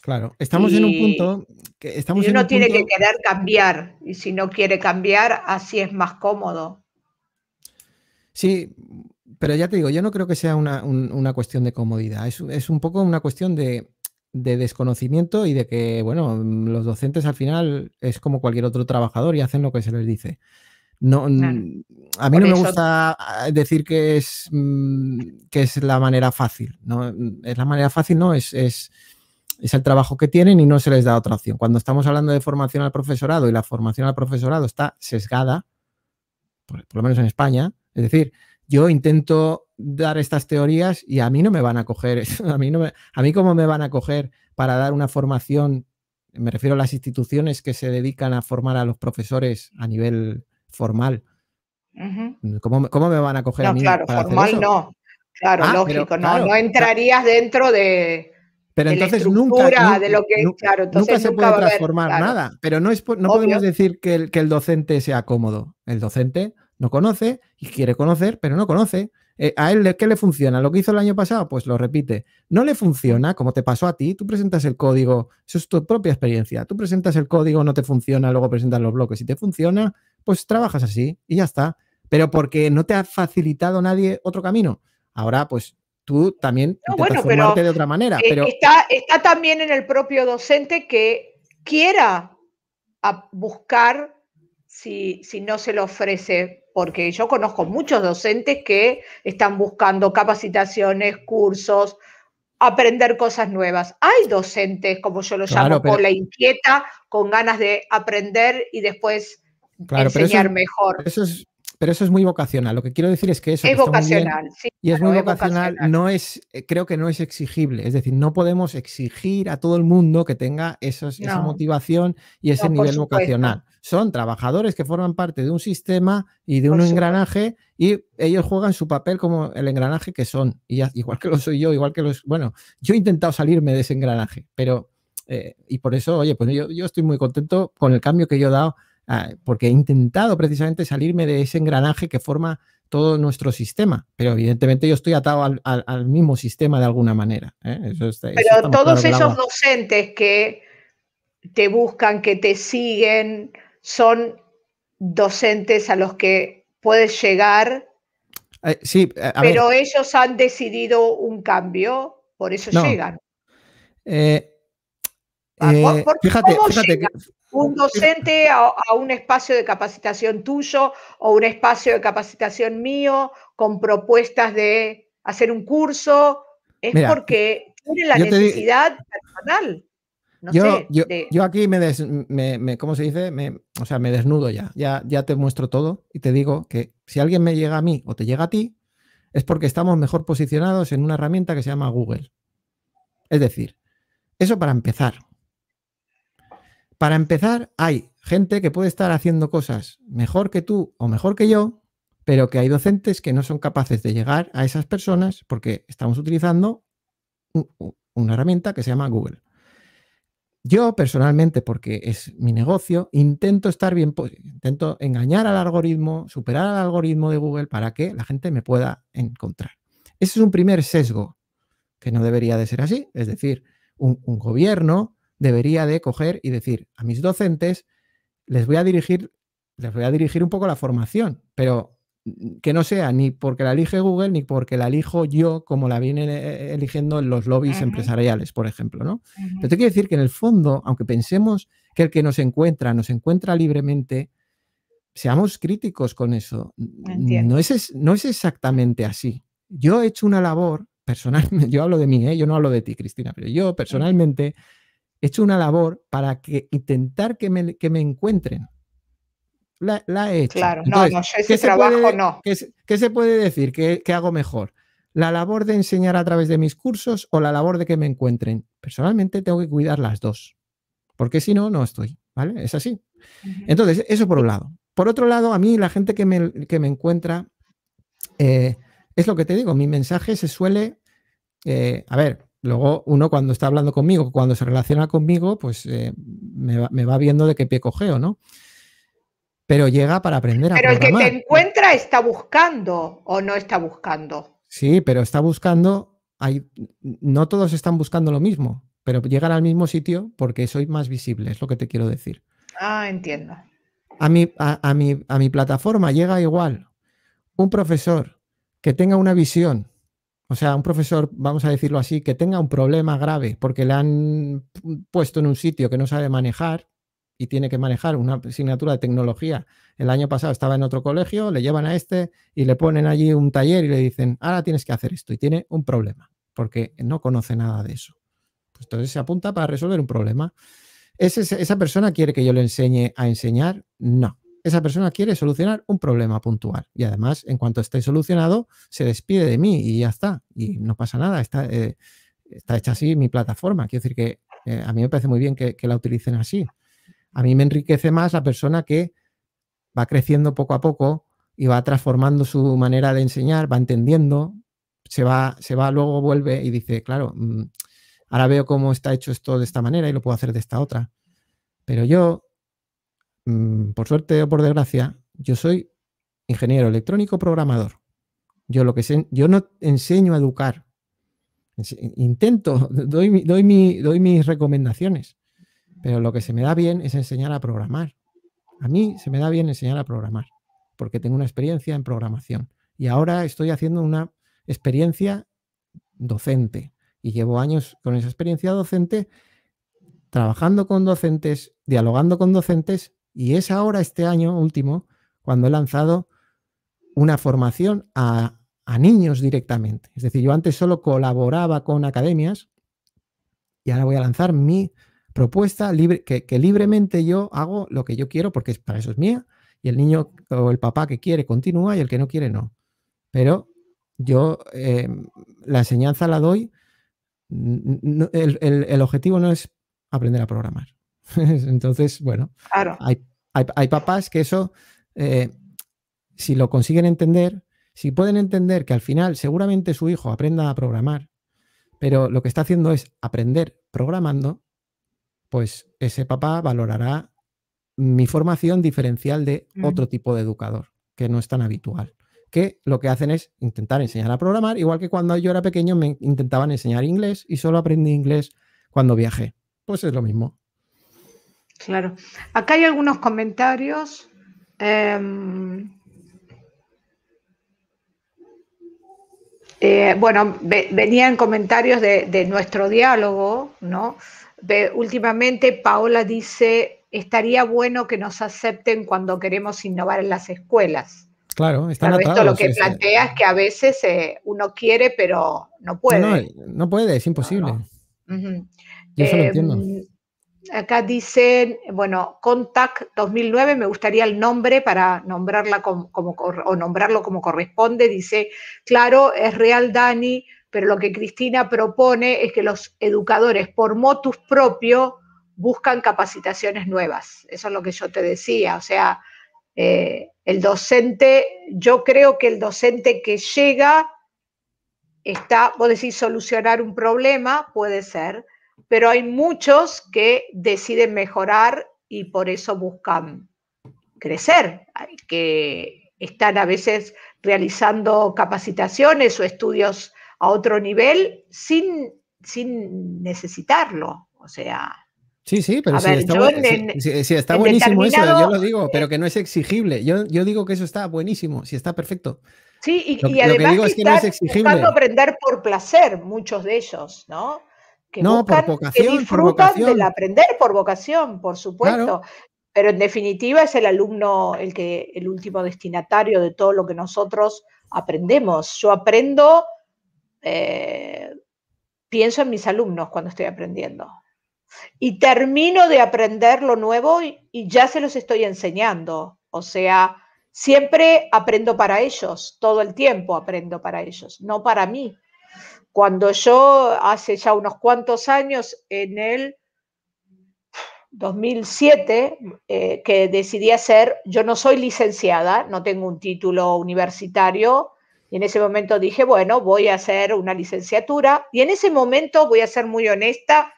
Claro, estamos en un punto que estamos y uno tiene que querer cambiar y si no quiere cambiar, así es más cómodo. Sí, pero ya te digo, yo no creo que sea una, cuestión de comodidad, es un poco una cuestión de de desconocimiento y de que, bueno, los docentes al final es como cualquier otro trabajador y hacen lo que se les dice. No, mm, A mí no me gusta ah, decir que es, mm, que es la manera fácil. ¿no? Es la manera fácil, no, es, es, el trabajo que tienen y no se les da otra opción. Cuando estamos hablando de formación al profesorado y la formación al profesorado está sesgada, por lo menos en España, es decir, yo intento dar estas teorías y a mí no me van a coger, [LAUGHS] a mí, no a mí cómo me van a coger para dar una formación, me refiero a las instituciones que se dedican a formar a los profesores a nivel formal. ¿Cómo, me van a coger no, a mí? Claro, formal no. Claro, ah, lógico, no, no entrarías dentro de, pero entonces nunca, de lo que, nunca, nunca se puede transformar nada. Pero no, no podemos decir que que el docente sea cómodo. El docente no conoce y quiere conocer, pero no conoce. Eh, ¿A él qué le funciona? ¿Lo que hizo el año pasado? Pues lo repite. No le funciona, como te pasó a ti, tú presentas el código, eso es tu propia experiencia. Tú presentas el código, no te funciona, luego presentas los bloques. Si te funciona, pues trabajas así y ya está. Pero porque no te ha facilitado nadie otro camino. Ahora, pues tú también no, bueno, de otra manera. Eh, pero... Está, también en el propio docente que quiera buscar si, si no se le ofrece porque yo conozco muchos docentes que están buscando capacitaciones, cursos, aprender cosas nuevas. Hay docentes, como yo lo llamo, con la inquieta, con ganas de aprender y después enseñar mejor. pero eso es muy vocacional. Lo que quiero decir es que eso es muy vocacional. sí, y es muy vocacional, No es, eh, creo que no es exigible. Es decir, no podemos exigir a todo el mundo que tenga esa motivación y ese nivel vocacional son trabajadores que forman parte de un sistema y de un engranaje y ellos juegan su papel como el engranaje que son. igual que lo soy yo, igual que los... Bueno, yo he intentado salirme de ese engranaje, pero... Eh, y por eso, oye, pues yo, estoy muy contento con el cambio que yo he dado, ah, porque he intentado precisamente salirme de ese engranaje que forma todo nuestro sistema, pero evidentemente yo estoy atado al, mismo sistema de alguna manera. ¿eh? pero todos esos docentes que te buscan, que te siguen, son docentes a los que puedes llegar. Eh, sí, eh, pero ellos han decidido un cambio, por eso llegan. Eh, un docente a, un espacio de capacitación tuyo o un espacio de capacitación mío con propuestas de hacer un curso? Es porque tiene la necesidad personal yo, yo, aquí me, des, me, se dice? Me, o sea, me desnudo ya. ya. Ya te muestro todo y te digo que si alguien me llega a mí o te llega a ti, es porque estamos mejor posicionados en una herramienta que se llama Google. Es decir, eso para empezar. Para empezar, hay gente que puede estar haciendo cosas mejor que tú o mejor que yo, pero que hay docentes que no son capaces de llegar a esas personas porque estamos utilizando una herramienta que se llama Google. Yo personalmente, porque es mi negocio, intento estar bien, pues, intento engañar al algoritmo, superar al algoritmo de Google para que la gente me pueda encontrar. Ese es un primer sesgo, que no debería de ser así. Es decir, un, gobierno debería de coger y decir a mis docentes, les voy a dirigir, les voy a dirigir un poco la formación, pero que no sea ni porque la elige Google ni porque la elijo yo como la vienen eh, eh, eligiendo los lobbies empresariales, por ejemplo, ¿no? Pero te quiero decir que en el fondo, aunque pensemos que el que nos encuentra nos encuentra libremente, seamos críticos con eso. No es, no es exactamente así. Yo he hecho una labor personalmente, [LAUGHS] yo hablo de mí, ¿eh? yo no hablo de ti, Cristina, pero yo personalmente he hecho una labor para que intentar que me encuentren la, he hecho. Claro, no, no, ese ¿qué trabajo no. ¿qué, se puede decir ¿qué hago mejor? ¿La labor de enseñar a través de mis cursos o la labor de que me encuentren? Personalmente tengo que cuidar las dos, porque si no, no estoy, ¿vale? Es así. Entonces, eso por un lado. Por otro lado, a mí la gente que me, encuentra, eh, es lo que te digo, mi mensaje se suele, eh, a ver, luego uno cuando está hablando conmigo, cuando se relaciona conmigo, pues eh, me, me, va, viendo de qué pie cogeo, ¿no? pero llega para aprender a Pero el que te encuentra está buscando o no está buscando. Sí, pero está buscando, hay, no todos están buscando lo mismo, pero llegan al mismo sitio porque soy más visible, es lo que te quiero decir. Ah, entiendo. A mi, a mi plataforma llega igual un profesor que tenga una visión, o sea, un profesor, vamos a decirlo así, que tenga un problema grave porque le han puesto en un sitio que no sabe manejar, y tiene que manejar una asignatura de tecnología. El año pasado estaba en otro colegio, le llevan a este y le ponen allí un taller y le dicen, ahora tienes que hacer esto y tiene un problema porque no conoce nada de eso. Pues entonces se apunta para resolver un problema. ¿Esa persona quiere que yo le enseñe a enseñar? No. Esa persona quiere solucionar un problema puntual y además en cuanto esté solucionado se despide de mí y ya está y no pasa nada. Está, eh, hecha así mi plataforma. Quiero decir que eh, a mí me parece muy bien que la utilicen así a mí me enriquece más la persona que va creciendo poco a poco y va transformando su manera de enseñar, va entendiendo, se va, se va, luego vuelve y dice, claro, mm, ahora veo cómo está hecho esto de esta manera y lo puedo hacer de esta otra. Pero yo, mm, por suerte o por desgracia, yo soy ingeniero electrónico programador. Yo lo que sé, yo no enseño a educar. Intento, [LAUGHS] doy, doy mis recomendaciones. Pero lo que se me da bien es enseñar a programar. A mí se me da bien enseñar a programar, porque tengo una experiencia en programación. Y ahora estoy haciendo una experiencia docente. Y llevo años con esa experiencia docente, trabajando con docentes, dialogando con docentes. Y es ahora, este año último, cuando he lanzado una formación a, a niños directamente. Es decir, yo antes solo colaboraba con academias y ahora voy a lanzar mi propuesta libre, que, libremente yo hago lo que yo quiero porque para eso es mía y el niño o el papá que quiere continúa y el que no quiere no. Pero yo em, la enseñanza la doy, el, objetivo no es aprender a programar. [LAUGHS] Entonces, bueno, hay, hay, papás que eso, eh, si lo consiguen entender, si pueden entender que al final seguramente su hijo aprenda a programar, pero lo que está haciendo es aprender programando, pues ese papá valorará mi formación diferencial de mm. otro tipo de educador, que no es tan habitual. Que lo que hacen es intentar enseñar a programar, igual que cuando yo era pequeño me intentaban enseñar inglés y solo aprendí inglés cuando viajé. Pues es lo mismo. Claro. Acá hay algunos comentarios. Em, eh, bueno, venían comentarios de, nuestro diálogo, ¿no? últimamente Paola dice, estaría bueno que nos acepten cuando queremos innovar en las escuelas. Claro, están lo que plantea es que a veces eh, uno quiere, pero no puede. No, puede, es imposible. Yo eso lo em, entiendo. Acá dicen, bueno, Contact 2009, me gustaría el nombre para nombrarla nombrarlo como corresponde. Dice, claro, es real, Dani, pero lo que Cristina propone es que los educadores, por motus propio, buscan capacitaciones nuevas. Eso es lo que yo te decía. O sea, eh, el docente, yo creo que el docente que llega está, vos decís, solucionar un problema, puede ser, pero hay muchos que deciden mejorar y por eso buscan crecer, que están a veces realizando capacitaciones o estudios a otro nivel sin, sin necesitarlo. O sea, Sí, sí, pero sí, está, buenísimo eso, yo lo digo, pero que no es exigible. Yo, digo que eso está buenísimo, si está perfecto. Sí, y, además lo que digo es aprender por placer, muchos de ellos, ¿no? Que no, por vocación. Que disfrutan del aprender por vocación, por supuesto. Pero en definitiva es el alumno el que el último destinatario de todo lo que nosotros aprendemos. Yo aprendo eh, pienso en mis alumnos cuando estoy aprendiendo. Y termino de aprender lo nuevo y, ya se los estoy enseñando. O sea, siempre aprendo para ellos, todo el tiempo aprendo para ellos, no para mí. Cuando yo hace ya unos cuantos años, en el 2007 eh, que decidí hacer, yo no soy licenciada, no tengo un título universitario, y en ese momento dije, bueno, voy a hacer una licenciatura. Y en ese momento, voy a ser muy honesta,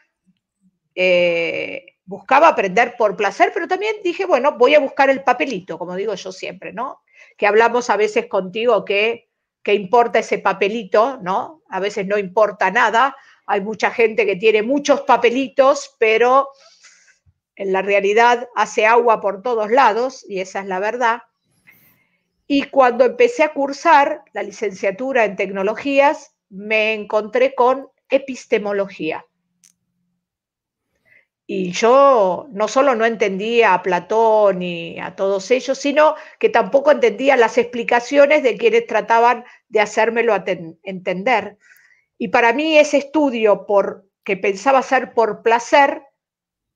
eh, buscaba aprender por placer, pero también dije, bueno, voy a buscar el papelito, como digo yo siempre, ¿no? Que hablamos a veces contigo que, que importa ese papelito, ¿no? A veces no importa nada. Hay mucha gente que tiene muchos papelitos, pero en la realidad hace agua por todos lados, y esa es la verdad. Y cuando empecé a cursar la licenciatura en tecnologías, me encontré con epistemología. Y yo no solo no entendía a Platón y a todos ellos, sino que tampoco entendía las explicaciones de quienes trataban de hacérmelo entender. Y para mí ese estudio por, que pensaba ser por placer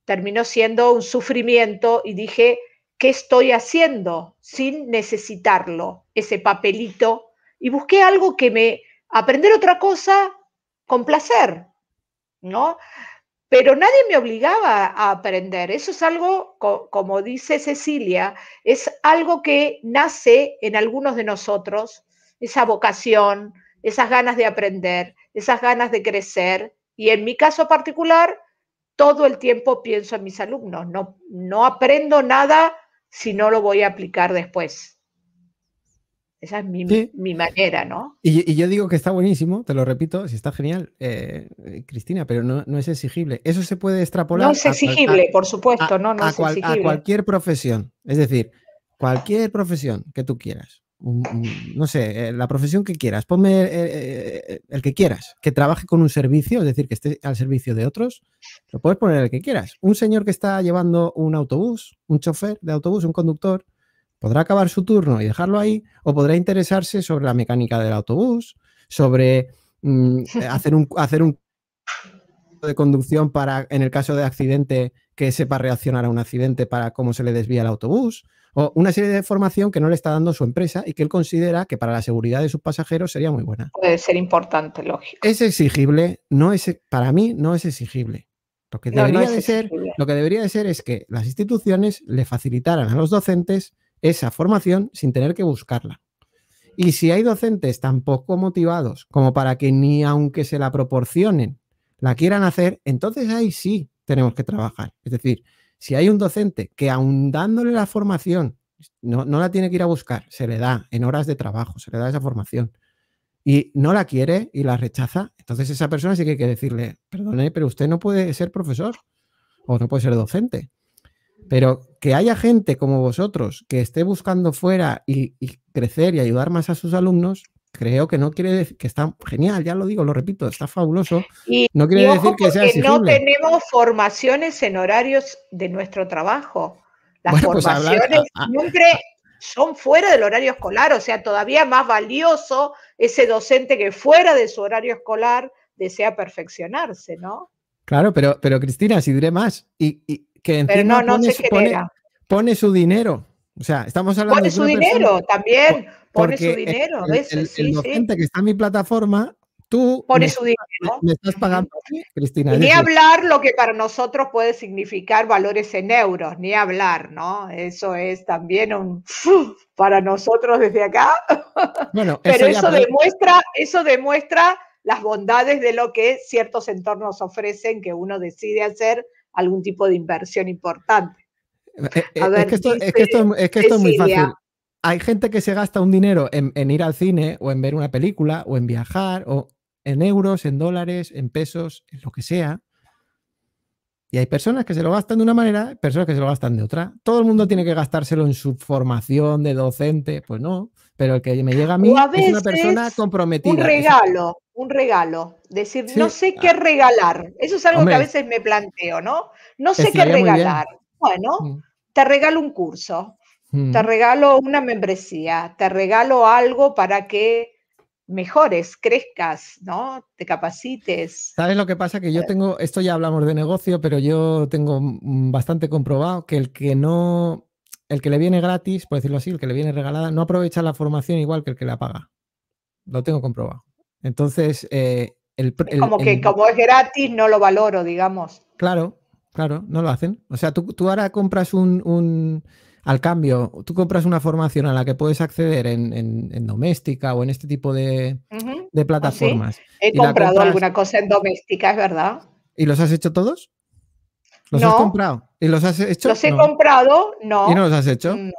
terminó siendo un sufrimiento y dije, qué estoy haciendo sin necesitarlo, ese papelito, y busqué algo que me, aprender otra cosa con placer, ¿no? Pero nadie me obligaba a aprender. Eso es algo, como dice Cecilia, es algo que nace en algunos de nosotros, esa vocación, esas ganas de aprender, esas ganas de crecer. Y en mi caso particular, todo el tiempo pienso en mis alumnos. No, no aprendo nada si no lo voy a aplicar después. Esa es mi, manera, ¿no? Y, yo digo que está buenísimo, te lo repito, si está genial, eh, Cristina, pero no, es exigible. Eso se puede extrapolar. No es exigible, por supuesto, no, es exigible. A cualquier profesión, es decir, cualquier profesión que tú quieras no sé, eh, la profesión que quieras, ponme eh, eh, el que quieras, que trabaje con un servicio, es decir, que esté al servicio de otros, lo puedes poner el que quieras. Un señor que está llevando un autobús, un chofer de autobús, un conductor, podrá acabar su turno y dejarlo ahí, o podrá interesarse sobre la mecánica del autobús, sobre mm, [LAUGHS] hacer un hacer un de conducción para, en el caso de accidente, que sepa reaccionar a un accidente para cómo se le desvía el autobús o una serie de formación que no le está dando su empresa y que él considera que para la seguridad de sus pasajeros sería muy buena. Puede ser importante, lógico. Es exigible, no es, para mí no es exigible. Lo que, debería ser, lo que debería de ser es que las instituciones le facilitaran a los docentes esa formación sin tener que buscarla. Y si hay docentes tan poco motivados como para que ni aunque se la proporcionen, la quieran hacer, entonces ahí sí tenemos que trabajar. Es decir, si hay un docente que aun dándole la formación, no, la tiene que ir a buscar, se le da en horas de trabajo, se le da esa formación y no la quiere y la rechaza, entonces esa persona sí que hay que decirle, perdone, pero usted no puede ser profesor o no puede ser docente. Pero que haya gente como vosotros que esté buscando fuera y crecer y ayudar más a sus alumnos, creo que no quiere decir que está genial, ya lo digo, lo repito, está fabuloso. Y, no quiere decir que sea No tenemos formaciones en horarios de nuestro trabajo. Las pues, formaciones son fuera del horario escolar, o sea, todavía más valioso ese docente que fuera de su horario escolar desea perfeccionarse, ¿no? Claro, pero, pero Cristina, si diré más, y, que encima no, pone su dinero o sea, estamos hablando Pone de su dinero también, pone su dinero. El, el, sí, docente sí. que está en mi plataforma, tú pone su dinero. Me estás pagando Cristina. Ni hablar lo que para nosotros puede significar valores en euros, ni hablar, ¿no? Eso es también un para nosotros desde acá. Bueno, [LAUGHS] Pero eso demuestra, eso demuestra las bondades de lo que ciertos entornos ofrecen que uno decide hacer algún tipo de inversión importante es que esto, es que muy fácil. Hay gente que se gasta un dinero en, ir al cine o en ver una película o en viajar o en euros, en dólares, en pesos, en lo que sea. Y hay personas que se lo gastan de una manera, personas que se lo gastan de otra. Todo el mundo tiene que gastárselo en su formación de docente, pues no. Pero el que me llega a mí es una persona comprometida. Un regalo, un regalo. Decir, no sé ah. qué regalar. Eso es algo que a veces me planteo, ¿no? No sé qué regalar bueno, mm. te regalo un curso, te mm. regalo una membresía, te regalo algo para que mejores, crezcas, ¿no? Te capacites. ¿Sabes lo que pasa? Que yo eh. tengo, esto ya hablamos de negocio, pero yo tengo bastante comprobado que el que no, el que le viene gratis, por decirlo así, el que le viene regalada, no aprovecha la formación igual que el que la paga. Lo tengo comprobado. Entonces, eh, el, como que como es gratis, no lo valoro, digamos. Claro, Claro, no lo hacen. O sea, tú, ahora compras un, Al cambio, tú compras una formación a la que puedes acceder en, doméstica o en este tipo de, ah, plataformas. He comprado alguna cosa en doméstica, es verdad. ¿Y los has hecho todos? ¿Los no. has comprado? ¿Y los has hecho? Los he comprado, no. ¿Y no los has hecho? No.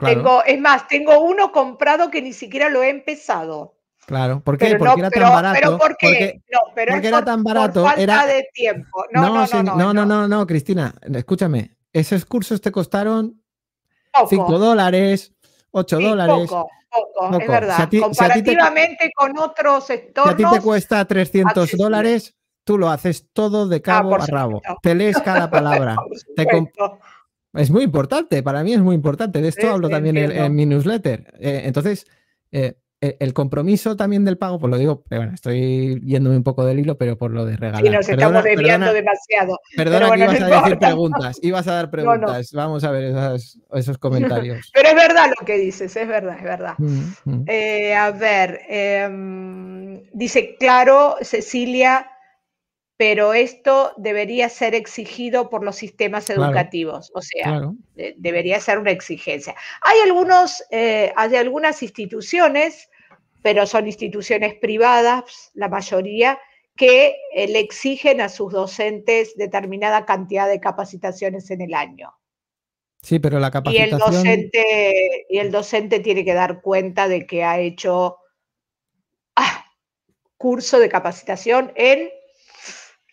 Tengo, es más, tengo uno comprado que ni siquiera lo he empezado. Claro, ¿por qué? porque era tan barato. ¿por qué? Porque, no, pero era tan barato. de tiempo. No, no, no, no, Cristina, escúchame. Esos cursos te costaron 5 dólares, 8 dólares. Poco, poco, es verdad. Comparativamente con otros sectores. Si a ti te cuesta 300 dólares, tú lo haces todo de ah, cabo a rabo. Te lees cada [LAUGHS] palabra. es muy importante, para mí es muy importante. De esto hablo también en, mi newsletter. Eh, entonces. Eh, el, compromiso también del pago, pues lo digo, eh, estoy yéndome un poco del hilo, pero por lo de regalar. Sí, nos estamos desviando demasiado. Perdona que ibas a decir preguntas, ibas a dar preguntas. Vamos a ver esos comentarios. pero es verdad lo que dices, es verdad, es verdad. Mm, mm. Eh, a ver, em, dice, claro, Cecilia, pero esto debería ser exigido por los sistemas educativos, o sea, debería ser una exigencia. Hay, algunos, eh, hay algunas instituciones pero son instituciones privadas, la mayoría, que eh, le exigen a sus docentes determinada cantidad de capacitaciones en el año. Sí, pero la capacitación... Y el docente, y el docente tiene que dar cuenta de que ha hecho ah, curso de capacitación en,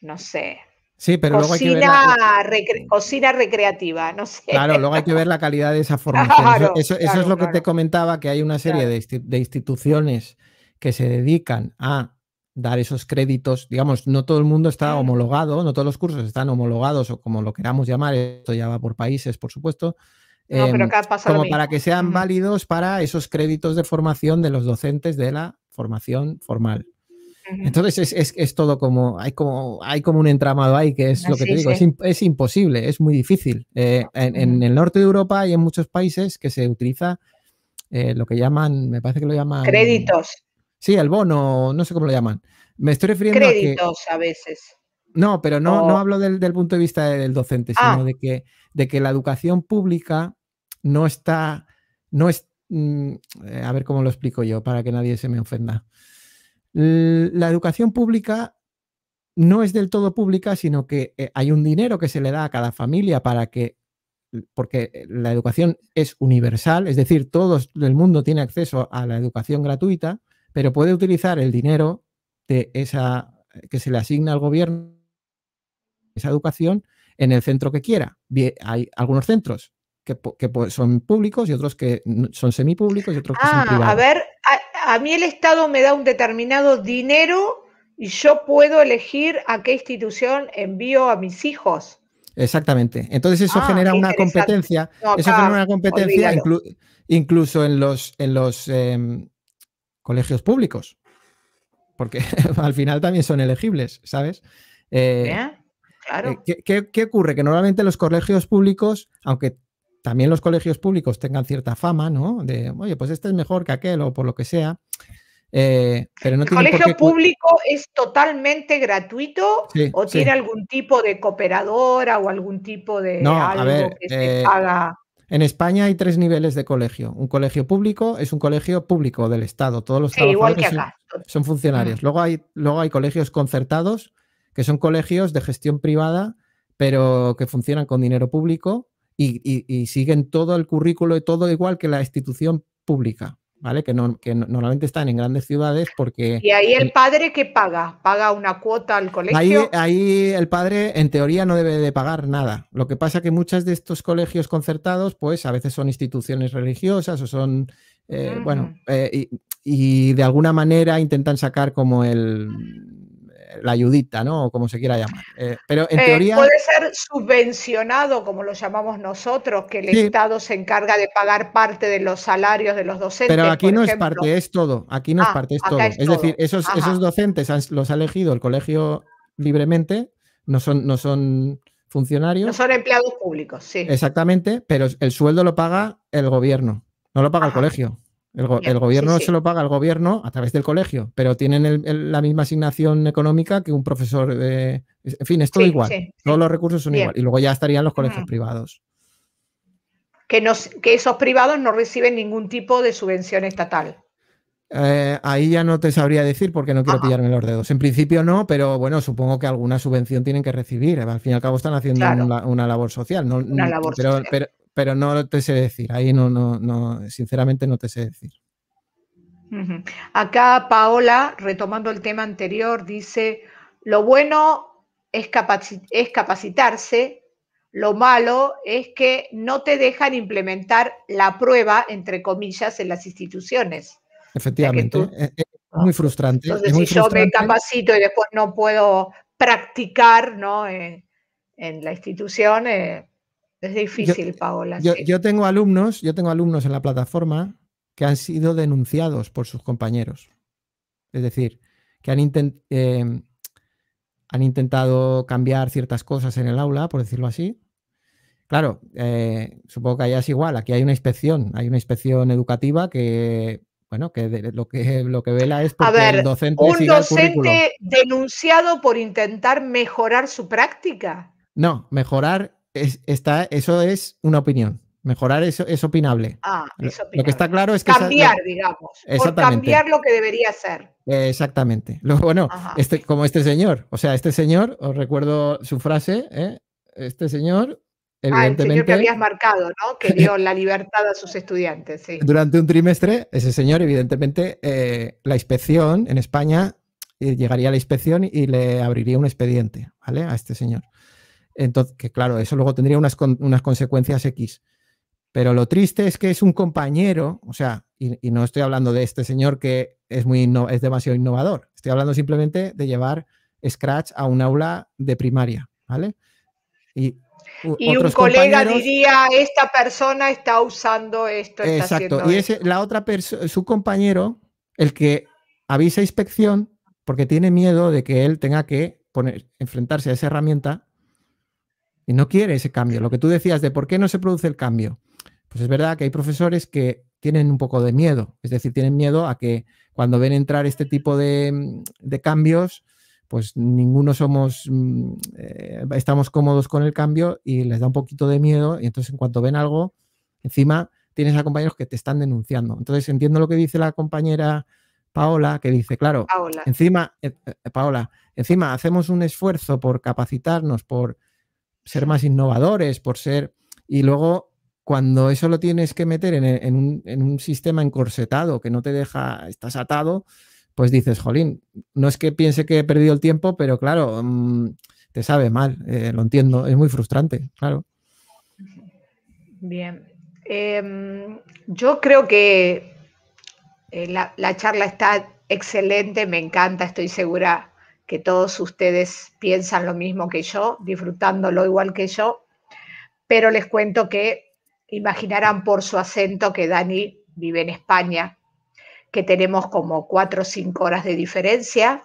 no sé, Sí, pero luego hay que ver recreativa, no Claro, luego hay que ver la calidad de esa formación. [LAUGHS] eso, es lo que te comentaba, que hay una serie de, instituciones que se dedican a dar esos créditos. Digamos, no todo el mundo está homologado, no todos los cursos están homologados o como lo queramos llamar, esto ya va por países, por supuesto. No, pero em, como para que sean válidos para esos créditos de formación de los docentes de la formación formal. Entonces es, todo como hay, como, hay como un entramado ahí que es lo que te digo, es, imposible, es muy difícil. Eh, en, el norte de Europa y en muchos países que se utiliza eh, lo que llaman, me parece que lo llaman... Créditos. Sí, el bono, no sé cómo lo llaman. Me estoy refiriendo a, Créditos a veces. No, pero no, no hablo del, del, punto de vista del docente, ah. sino de que, de que la educación pública no está, no es, mm, eh, a ver cómo lo explico yo, para que nadie se me ofenda la educación pública no es del todo pública, sino que eh, hay un dinero que se le da a cada familia para que, porque eh, la educación es universal, es decir, todo el mundo tiene acceso a la educación gratuita, pero puede utilizar el dinero de esa eh, que se le asigna al gobierno esa educación en el centro que quiera. Hay algunos centros que, son públicos y otros que son semipúblicos y otros que son ah, privados. A ver, a, mí el Estado me da un determinado dinero y yo puedo elegir a qué institución envío a mis hijos. Exactamente. Entonces eso ah, genera una competencia. eso genera una competencia incluso en los, en los em, colegios públicos. Porque [LAUGHS] al final también son elegibles, ¿sabes? Eh, eh, qué ocurre? Que normalmente los colegios públicos, aunque también los colegios públicos tengan cierta fama, ¿no? De, oye, pues este es mejor que aquel o por lo que sea. Eh, pero colegio público es totalmente gratuito o tiene algún tipo de cooperadora o algún tipo de algo a ver, que se eh, paga? En España hay tres niveles de colegio. Un colegio público es un colegio público del Estado. Todos los trabajadores Son, funcionarios. Luego hay, luego hay colegios concertados, que son colegios de gestión privada, pero que funcionan con dinero público y, siguen todo el currículo y todo igual que la institución pública. ¿Vale? Que, normalmente están en grandes ciudades porque... Y ahí el padre que paga, paga una cuota al colegio. Ahí, el padre en teoría no debe de pagar nada. Lo que pasa que muchas de estos colegios concertados pues a veces son instituciones religiosas o son, eh, bueno, eh, y, de alguna manera intentan sacar como el, la ayudita, ¿no? O como se quiera llamar. Eh, pero en eh, teoría. Puede ser subvencionado, como lo llamamos nosotros, que el Estado se encarga de pagar parte de los salarios de los docentes. Pero aquí no es parte, es todo. Aquí no es ah, parte, es todo. Es, decir, esos, esos docentes los ha elegido el colegio libremente, no son, no son funcionarios. No son empleados públicos, sí. Exactamente, pero el sueldo lo paga el gobierno, no lo paga el colegio. El, gobierno se lo paga al gobierno a través del colegio, pero tienen la misma asignación económica que un profesor de... En fin, es todo igual. Todos los recursos son igual. Y luego ya estarían los colegios privados. Que, que esos privados no reciben ningún tipo de subvención estatal. Eh, ahí ya no te sabría decir porque no quiero ah. pillarme los dedos. En principio no, pero bueno, supongo que alguna subvención tienen que recibir. Al fin y al cabo están haciendo una, labor social. una labor social pero no te sé decir, ahí no, no, no, sinceramente no te sé decir. Acá Paola, retomando el tema anterior, dice, lo bueno es, capacitarse, lo malo es que no te dejan implementar la prueba, entre comillas, en las instituciones. Efectivamente, eh, eh, es, muy frustrante. Entonces, si yo me capacito y después no puedo practicar en la institución, eh, es difícil, Paola. Yo, tengo alumnos, yo tengo alumnos en la plataforma que han sido denunciados por sus compañeros. Es decir, que han, em, han intentado cambiar ciertas cosas en el aula, por decirlo así. Claro, eh, supongo que allá es igual. Aquí hay una inspección, hay una inspección educativa que bueno, que lo que lo que vela es porque el docente un docente denunciado por intentar mejorar su práctica. No, mejorar está, eso es una opinión. Mejorar eso es opinable. Ah, lo que está claro es que... Cambiar, digamos. cambiar lo que debería ser. exactamente. Luego, bueno, este, como este señor. O sea, este señor, os recuerdo su frase, ¿eh? este señor Evidentemente, ah, el señor que habías marcado, ¿no? Que [LAUGHS] dio la libertad a sus estudiantes, Durante un trimestre, ese señor, evidentemente, eh, la inspección en España, eh, llegaría a la inspección y le abriría un expediente, ¿vale? A este señor. Entonces, que claro, eso luego tendría unas, unas consecuencias X. Pero lo triste es que es un compañero, o sea, y, no estoy hablando de este señor que es, muy es demasiado innovador, estoy hablando simplemente de llevar Scratch a un aula de primaria, ¿vale? Y, un colega diría, esta persona está usando esto. Está exacto, y es la otra su compañero, el que avisa inspección, porque tiene miedo de que él tenga que enfrentarse a esa herramienta y no quiere ese cambio. Lo que tú decías de por qué no se produce el cambio. Pues es verdad que hay profesores que tienen un poco de miedo, es decir, tienen miedo a que cuando ven entrar este tipo de, mm, cambios, pues ninguno somos, mm, eh, estamos cómodos con el cambio y les da un poquito de miedo y entonces en cuanto ven algo, encima tienes a compañeros que te están denunciando. Entonces entiendo lo que dice la compañera Paola, que dice, claro, encima, eh, eh, Paola, encima hacemos un esfuerzo por capacitarnos, por ser más innovadores, por ser... Y luego, cuando eso lo tienes que meter en, un, sistema encorsetado que no te deja, estás atado, pues dices, jolín, no es que piense que he perdido el tiempo, pero claro, mm, te sabe mal, eh, lo entiendo, es muy frustrante, claro. Bien, em, yo creo que eh, la, charla está excelente, me encanta, estoy segura que todos ustedes piensan lo mismo que yo, disfrutándolo igual que yo, pero les cuento que imaginarán por su acento que Dani vive en España, que tenemos como cuatro o cinco horas de diferencia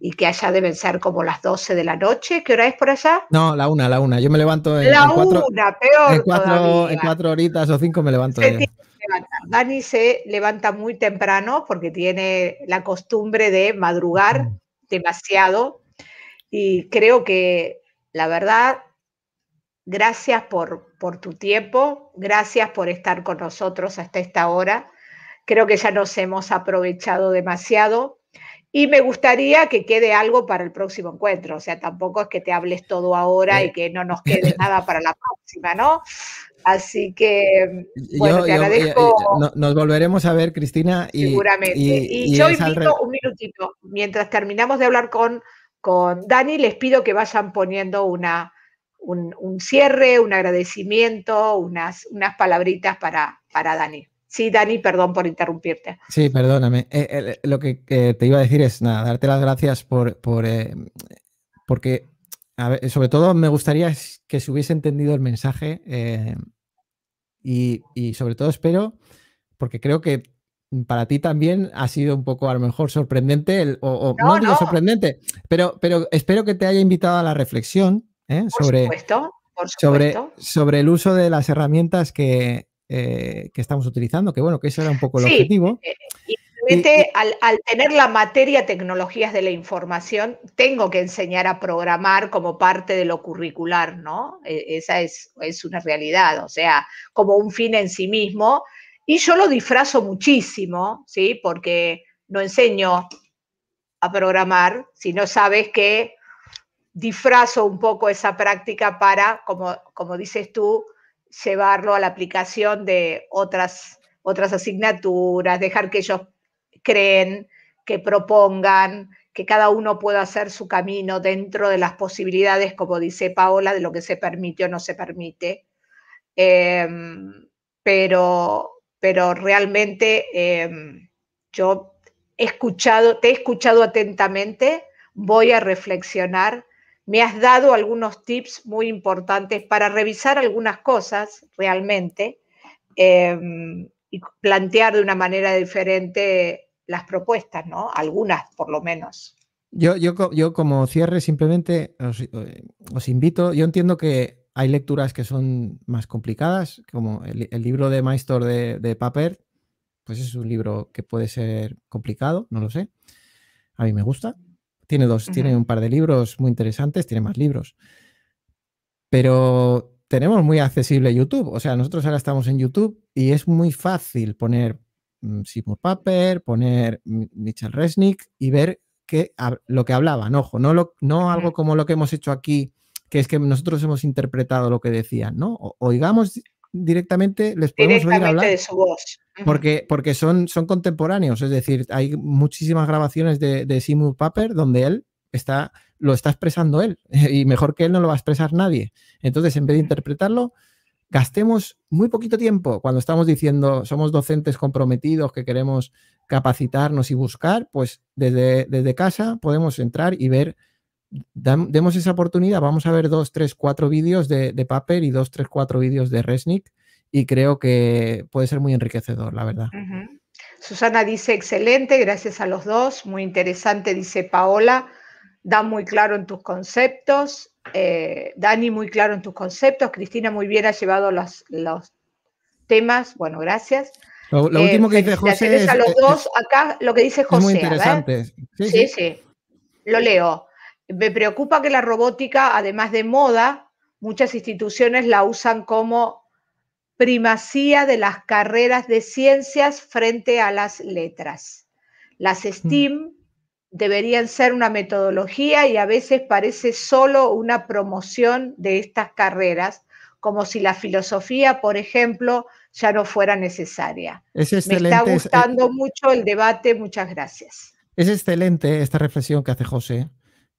y que allá deben ser como las 12 de la noche. ¿Qué hora es por allá? No, la una, la una. Yo me levanto en, cuatro, en cuatro, horitas o cinco me levanto. Dani se levanta muy temprano porque tiene la costumbre de madrugar mm demasiado y creo que la verdad, gracias por, tu tiempo, gracias por estar con nosotros hasta esta hora. Creo que ya nos hemos aprovechado demasiado y me gustaría que quede algo para el próximo encuentro. O sea, tampoco es que te hables todo ahora y que no nos quede nada para la próxima, ¿no? Así que, bueno, te eh, agradezco. Eh, nos volveremos a ver, Cristina. Y, Seguramente. Y, yo invito un minutito, mientras terminamos de hablar con, con Dani, les pido que vayan poniendo una, un, cierre, un agradecimiento, unas, unas palabritas para, para Dani. Sí, Dani, perdón por interrumpirte. Sí, perdóname. Eh, lo que te iba a decir es nada, darte las gracias por, por porque sobre todo me gustaría que se hubiese entendido el mensaje eh, y, sobre todo espero, porque creo que para ti también ha sido un poco a lo mejor sorprendente, o, no, digo sorprendente, pero, pero espero que te haya invitado a la reflexión ¿eh? sobre, sobre, sobre el uso de las herramientas que, eh, que estamos utilizando, que bueno, que ese era un poco el objetivo al, tener la materia tecnologías de la información, tengo que enseñar a programar como parte de lo curricular, ¿no? E, esa es, es una realidad, o sea, como un fin en sí mismo. Y yo lo disfrazo muchísimo, ¿sí? Porque no enseño a programar, sino sabes que disfrazo un poco esa práctica para, como, como dices tú, llevarlo a la aplicación de otras, otras asignaturas, dejar que ellos creen, que propongan, que cada uno pueda hacer su camino dentro de las posibilidades, como dice Paola, de lo que se permite o no se permite. Em, pero, pero realmente em, yo he escuchado, te he escuchado atentamente, voy a reflexionar. Me has dado algunos tips muy importantes para revisar algunas cosas realmente em, y plantear de una manera diferente las propuestas, ¿no? Algunas, por lo menos. Yo, yo, yo como cierre simplemente eh, os, invito, yo entiendo que hay lecturas que son más complicadas, como el, libro de Maestor de, de pues es un libro que puede ser complicado, no lo sé. A mí me gusta. Tiene dos, tiene un par de libros muy interesantes, tiene más libros. Pero tenemos muy accesible YouTube. O sea, nosotros ahora estamos en YouTube y es muy fácil poner Seymour mm, Paper, poner Michel Resnick y ver lo que hablaban. Ojo, no, no algo como lo que hemos hecho aquí, que es que nosotros hemos interpretado lo que decían, ¿no? oigamos directamente, les podemos directamente hablar. de su voz. Porque, porque son, son contemporáneos, es decir, hay muchísimas grabaciones de, de Seymour Paper donde él está, lo está expresando él, [LAUGHS] y mejor que él no lo va a expresar nadie. Entonces, en vez de interpretarlo, gastemos muy poquito tiempo cuando estamos diciendo somos docentes comprometidos que queremos capacitarnos y buscar, pues desde, casa podemos entrar y ver, demos esa oportunidad, vamos a ver dos, tres, cuatro vídeos de, de Paper y dos, tres, cuatro vídeos de Resnick y creo que puede ser muy enriquecedor, la verdad. Susana dice, excelente, gracias a los dos, muy interesante, dice Paola, da muy claro en tus conceptos. Eh, Dani, muy claro en tus conceptos. Cristina, muy bien, ha llevado los, los temas. Bueno, gracias. Lo, eh, último que dice José. Es, los eh, dos, acá lo que dice José. muy interesante. Sí, sí, Lo leo. Me preocupa que la robótica, además de moda, muchas instituciones la usan como primacía de las carreras de ciencias frente a las letras. Las mm. STEAM, deberían ser una metodología y a veces parece solo una promoción de estas carreras, como si la filosofía, por ejemplo, ya no fuera necesaria. Me está eh, gustando mucho el debate, muchas gracias. Es excelente esta reflexión que hace José,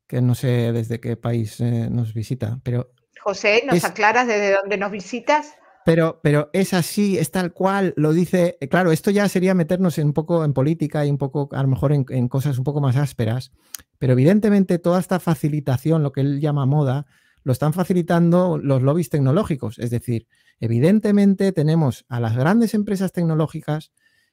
que no sé desde qué país eh, nos visita, pero... José, ¿nos aclaras desde dónde nos visitas? Pero, pero es así, es tal cual, lo dice. Eh, claro, esto ya sería meternos un poco en política y un poco, a lo mejor, en, cosas un poco más ásperas. Pero evidentemente toda esta facilitación, lo que él llama moda, lo están facilitando los lobbies tecnológicos. Es decir, evidentemente tenemos a las grandes empresas tecnológicas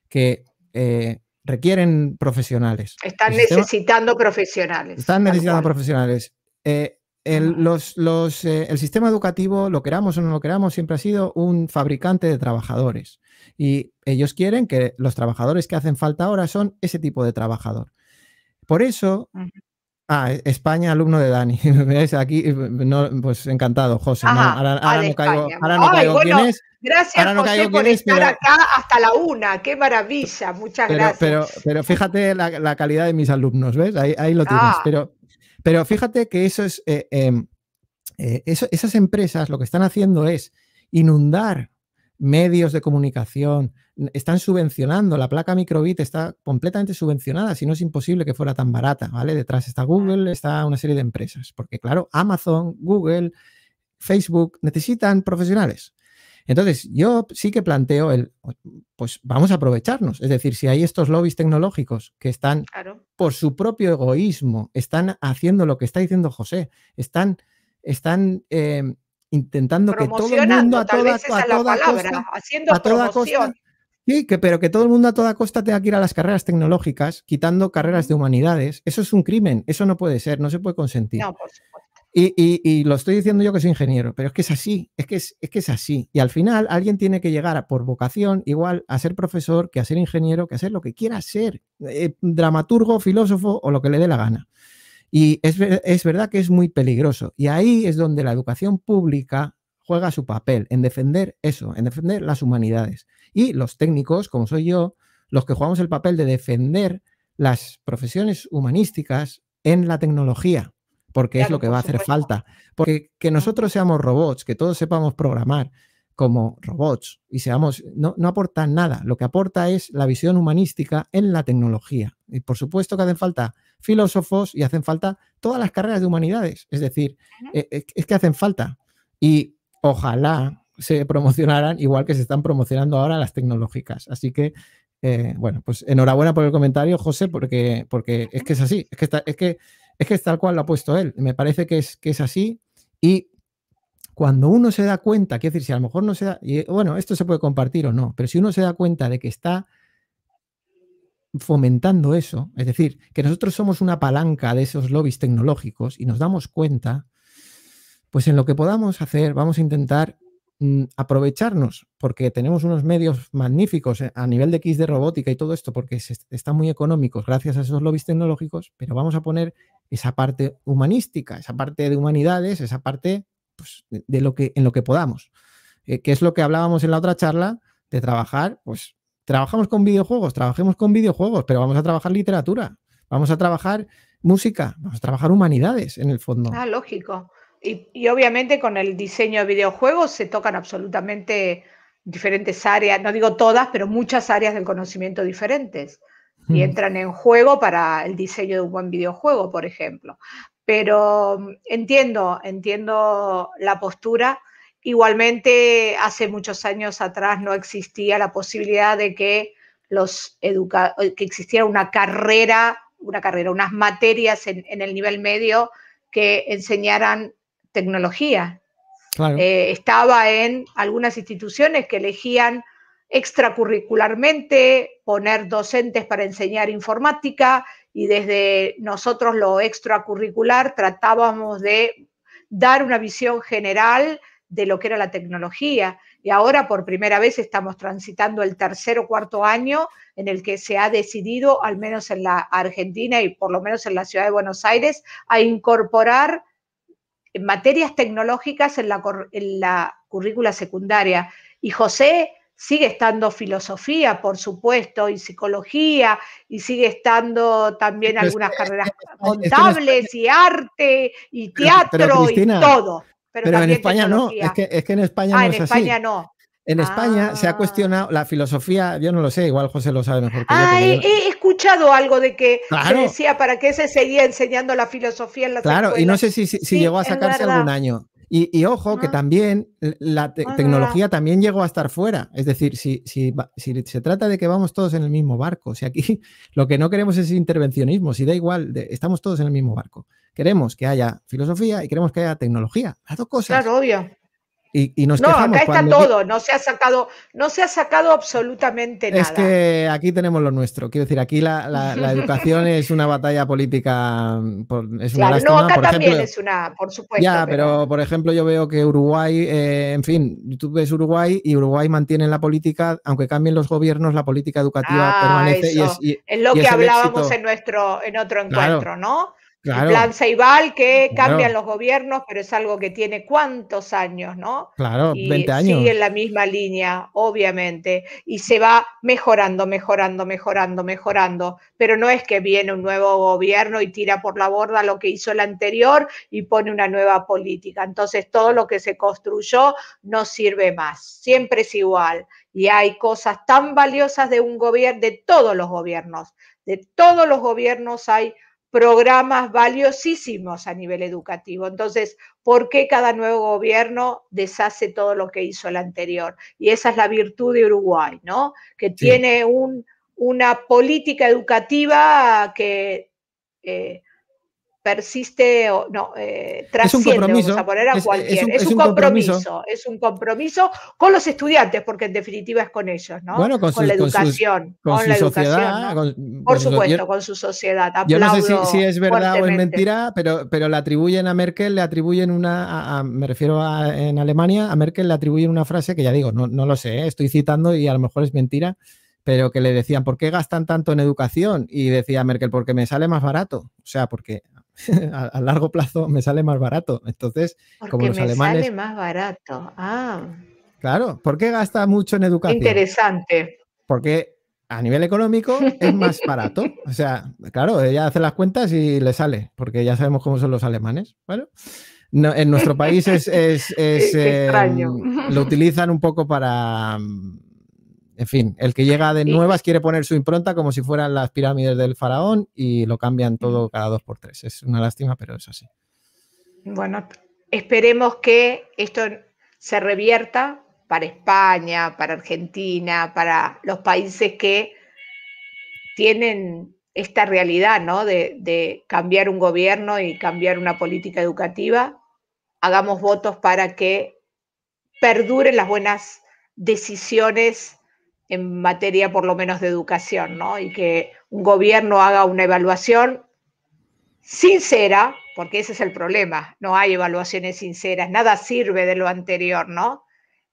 que eh, requieren profesionales. Están necesitando profesionales. Están necesitando profesionales. Eh, eh, el, sistema educativo, lo queramos o no lo queramos, siempre ha sido un fabricante de trabajadores. Y ellos quieren que los trabajadores que hacen falta ahora son ese tipo de trabajador. Por eso, Ah, España, alumno de Dani. [LAUGHS] ¿Ves? Aquí, pues encantado, José. ahora, no caigo, ahora, Gracias, por estar acá hasta la una. Qué maravilla, muchas gracias. Pero, fíjate la, calidad de mis alumnos, ¿ves? Ahí, lo tienes. Ah. Pero, pero fíjate que eso es, eh, em, eh, esas empresas lo que están haciendo es inundar medios de comunicación, están subvencionando, la placa microbit está completamente subvencionada, si no es imposible que fuera tan barata, ¿vale? Detrás está Google, está una serie de empresas, porque claro, Amazon, Google, Facebook necesitan profesionales, entonces, yo sí que planteo el, pues vamos a aprovecharnos. Es decir, si hay estos lobbies tecnológicos que están, por su propio egoísmo, están haciendo lo que está diciendo José, están, están eh, intentando que todo el mundo a toda, costa, sí, que, pero que todo el mundo a toda costa tenga que ir a las carreras tecnológicas, quitando carreras de humanidades. Eso es un crimen, eso no puede ser, no se puede consentir. No, por supuesto. Y, lo estoy diciendo yo que soy ingeniero, pero es que es así, es que es, así. Y al final alguien tiene que llegar a, por vocación igual a ser profesor, que a ser ingeniero, que a ser lo que quiera ser, eh, dramaturgo, filósofo o lo que le dé la gana. Y es, es verdad que es muy peligroso. Y ahí es donde la educación pública juega su papel, en defender eso, en defender las humanidades. Y los técnicos, como soy yo, los que jugamos el papel de defender las profesiones humanísticas en la tecnología, porque es lo que va a hacer falta. Porque que nosotros seamos robots, que todos sepamos programar como robots y seamos, no, no aporta nada. Lo que aporta es la visión humanística en la tecnología. Y por supuesto que hacen falta filósofos y hacen falta todas las carreras de humanidades. Es decir, eh, es, que hacen falta. Y ojalá se promocionaran igual que se están promocionando ahora las tecnológicas. Así que eh, bueno, pues enhorabuena por el comentario, José, porque, porque es que es así, que, es que es que es tal cual lo ha puesto él. Me parece que es, que es así. Y cuando uno se da cuenta, quiero decir, si a lo mejor no se da, y eh, bueno, esto se puede compartir o no, pero si uno se da cuenta de que está fomentando eso, es decir, que nosotros somos una palanca de esos lobbies tecnológicos y nos damos cuenta, pues en lo que podamos hacer, vamos a intentar Mm, aprovecharnos, porque tenemos unos medios magníficos eh, a nivel de kits de robótica y todo esto, porque están muy económicos gracias a esos lobbies tecnológicos, pero vamos a poner esa parte humanística, esa parte de humanidades, esa parte pues, de, lo que, en lo que podamos, eh, que es lo que hablábamos en la otra charla de trabajar, pues trabajamos con videojuegos, trabajemos con videojuegos, pero vamos a trabajar literatura, vamos a trabajar música, vamos a trabajar humanidades en el fondo. Ah, lógico. Y, obviamente con el diseño de videojuegos se tocan absolutamente diferentes áreas, no digo todas, pero muchas áreas del conocimiento diferentes. Y mm. entran en juego para el diseño de un buen videojuego, por ejemplo. Pero mm, entiendo, entiendo la postura. Igualmente, hace muchos años atrás no existía la posibilidad de que los educa que existiera una carrera, una carrera, unas materias en, en el nivel medio que enseñaran tecnología. Eh, estaba en algunas instituciones que elegían extracurricularmente poner docentes para enseñar informática y desde nosotros lo extracurricular tratábamos de dar una visión general de lo que era la tecnología. Y ahora por primera vez estamos transitando el tercer o cuarto año en el que se ha decidido, al menos en la Argentina y por lo menos en la ciudad de Buenos Aires, a incorporar en materias tecnológicas en la, en la currícula secundaria. Y José sigue estando filosofía, por supuesto, y psicología, y sigue estando también algunas carreras contables, y arte, y teatro, y todo. Pero, en España no, es que, es que en España ah, no. En España se ha ah. cuestionado la filosofía, yo no lo sé, igual José lo sabe mejor que yo. He, escuchado algo de que decía para qué se seguía enseñando la filosofía en la Claro, y no sé si, si, llegó a sacarse algún año. Y, ojo, que ah. también la ah. tecnología también llegó a estar fuera. Es decir, si, si, se trata de que vamos todos en el mismo barco, si aquí [LAUGHS] lo que no queremos es intervencionismo, si da igual, estamos todos en el mismo barco. Queremos que haya filosofía y queremos que haya tecnología, las dos cosas. Claro, obvio no, acá está todo, no se ha sacado, no se ha sacado absolutamente nada. Es que aquí tenemos lo nuestro. Quiero decir, aquí la, la, [LAUGHS] educación es una batalla política. Mm, es una no, acá también es una, por supuesto. Ya, pero, por ejemplo, yo veo que Uruguay, eh, en fin, tú ves Uruguay y Uruguay mantiene la política, aunque cambien los gobiernos, la política educativa ah, permanece. es, lo que hablábamos en nuestro, en otro encuentro, ¿no? Claro. plan Ceibal que cambian los gobiernos, pero es algo que tiene cuántos años, ¿no? Claro, y 20 años. Sigue en la misma línea, obviamente, y se va mejorando, mejorando, mejorando, mejorando, pero no es que viene un nuevo gobierno y tira por la borda lo que hizo el anterior y pone una nueva política. Entonces, todo lo que se construyó no sirve más, siempre es igual. Y hay cosas tan valiosas de un gobierno, de todos los gobiernos, de todos los gobiernos hay programas valiosísimos a nivel educativo. Entonces, ¿por qué cada nuevo gobierno deshace todo lo que hizo el anterior? Y esa es la virtud de Uruguay, ¿no? Que tiene una política educativa que eh, persiste o no, eh, trasciende, vamos a poner a es, Es un, compromiso, es un compromiso con los estudiantes, porque en definitiva es con ellos, ¿no? con, la educación. Con, su, la sociedad, Por supuesto, con su sociedad. Yo no sé si, es verdad o es mentira, pero, pero le atribuyen a Merkel, le atribuyen una, me refiero a en Alemania, a Merkel le atribuyen una frase que ya digo, no, no lo sé, ¿eh? estoy citando y a lo mejor es mentira, pero que le decían, ¿por qué gastan tanto en educación? Y decía Merkel, porque me sale más barato. O sea, porque [LAUGHS] a, largo plazo me sale más barato. Entonces, como los me alemanes, sale más barato. Ah. Claro, ¿por qué gasta mucho en educación? Interesante. Porque a nivel económico es más barato. O sea, claro, ella hace las cuentas y le sale, porque ya sabemos cómo son los alemanes. Bueno, en nuestro país es, es, [LAUGHS] em, lo utilizan un poco para en fin, el que llega de nuevas quiere poner su impronta como si fueran las pirámides del faraón y lo cambian todo cada dos por tres. Es una lástima, pero es así. Bueno, esperemos que esto se revierta para España, para Argentina, para los países que tienen esta realidad, ¿no? de cambiar un gobierno y cambiar una política educativa. Hagamos votos para que perduren las buenas decisiones en materia por lo menos de educación, ¿no? Y que un gobierno haga una evaluación sincera, porque ese es el problema, no hay evaluaciones sinceras, nada sirve de lo anterior, ¿no?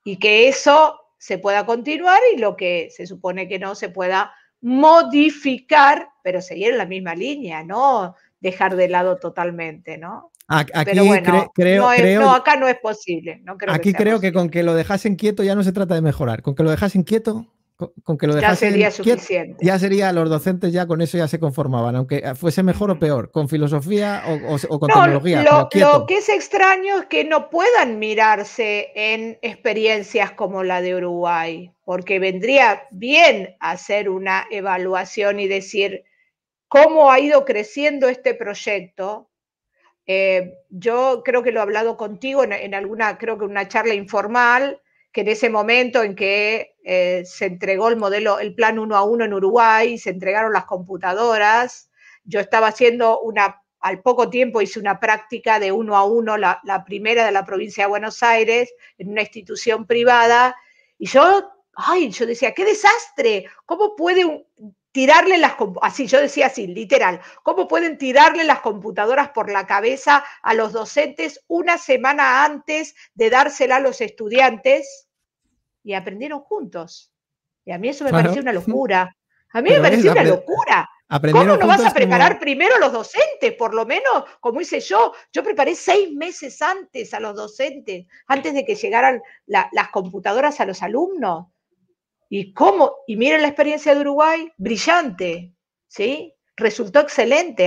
Y que eso se pueda continuar y lo que se supone que no se pueda modificar, pero seguir en la misma línea, ¿no? Dejar de lado totalmente, ¿no? Aquí Pero bueno, creo, no acá no es posible. aquí creo que con que lo dejasen quieto ya no se trata de mejorar. Con que lo dejasen quieto con, que lo Ya sería suficiente. Ya, sería, los docentes ya con eso ya se conformaban, aunque fuese mejor o peor, con filosofía o, con tecnología. Lo, que es extraño es que no puedan mirarse en experiencias como la de Uruguay, porque vendría bien hacer una evaluación y decir cómo ha ido creciendo este proyecto, eh, yo creo que lo he hablado contigo en, alguna, creo que una charla informal, que en ese momento en que eh, se entregó el modelo, el plan uno a uno en Uruguay, se entregaron las computadoras, yo estaba haciendo una, al poco tiempo hice una práctica de uno a uno, la, primera de la provincia de Buenos Aires, en una institución privada, y yo, ay, yo decía, qué desastre, ¿cómo puede tirarle las, así yo decía así, literal, ¿cómo pueden tirarle las computadoras por la cabeza a los docentes una semana antes de dársela a los estudiantes? y aprendieron juntos. Y a mí eso me pareció una [LAUGHS] locura. A mí me pareció una locura. ¿Cómo no vas a preparar primero a los docentes? Por lo menos, como hice yo, yo preparé seis meses antes a los docentes, antes de que llegaran las computadoras a los alumnos. ¿Y cómo? Y miren la experiencia de Uruguay, brillante, ¿sí? resultó excelente.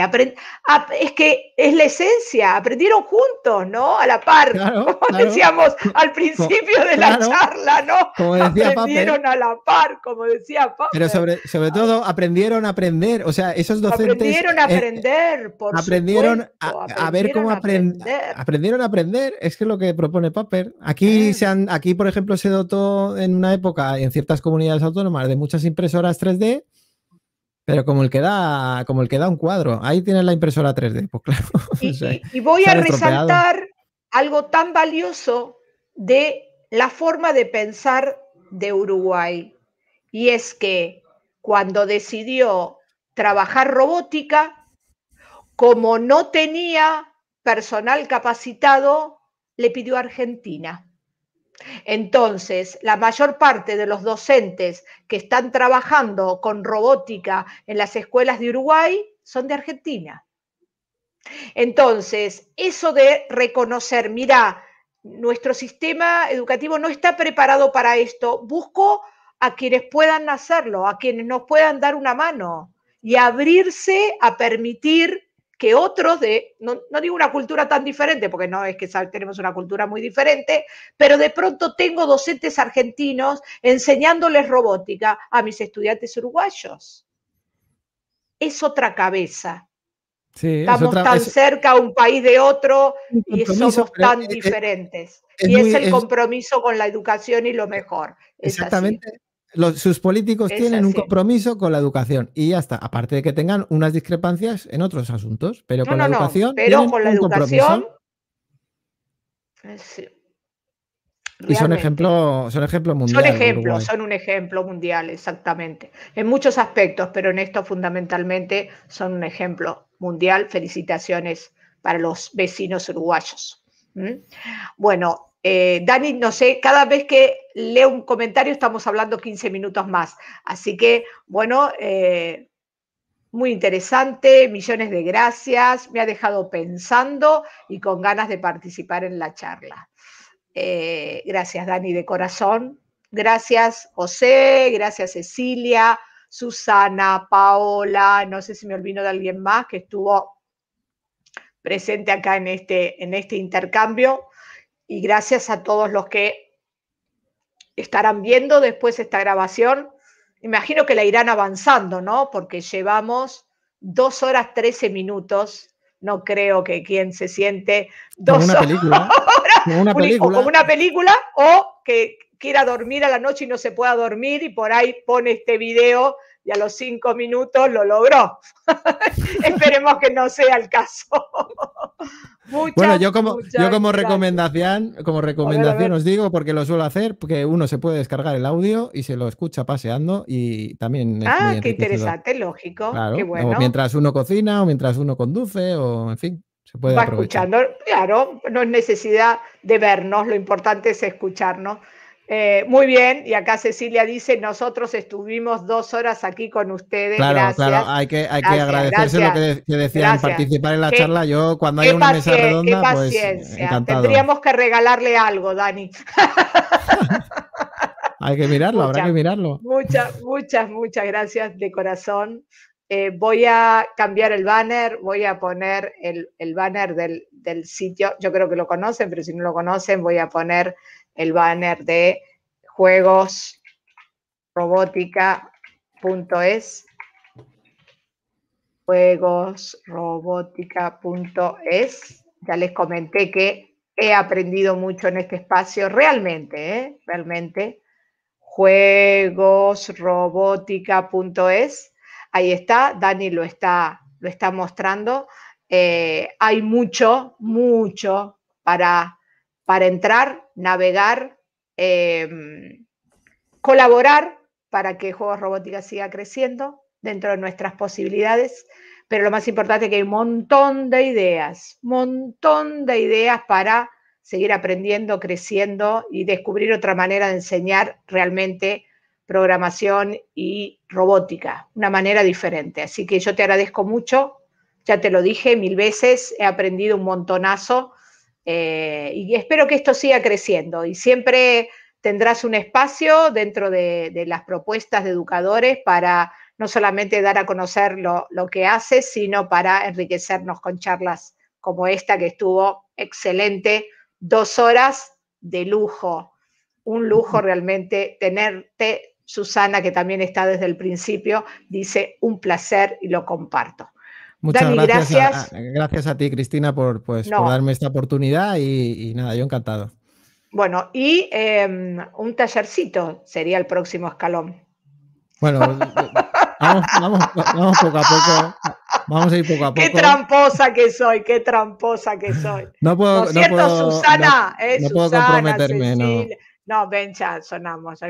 es que es la esencia, aprendieron juntos, ¿no? A la par, como decíamos al principio de la charla, ¿no? Como decía aprendieron a la par, como decía Pero sobre, todo aprendieron a aprender, o sea, esos docentes... Aprendieron a eh, eh, aprender, aprendieron A, ver cómo aprender. Aprendieron a aprender, es que lo que propone Paper. Aquí, se han, aquí, por ejemplo, se dotó en una época en ciertas comunidades autónomas de muchas impresoras 3D pero como el que da, como el que da un cuadro, ahí tienes la impresora 3D, pues claro. [LAUGHS] Y, voy a resaltar algo tan valioso de la forma de pensar de Uruguay. Y es que cuando decidió trabajar robótica, como no tenía personal capacitado, le pidió a Argentina. Entonces, la mayor parte de los docentes que están trabajando con robótica en las escuelas de Uruguay son de Argentina. Entonces, eso de reconocer, mira, nuestro sistema educativo no está preparado para esto, busco a quienes puedan hacerlo, a quienes nos puedan dar una mano y abrirse a permitir que otros de, no, digo una cultura tan diferente, porque no es que tenemos una cultura muy diferente, pero de pronto tengo docentes argentinos enseñándoles robótica a mis estudiantes uruguayos. Es otra cabeza. Estamos tan cerca cerca un país de otro y somos tan diferentes. y es el compromiso con la educación y lo mejor. exactamente sus políticos tienen un compromiso con la educación y ya está. Aparte de que tengan unas discrepancias en otros asuntos, pero con la educación. pero con la educación. y son ejemplos son ejemplo Son ejemplos, son un ejemplo mundial, exactamente. En muchos aspectos, pero en esto fundamentalmente son un ejemplo mundial. Felicitaciones para los vecinos uruguayos. Bueno, eh, Dani, no sé, cada vez que leo un comentario estamos hablando 15 minutos más. Así que, bueno, eh, muy interesante, millones de gracias, me ha dejado pensando y con ganas de participar en la charla. Eh, gracias, Dani, de corazón. Gracias, José, gracias, Cecilia, Susana, Paola, no sé si me olvido de alguien más que estuvo presente acá en este, en este intercambio y gracias a todos los que estarán viendo después esta grabación. Imagino que la irán avanzando, ¿no? Porque llevamos dos horas trece minutos. No creo que quien se siente dos una [LAUGHS] como una película o que quiera dormir a la noche y no se pueda dormir y por ahí pone este video y a los cinco minutos lo logró. [LAUGHS] Esperemos que no sea el caso. [LAUGHS] bueno, yo como, yo como recomendación, como recomendación os digo, porque lo suelo hacer, porque uno se puede descargar el audio y se lo escucha paseando y también... ah, qué interesante, lógico. mientras uno cocina o mientras uno conduce o en fin. Se puede Va escuchando, claro, no es necesidad de vernos, lo importante es escucharnos. Eh, muy bien, y acá Cecilia dice, nosotros estuvimos dos horas aquí con ustedes. Claro, gracias. claro, hay que, hay agradecerse lo que, decían, participar en la charla. Yo cuando hay una mesa redonda, Pues, Tendríamos que regalarle algo, Dani. [LAUGHS] hay que mirarlo, habrá que mirarlo. Muchas, muchas, muchas gracias de corazón. Eh, voy a cambiar el banner, voy a poner el, el banner del, del sitio, yo creo que lo conocen, pero si no lo conocen, voy a poner el banner de juegosrobótica.es juegosrobótica.es. Ya les comenté que he aprendido mucho en este espacio, realmente, ¿eh? realmente. Juegosrobótica.es. Ahí está, Dani lo está, lo está mostrando. Eh, hay mucho, mucho para para entrar, navegar, em, colaborar para que Juegos Robótica siga creciendo dentro de nuestras posibilidades. Pero lo más importante es que hay un montón de ideas, un montón de ideas para seguir aprendiendo, creciendo y descubrir otra manera de enseñar realmente programación y robótica, una manera diferente. Así que yo te agradezco mucho, ya te lo dije mil veces, he aprendido un montonazo eh, y espero que esto siga creciendo y siempre tendrás un espacio dentro de, las propuestas de educadores para no solamente dar a conocer lo, lo, que haces, sino para enriquecernos con charlas como esta que estuvo excelente, dos horas de lujo, un lujo realmente tenerte, Susana, que también está desde el principio, dice un placer y lo comparto. Muchas gracias. Gracias. A, ti, Cristina, por, pues, darme esta oportunidad y, nada, yo encantado. Bueno, y em, un tallercito sería el próximo escalón. Bueno, pues, [LAUGHS] vamos, vamos, poco a poco. Vamos a ir poco a poco. Qué tramposa que soy, qué tramposa que soy. No puedo, eh, ¿No puedo, No, no puedo comprometerme. No, no ven sonamos.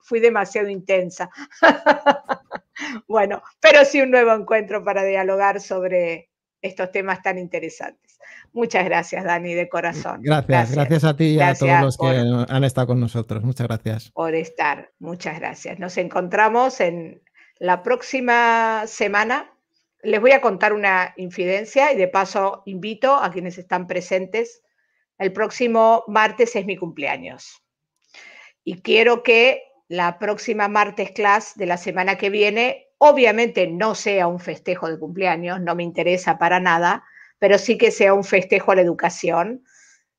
fui demasiado intensa. [LAUGHS] Bueno, pero sí un nuevo encuentro para dialogar sobre estos temas tan interesantes. Muchas gracias, Dani, de corazón. Gracias, gracias, a ti y a todos los que han estado con nosotros. Muchas gracias. Por estar, muchas gracias. Nos encontramos en la próxima semana. Les voy a contar una infidencia y de paso invito a quienes están presentes. El próximo martes es mi cumpleaños. Y quiero que la próxima martes class de la semana que viene, obviamente no sea un festejo de cumpleaños, no me interesa para nada, pero sí que sea un festejo a la educación.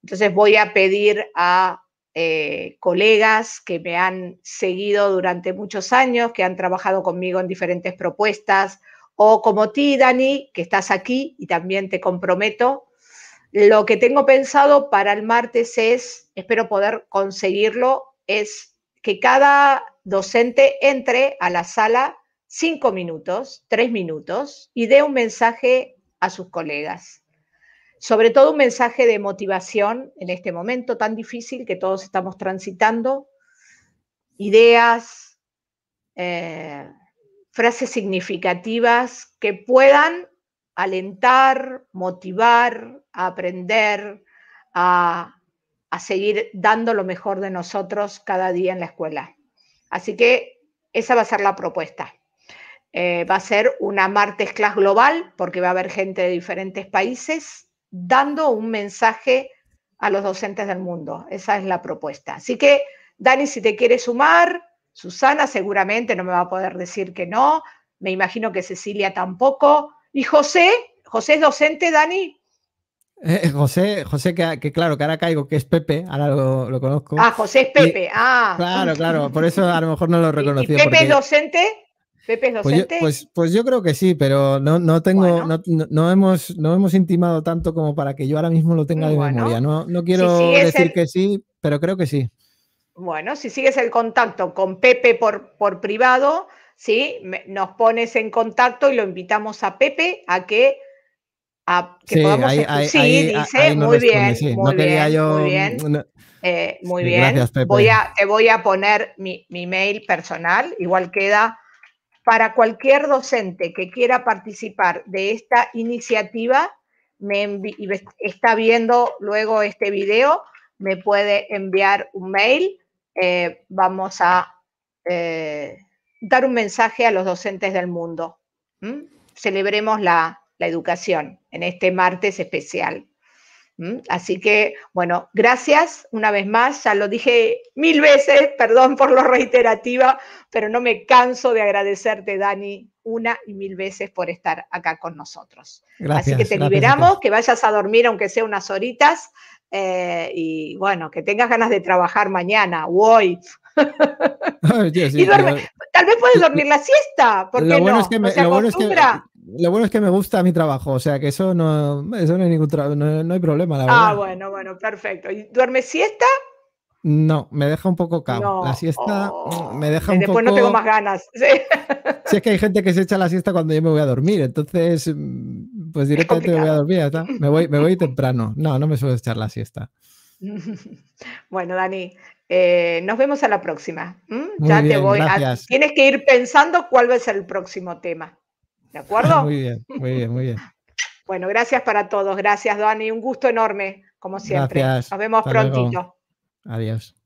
Entonces voy a pedir a eh, colegas que me han seguido durante muchos años, que han trabajado conmigo en diferentes propuestas, o como ti, Dani, que estás aquí y también te comprometo. Lo que tengo pensado para el martes es, espero poder conseguirlo, es que cada docente entre a la sala cinco minutos, tres minutos, y dé un mensaje a sus colegas. Sobre todo un mensaje de motivación en este momento tan difícil que todos estamos transitando, ideas, eh, frases significativas que puedan alentar, motivar a aprender, a a seguir dando lo mejor de nosotros cada día en la escuela. Así que esa va a ser la propuesta. Eh, va a ser una martes class global porque va a haber gente de diferentes países dando un mensaje a los docentes del mundo. Esa es la propuesta. Así que, Dani, si te quieres sumar, Susana seguramente no me va a poder decir que no, me imagino que Cecilia tampoco. Y José, José es docente, Dani, eh, eh, José, José que, claro, que ahora caigo, que es Pepe, ahora lo, conozco. Ah, José es Pepe, ah. Claro, claro, por eso a lo mejor no lo [LAUGHS] reconocí. ¿Pepe es docente? ¿Pepe pues docente? Pues yo, pues, yo creo que sí, pero no, tengo, no, hemos, no hemos intimado tanto como para que yo ahora mismo lo tenga de memoria. No, no quiero decir que sí, pero creo que sí. Bueno, si sigues el contacto con Pepe por, por privado, ¿sí? nos pones en contacto y lo invitamos a Pepe a que sí, dice, muy, bien, muy, bien eh, muy bien, Voy a, voy a poner mi, mi mail personal, igual queda para cualquier docente que quiera participar de esta iniciativa me y está viendo luego este video, me puede enviar un mail. Eh, vamos a eh, dar un mensaje a los docentes del mundo. ¿Mm? Celebremos la, la educación en este martes especial. ¿Mm? Así que, bueno, gracias una vez más, ya lo dije mil veces, perdón por lo reiterativa, pero no me canso de agradecerte, Dani, una y mil veces por estar acá con nosotros. Así que te liberamos, que vayas a dormir aunque sea unas horitas eh, y bueno, que tengas ganas de trabajar mañana o [LAUGHS] [LAUGHS] tal vez puedes dormir la siesta, porque lo bueno es que me gusta mi trabajo, o sea que eso no, no, hay, ningún problema, la verdad. Ah, bueno, bueno, perfecto. ¿Y ¿Duerme siesta? No, me deja un poco cago, la siesta me deja oh. un poco. Después no tengo más ganas. [LAUGHS] Si es que hay gente que se echa la siesta cuando yo me voy a dormir, entonces, mm, pues directamente me voy a dormir. Me, voy, [LAUGHS] temprano. No, no me suelo echar la siesta. [LAUGHS] Bueno, Dani, eh, nos vemos a la próxima. Ya te voy. A... Tienes que ir pensando cuál va a ser el próximo tema. ¿De acuerdo? [LAUGHS] muy bien, muy bien, muy bien. bueno, gracias para todos. Gracias, Dani. Un gusto enorme, como siempre. Nos vemos prontito. Adiós.